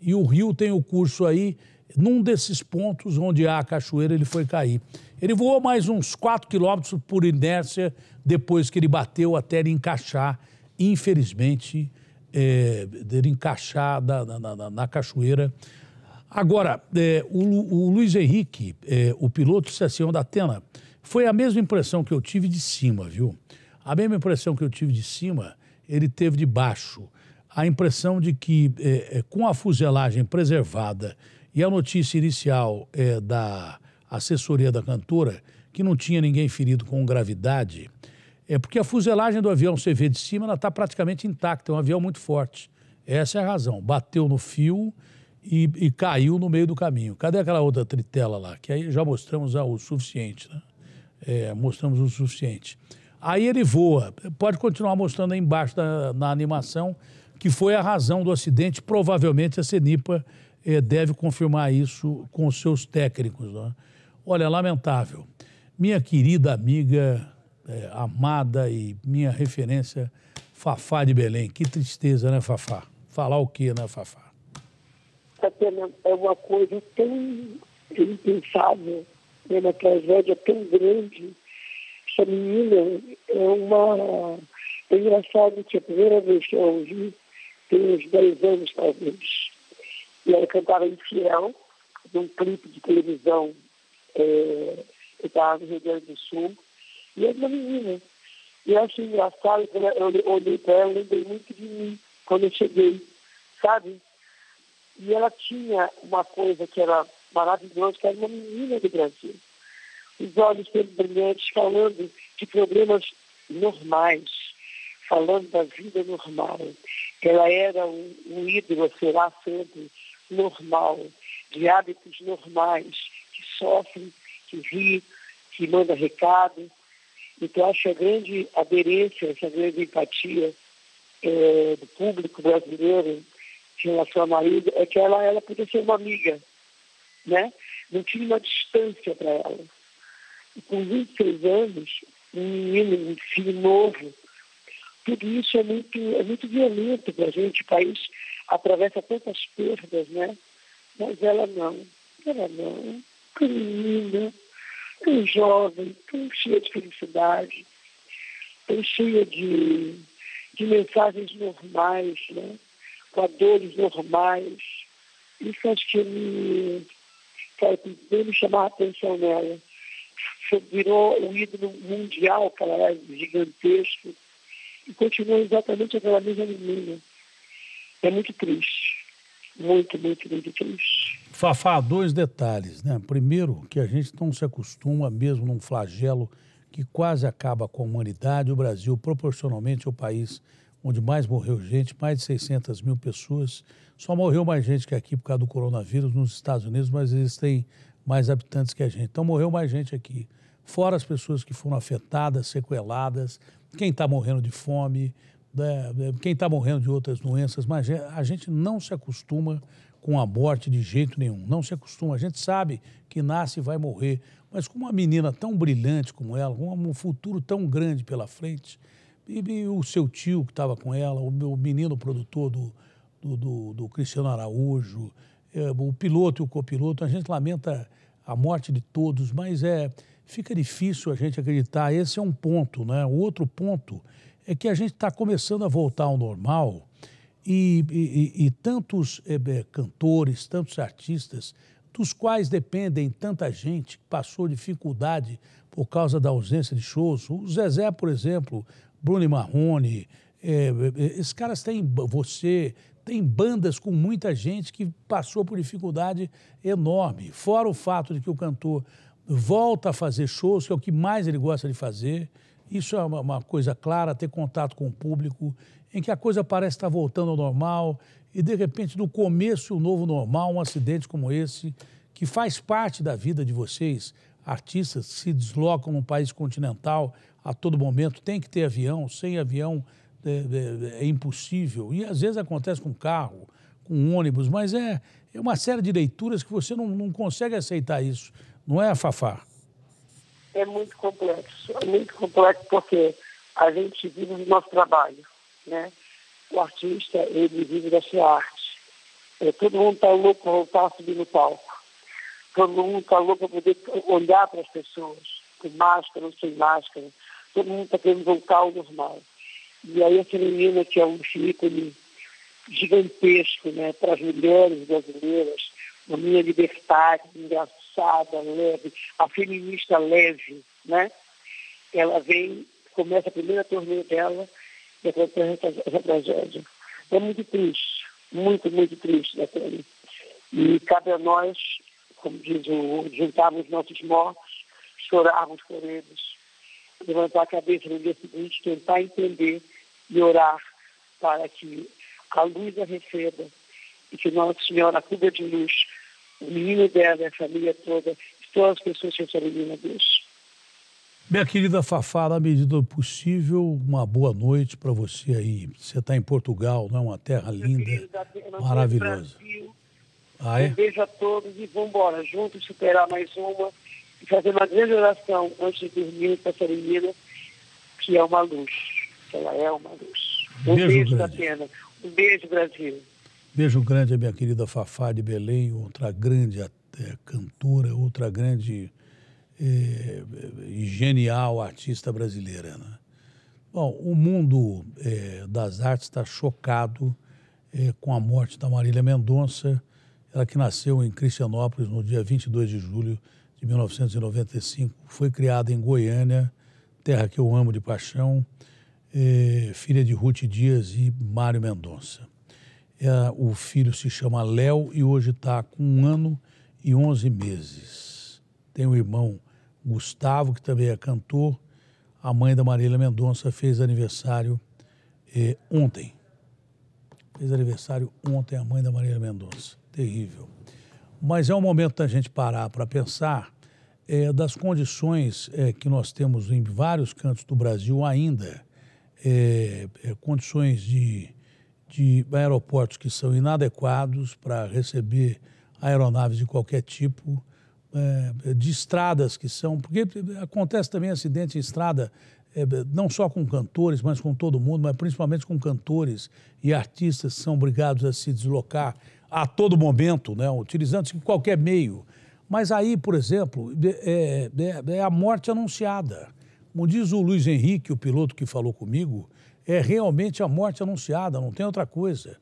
E o rio tem o curso aí, num desses pontos onde há a cachoeira, ele foi cair. Ele voou mais uns 4 quilômetros por inércia depois que ele bateu até ele encaixar, infelizmente, é, dele encaixar na, na, na, na cachoeira Agora, é, o, o, Luiz Henrique, é, o piloto Session da Atena, foi a mesma impressão que eu tive de cima, viu? A mesma impressão que eu tive de cima, ele teve de baixo. A impressão de que, é, é com a fuselagem preservada e a notícia inicial é, da assessoria da cantora, que não tinha ninguém ferido com gravidade, é porque a fuselagem do avião, você vê de cima, ela está praticamente intacta, é um avião muito forte. Essa é a razão. Bateu no fio e, e, caiu no meio do caminho. Cadê aquela outra tritela lá? Que aí já mostramos ah, o suficiente, né? É, mostramos o suficiente. Aí ele voa. Pode continuar mostrando aí embaixo da, na animação, que foi a razão do acidente. Provavelmente a CENIPA é, deve confirmar isso com seus técnicos. Né? Olha, lamentável. Minha querida amiga, é, amada e minha referência, Fafá de Belém. Que tristeza, né, Fafá? Falar o quê, né, Fafá? essa pena é uma coisa tão impensável, uma né, tragédia tão grande. Essa menina é uma. É engraçado que a primeira vez que eu ouvi, tem uns 10 anos talvez. E ela cantava Infiel, num clipe de televisão é, que estava no Rio Grande do Sul. E era é uma menina. E eu achei engraçado, eu olhei para ela, lembrei muito de mim quando eu cheguei, sabe? E ela tinha uma coisa que era maravilhosa, que era uma menina do Brasil. Os olhos sempre brilhantes, falando de problemas normais, falando da vida normal. Ela era um, um ídolo, será sempre normal, de hábitos normais, que sofre, que ri, que manda recado. Então, acho a grande aderência, essa grande empatia é, do público brasileiro em relação ao marido é que ela, ela podia ser uma amiga, né? Não tinha uma distância para ela. E com 26 anos, um menino, um filho novo, tudo isso é muito, é muito violento para a gente. O país atravessa tantas perdas, né? Mas ela não, ela não. Que menina, tão jovem, tão cheia de felicidade, tão cheia de, de mensagens normais, né? com a dores normais. Isso acho que me, cara, primeiro me chamar a atenção nela. Virou um ídolo mundial, que ela era é gigantesco, e continua exatamente aquela mesma menina. É muito triste. Muito, muito, muito triste. Fafá, dois detalhes, né? Primeiro, que a gente não se acostuma mesmo num flagelo que quase acaba com a humanidade, o Brasil proporcionalmente é o país onde mais morreu gente, mais de 600 mil pessoas. Só morreu mais gente que é aqui por causa do coronavírus nos Estados Unidos, mas eles têm mais habitantes que a gente. Então morreu mais gente aqui. Fora as pessoas que foram afetadas, sequeladas, quem está morrendo de fome, né, né, quem está morrendo de outras doenças, mas é, a gente não se acostuma com a morte de jeito nenhum. Não se acostuma. A gente sabe que nasce e vai morrer. Mas com uma menina tão brilhante como ela, com um futuro tão grande pela frente, e, e o seu tio que estava com ela, o, meu menino produtor do, do, do, do Cristiano Araújo, é, o piloto e o copiloto, a gente lamenta a morte de todos, mas é fica difícil a gente acreditar. Esse é um ponto, né? O outro ponto é que a gente está começando a voltar ao normal e, e, e tantos é, é, cantores, tantos artistas, dos quais dependem tanta gente que passou dificuldade por causa da ausência de shows. O Zezé, por exemplo, Bruno Marrone, é, é, esses caras têm, você, tem bandas com muita gente que passou por dificuldade enorme. Fora o fato de que o cantor volta a fazer shows, que é o que mais ele gosta de fazer. Isso é uma, uma coisa clara, ter contato com o público, em que a coisa parece estar voltando ao normal e, de repente, no começo, o novo normal, um acidente como esse, que faz parte da vida de vocês, artistas que se deslocam num país continental a todo momento, tem que ter avião, sem avião é, é, é, é impossível. E às vezes acontece com carro, com ônibus, mas é, é uma série de leituras que você não, não consegue aceitar isso, não é, Fafá? É muito complexo, é muito complexo porque a gente vive do nosso trabalho, né? O artista, ele vive sua arte. É, todo mundo está louco para voltar a subir no palco. Todo mundo está louco para poder olhar para as pessoas, com máscara ou sem máscara todo mundo está querendo voltar ao normal. E aí essa menina, que é um ícone gigantesco né, para as mulheres brasileiras, uma minha libertária, engraçada, leve, a feminista leve, né? Ela vem, começa a primeira turnê dela e acontece essa, essa tragédia. É muito triste, muito, muito triste, né, Tânia? E cabe a nós, como diz o, juntarmos nossos mortos, chorarmos por eles levantar a cabeça no dia seguinte, tentar entender e orar para que a luz arreceda e que Nossa Senhora, a de luz, o menino dela, a família toda, todas as pessoas que essa menina deixa. Minha querida Fafá, na medida do possível, uma boa noite para você aí. Você está em Portugal, não é uma terra linda, maravilhosa. Ah, é? Um beijo a todos e vamos embora, juntos superar mais uma e fazer uma grande oração antes de dormir para essa menina, que é uma luz. Ela é uma luz. Um beijo, beijo da pena. Um beijo, Brasil. Beijo grande à minha querida Fafá de Belém, outra grande é, cantora, outra grande é, eh, e genial artista brasileira. Né? Bom, o mundo é, das artes está chocado eh, com a morte da Marília Mendonça, ela que nasceu em Cristianópolis no dia 22 de julho de 1995, foi criada em Goiânia, terra que eu amo de paixão, é, filha de Ruth Dias e Mário Mendonça. É, o filho se chama Léo e hoje está com um ano e onze meses. Tem o irmão Gustavo, que também é cantor. A mãe da Marília Mendonça fez aniversário é, ontem. Fez aniversário ontem a mãe da Marília Mendonça. Terrível. Mas é o momento da gente parar para pensar é, das condições é, que nós temos em vários cantos do Brasil ainda, é, é condições de, de aeroportos que são inadequados para receber aeronaves de qualquer tipo, é, de estradas que são. Porque acontece também acidente em estrada, é, não só com cantores, mas com todo mundo, mas principalmente com cantores e artistas que são obrigados a se deslocar a todo momento, né, utilizando qualquer meio mas aí, por exemplo, é, é, é a morte anunciada. Como diz o Luiz Henrique, o piloto que falou comigo, é realmente a morte anunciada, não tem outra coisa.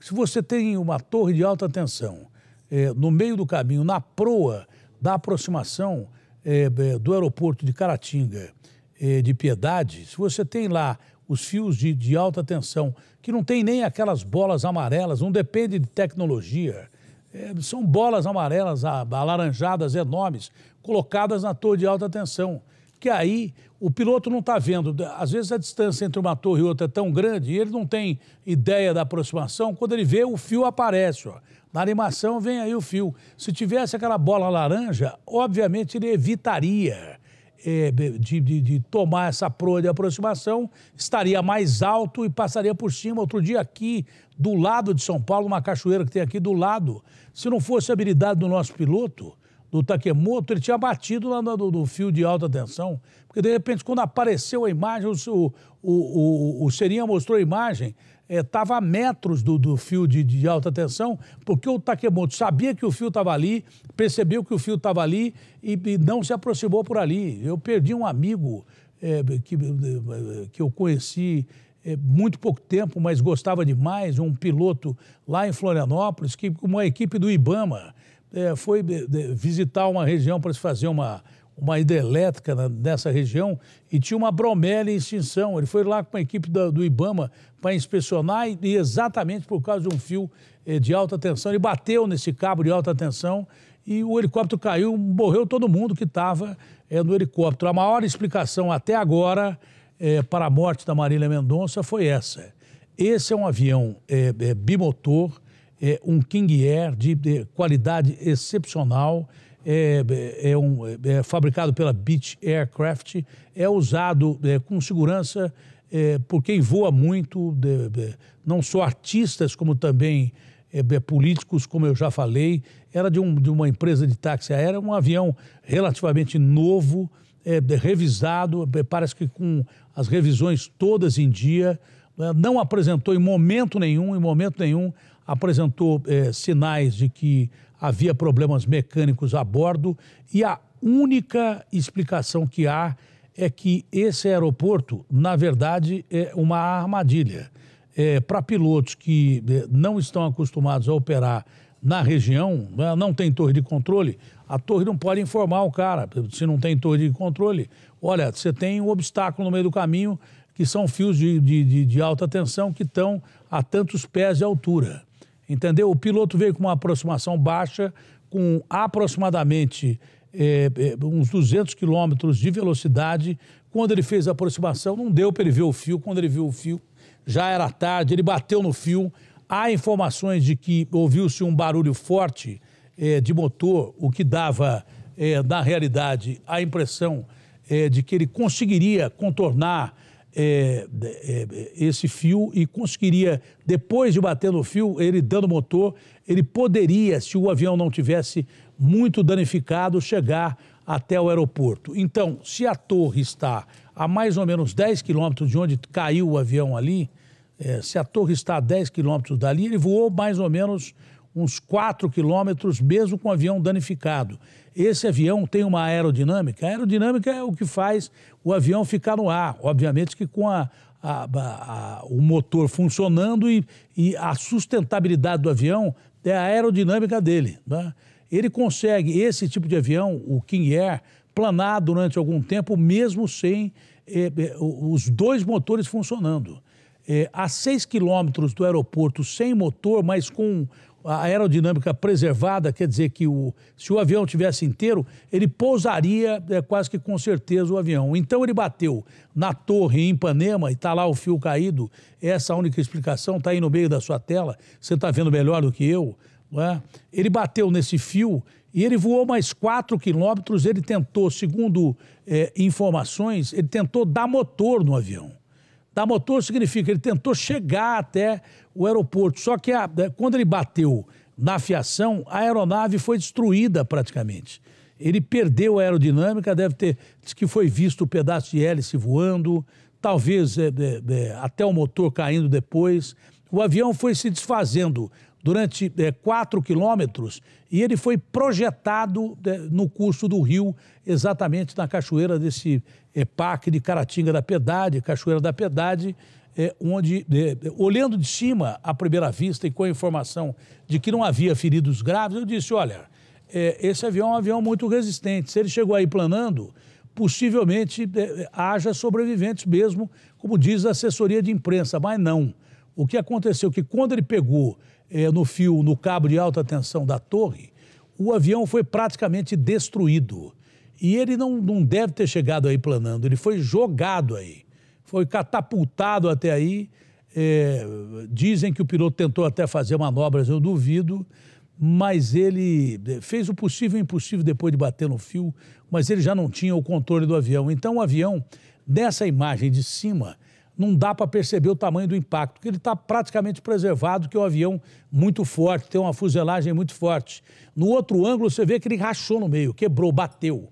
Se você tem uma torre de alta tensão é, no meio do caminho, na proa da aproximação é, é, do aeroporto de Caratinga, é, de Piedade, se você tem lá os fios de, de alta tensão, que não tem nem aquelas bolas amarelas, não depende de tecnologia, é, são bolas amarelas, alaranjadas, enormes, colocadas na torre de alta tensão. Que aí o piloto não está vendo. Às vezes a distância entre uma torre e outra é tão grande e ele não tem ideia da aproximação. Quando ele vê, o fio aparece. Ó. Na animação vem aí o fio. Se tivesse aquela bola laranja, obviamente ele evitaria é, de, de, de, tomar essa proa de aproximação estaria mais alto e passaria por cima. Outro dia aqui, do lado de São Paulo, uma cachoeira que tem aqui do lado, se não fosse a habilidade do nosso piloto, do Takemoto, ele tinha batido lá no, no fio de alta tensão. Porque, de repente, quando apareceu a imagem, o, o, o, o Serinha mostrou a imagem, estava é, a metros do, do fio de, de, alta tensão, porque o Takemoto sabia que o fio estava ali, percebeu que o fio estava ali e, e, não se aproximou por ali. Eu perdi um amigo é, que, é, que eu conheci é, muito pouco tempo, mas gostava demais, um piloto lá em Florianópolis, que uma equipe do Ibama é, foi é, visitar uma região para se fazer uma, uma hidrelétrica nessa região e tinha uma bromélia em extinção. Ele foi lá com a equipe do, do Ibama para inspecionar e, exatamente por causa de um fio eh, de alta tensão. Ele bateu nesse cabo de alta tensão e o helicóptero caiu, morreu todo mundo que estava eh, no helicóptero. A maior explicação até agora eh, para a morte da Marília Mendonça foi essa. Esse é um avião bimotor, um King Air de, de qualidade excepcional. É, é, um, é, fabricado pela Beach Aircraft, é usado é, com segurança é, por quem voa muito, de, de, não só artistas, como também é, políticos, como eu já falei. Era de, um, de uma empresa de táxi aéreo, um avião relativamente novo, é, revisado, é, parece que com as revisões todas em dia. É, não apresentou em momento nenhum, em momento nenhum, apresentou é, sinais de que havia problemas mecânicos a bordo e a única explicação que há é que esse aeroporto, na verdade, é uma armadilha. É, Para pilotos que é, não estão acostumados a operar na região, né, não tem torre de controle, a torre não pode informar o cara. Se não tem torre de controle, olha, você tem um obstáculo no meio do caminho, que são fios de, de, de alta tensão que estão a tantos pés de altura. Entendeu? O piloto veio com uma aproximação baixa, com aproximadamente é, é, uns 200 quilômetros de velocidade. Quando ele fez a aproximação, não deu para ele ver o fio. Quando ele viu o fio, já era tarde, ele bateu no fio. Há informações de que ouviu-se um barulho forte é, de motor, o que dava, é, na realidade, a impressão é, de que ele conseguiria contornar é, é, esse fio e conseguiria, depois de bater no fio, ele dando motor, ele poderia, se o avião não tivesse muito danificado chegar até o aeroporto. Então, se a torre está a mais ou menos 10 quilômetros de onde caiu o avião ali, é, se a torre está a 10 quilômetros dali, ele voou mais ou menos uns 4 quilômetros, mesmo com o avião danificado. Esse avião tem uma aerodinâmica. A aerodinâmica é o que faz o avião ficar no ar. Obviamente que com a, a, a, o motor funcionando e, e, a sustentabilidade do avião é a aerodinâmica dele. Né? ele consegue esse tipo de avião, o King Air, planar durante algum tempo, mesmo sem eh, eh, os dois motores funcionando. Eh, a 6 quilômetros do aeroporto, sem motor, mas com a aerodinâmica preservada, quer dizer que o, se o avião tivesse inteiro, ele pousaria é, quase que com certeza o avião. Então ele bateu na torre em Ipanema e está lá o fio caído. Essa é a única explicação, está aí no meio da sua tela. Você está vendo melhor do que eu. Né? Ele bateu nesse fio e ele voou mais 4 quilômetros. Ele tentou, segundo é, informações, ele tentou dar motor no avião. Dar motor significa que ele tentou chegar até o aeroporto. Só que a, é, quando ele bateu na fiação, a aeronave foi destruída praticamente. Ele perdeu a aerodinâmica, deve ter. Diz que foi visto o um pedaço de hélice voando, talvez é, é, até o motor caindo depois. O avião foi se desfazendo durante é, quatro quilômetros e ele foi projetado é, no curso do rio, exatamente na cachoeira desse é, parque de Caratinga da Piedade, Cachoeira da Piedade, é, onde, é, olhando de cima à primeira vista e com a informação de que não havia feridos graves, eu disse: olha, é, esse avião é um avião muito resistente. Se ele chegou aí planando, possivelmente haja sobreviventes mesmo, como diz a assessoria de imprensa, mas não. O que aconteceu é que quando ele pegou é, no fio, no cabo de alta tensão da torre, o avião foi praticamente destruído. E ele não, não deve ter chegado aí planando, ele foi jogado aí, foi catapultado até aí. É, dizem que o piloto tentou até fazer manobras, eu duvido, mas ele é, fez o possível e o impossível depois de bater no fio, mas ele já não tinha o controle do avião. Então o avião, nessa imagem de cima, não dá para perceber o tamanho do impacto, porque ele está praticamente preservado, que é um avião muito forte, tem uma fuselagem muito forte. No outro ângulo, você vê que ele rachou no meio, quebrou, bateu.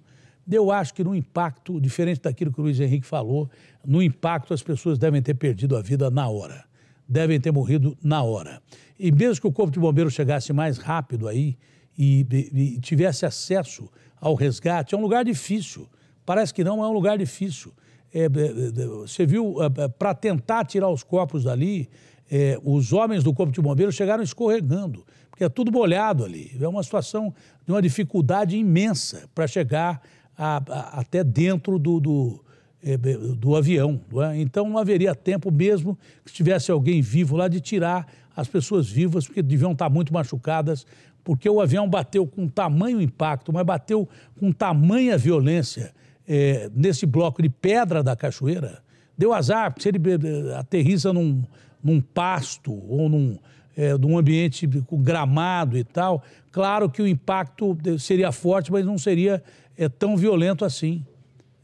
Eu acho que no impacto, diferente daquilo que o Luiz Henrique falou, no impacto as pessoas devem ter perdido a vida na hora, devem ter morrido na hora. E mesmo que o corpo de bombeiro chegasse mais rápido aí e, e, e tivesse acesso ao resgate, é um lugar difícil. Parece que não, mas é um lugar difícil. É, é, é, é, você viu, para tentar tirar os corpos dali, é, os homens do Corpo de Bombeiros chegaram escorregando, porque é tudo molhado ali. É uma situação de uma dificuldade imensa para chegar a, a, até dentro do, do, é, do avião. Não é? Então não haveria tempo mesmo que estivesse alguém vivo lá de tirar as pessoas vivas, porque deviam estar muito machucadas, porque o avião bateu com tamanho impacto, mas bateu com tamanha violência é, nesse bloco de pedra da cachoeira, deu azar, porque se ele eh, eh, aterriza num, num pasto ou num, é, num ambiente com gramado e tal, claro que o impacto seria forte, mas não seria é, tão violento assim.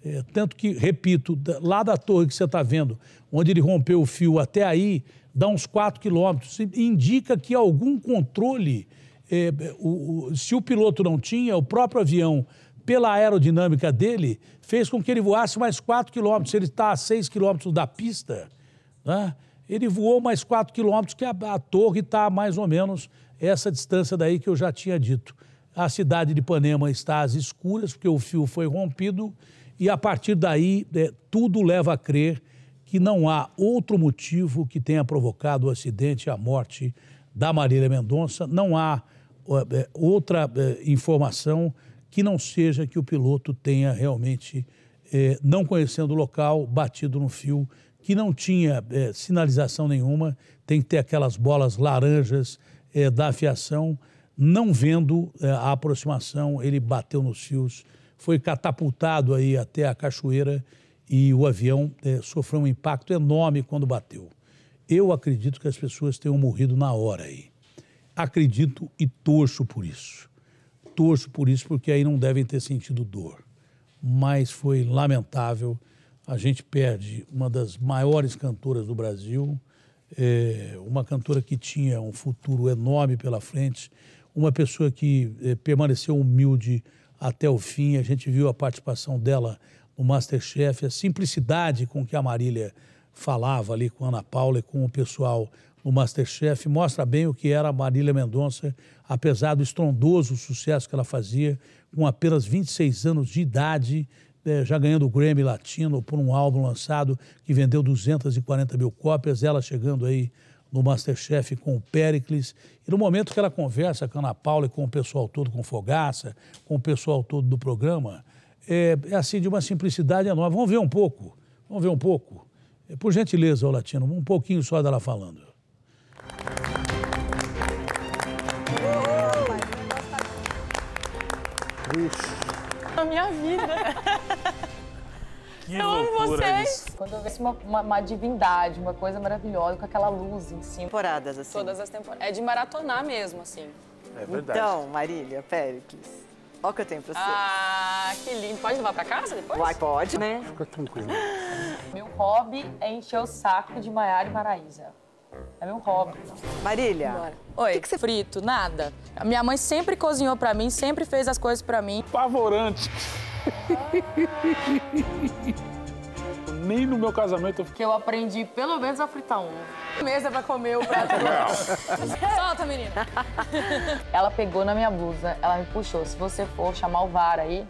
É, tanto que, repito, lá da torre que você está vendo, onde ele rompeu o fio até aí, dá uns 4 quilômetros. Indica que algum controle, é, o, o, se o piloto não tinha, o próprio avião pela aerodinâmica dele, fez com que ele voasse mais 4 quilômetros. Ele está a 6 quilômetros da pista, né? ele voou mais 4 quilômetros, que a, a torre está mais ou menos essa distância daí que eu já tinha dito. A cidade de Ipanema está às escuras, porque o fio foi rompido, e a partir daí é, tudo leva a crer que não há outro motivo que tenha provocado o acidente e a morte da Marília Mendonça, não há é, outra é, informação que não seja que o piloto tenha realmente, eh, não conhecendo o local, batido no fio, que não tinha eh, sinalização nenhuma, tem que ter aquelas bolas laranjas eh, da aviação, não vendo a aproximação, ele bateu nos fios, foi catapultado aí até a cachoeira e o avião sofreu um impacto enorme quando bateu. Eu acredito que as pessoas tenham morrido na hora aí. Acredito e torço por isso torço por isso, porque aí não devem ter sentido dor. Mas foi lamentável. A gente perde uma das maiores cantoras do Brasil, é, uma cantora que tinha um futuro enorme pela frente, uma pessoa que é, permaneceu humilde até o fim. A gente viu a participação dela no Masterchef, a simplicidade com que a Marília falava ali com a Ana Paula e com o pessoal no Masterchef mostra bem o que era Marília Mendonça, apesar do estrondoso sucesso que ela fazia, com apenas 26 anos de idade, né, já ganhando o Grammy Latino por um álbum lançado que vendeu 240 mil cópias, ela chegando aí no Masterchef com o Pericles. E no momento que ela conversa com a Ana Paula e com o pessoal todo, com Fogaça, com o pessoal todo do programa, é, é assim de uma simplicidade enorme. Vamos ver um pouco, vamos ver um pouco. É, por gentileza, o Latino, um pouquinho só dela falando. Na A minha vida. Que eu amo vocês. Isso. Quando eu vejo uma, uma, uma, divindade, uma coisa maravilhosa, com aquela luz em cima. Temporadas, assim. Todas as temporadas. É de maratonar mesmo, assim. É verdade. Então, Marília, Péricles, olha o que eu tenho pra você. Ah, que lindo. Pode levar pra casa depois? Vai, pode, né? Fica tranquilo. Meu hobby é encher o saco de Maiara e Maraísa. É meu hobby. Marília. Oi. O que, que, você frito? Nada. A minha mãe sempre cozinhou para mim, sempre fez as coisas para mim. Pavorante. *laughs* Nem no meu casamento eu fiquei. Que eu aprendi pelo menos a fritar um. Mesa pra comer o prato. *laughs* Solta, menina. *laughs* Ela pegou na minha blusa, ela me puxou. Se você for chamar o VAR aí,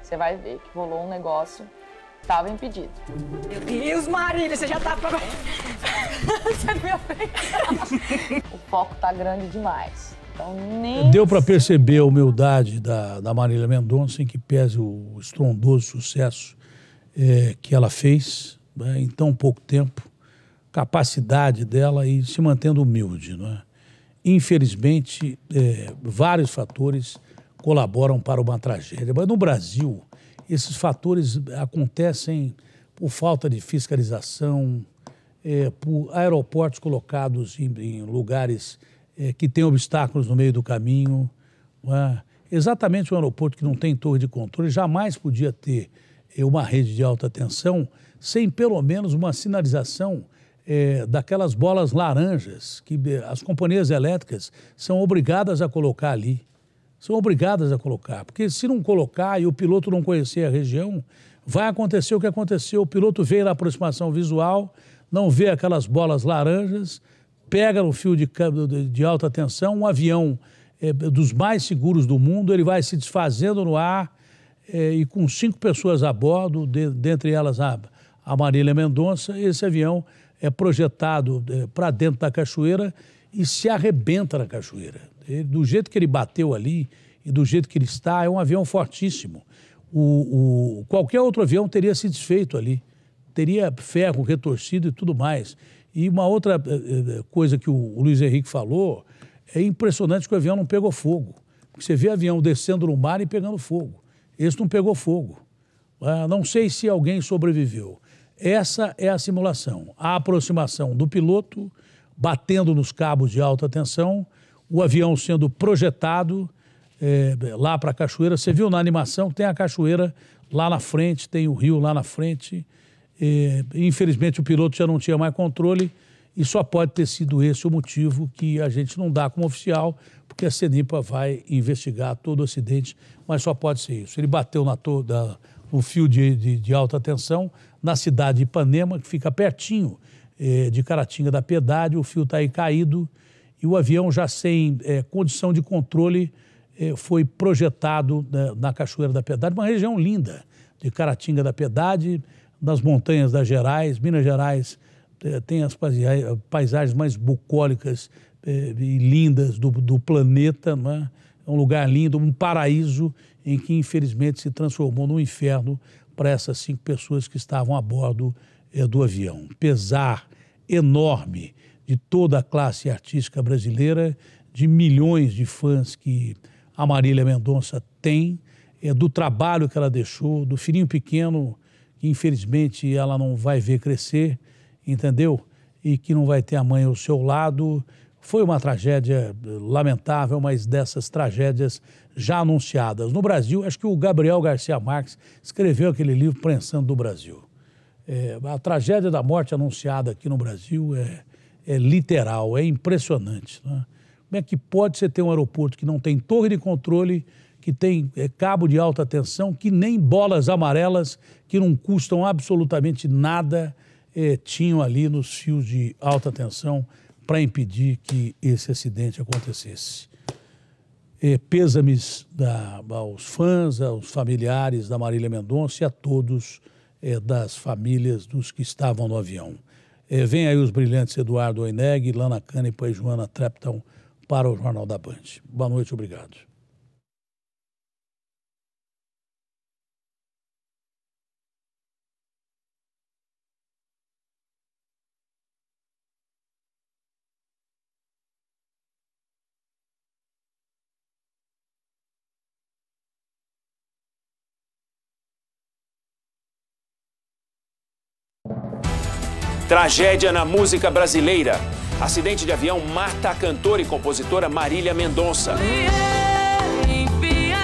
você vai ver que rolou um negócio estava impedido. Meu Deus, Marília, você já tá... *laughs* você me o foco tá grande demais. Então, nem... Deu para perceber a humildade da, da Marília Mendonça, em que pese o estrondoso sucesso é, que ela fez né, em tão pouco tempo, capacidade dela e se mantendo humilde. Não é? Infelizmente, é, vários fatores colaboram para uma tragédia. Mas no Brasil, esses fatores acontecem por falta de fiscalização, é, por aeroportos colocados em, em lugares é, que têm obstáculos no meio do caminho. É? Exatamente um aeroporto que não tem torre de controle jamais podia ter é, uma rede de alta tensão sem pelo menos uma sinalização é, daquelas bolas laranjas que as companhias elétricas são obrigadas a colocar ali são obrigadas a colocar, porque se não colocar e o piloto não conhecer a região, vai acontecer o que aconteceu. O piloto veio na aproximação visual, não vê aquelas bolas laranjas, pega no fio de, de alta tensão um avião é, dos mais seguros do mundo, ele vai se desfazendo no ar é, e com cinco pessoas a bordo, de, dentre elas a, a Marília Mendonça, esse avião é projetado é, para dentro da cachoeira e se arrebenta na cachoeira. Ele, do jeito que ele bateu ali e do jeito que ele está, é um avião fortíssimo. O, o, qualquer outro avião teria se desfeito ali, teria ferro retorcido e tudo mais. E uma outra eh, eh, coisa que o, o Luiz Henrique falou, é impressionante que o avião não pegou fogo. você vê avião descendo no mar e pegando fogo. Esse não pegou fogo. Ah, não sei se alguém sobreviveu. Essa é a simulação. A aproximação do piloto batendo nos cabos de alta tensão o avião sendo projetado é, lá para a cachoeira. Você viu na animação, tem a cachoeira lá na frente, tem o rio lá na frente. É, infelizmente, o piloto já não tinha mais controle e só pode ter sido esse o motivo que a gente não dá como oficial, porque a CENIPA vai investigar todo o acidente, mas só pode ser isso. Ele bateu na toda, no fio de, de, de alta tensão na cidade de Ipanema, que fica pertinho é, de Caratinga da Piedade, o fio está aí caído e o avião, já sem é, condição de controle, é, foi projetado na, né, na, Cachoeira da Piedade, uma região linda, de Caratinga da Piedade, nas montanhas das Gerais. Minas Gerais é, tem as paisagens mais bucólicas é, e lindas do, do planeta, não é? é um lugar lindo, um paraíso em que infelizmente se transformou num inferno para essas cinco pessoas que estavam a bordo é, do avião. Pesar enorme de toda a classe artística brasileira, de milhões de fãs que a Marília Mendonça tem, é, do trabalho que ela deixou, do filhinho pequeno, que infelizmente ela não vai ver crescer, entendeu? E que não vai ter a mãe ao seu lado. Foi uma tragédia eh, lamentável, mas dessas tragédias já anunciadas. No Brasil, acho que o Gabriel Garcia Marques escreveu aquele livro Prensando do Brasil. É, a tragédia da morte anunciada aqui no Brasil é, é, literal, é impressionante. Né? Como é que pode você ter um aeroporto que não tem torre de controle, que tem é, cabo de alta tensão, que nem bolas amarelas, que não custam absolutamente nada, é, tinham ali nos fios de alta tensão para impedir que esse acidente acontecesse. É, pêsames da, aos fãs, aos familiares da Marília Mendonça e a todos é, das famílias dos que estavam no avião. É, vem aí os brilhantes Eduardo Oineg, Lana Cane e Joana Trepton para o Jornal da Band. Boa noite, obrigado. Tragédia na música brasileira. Acidente de avião mata a cantora e compositora Marília Mendonça. Yeah!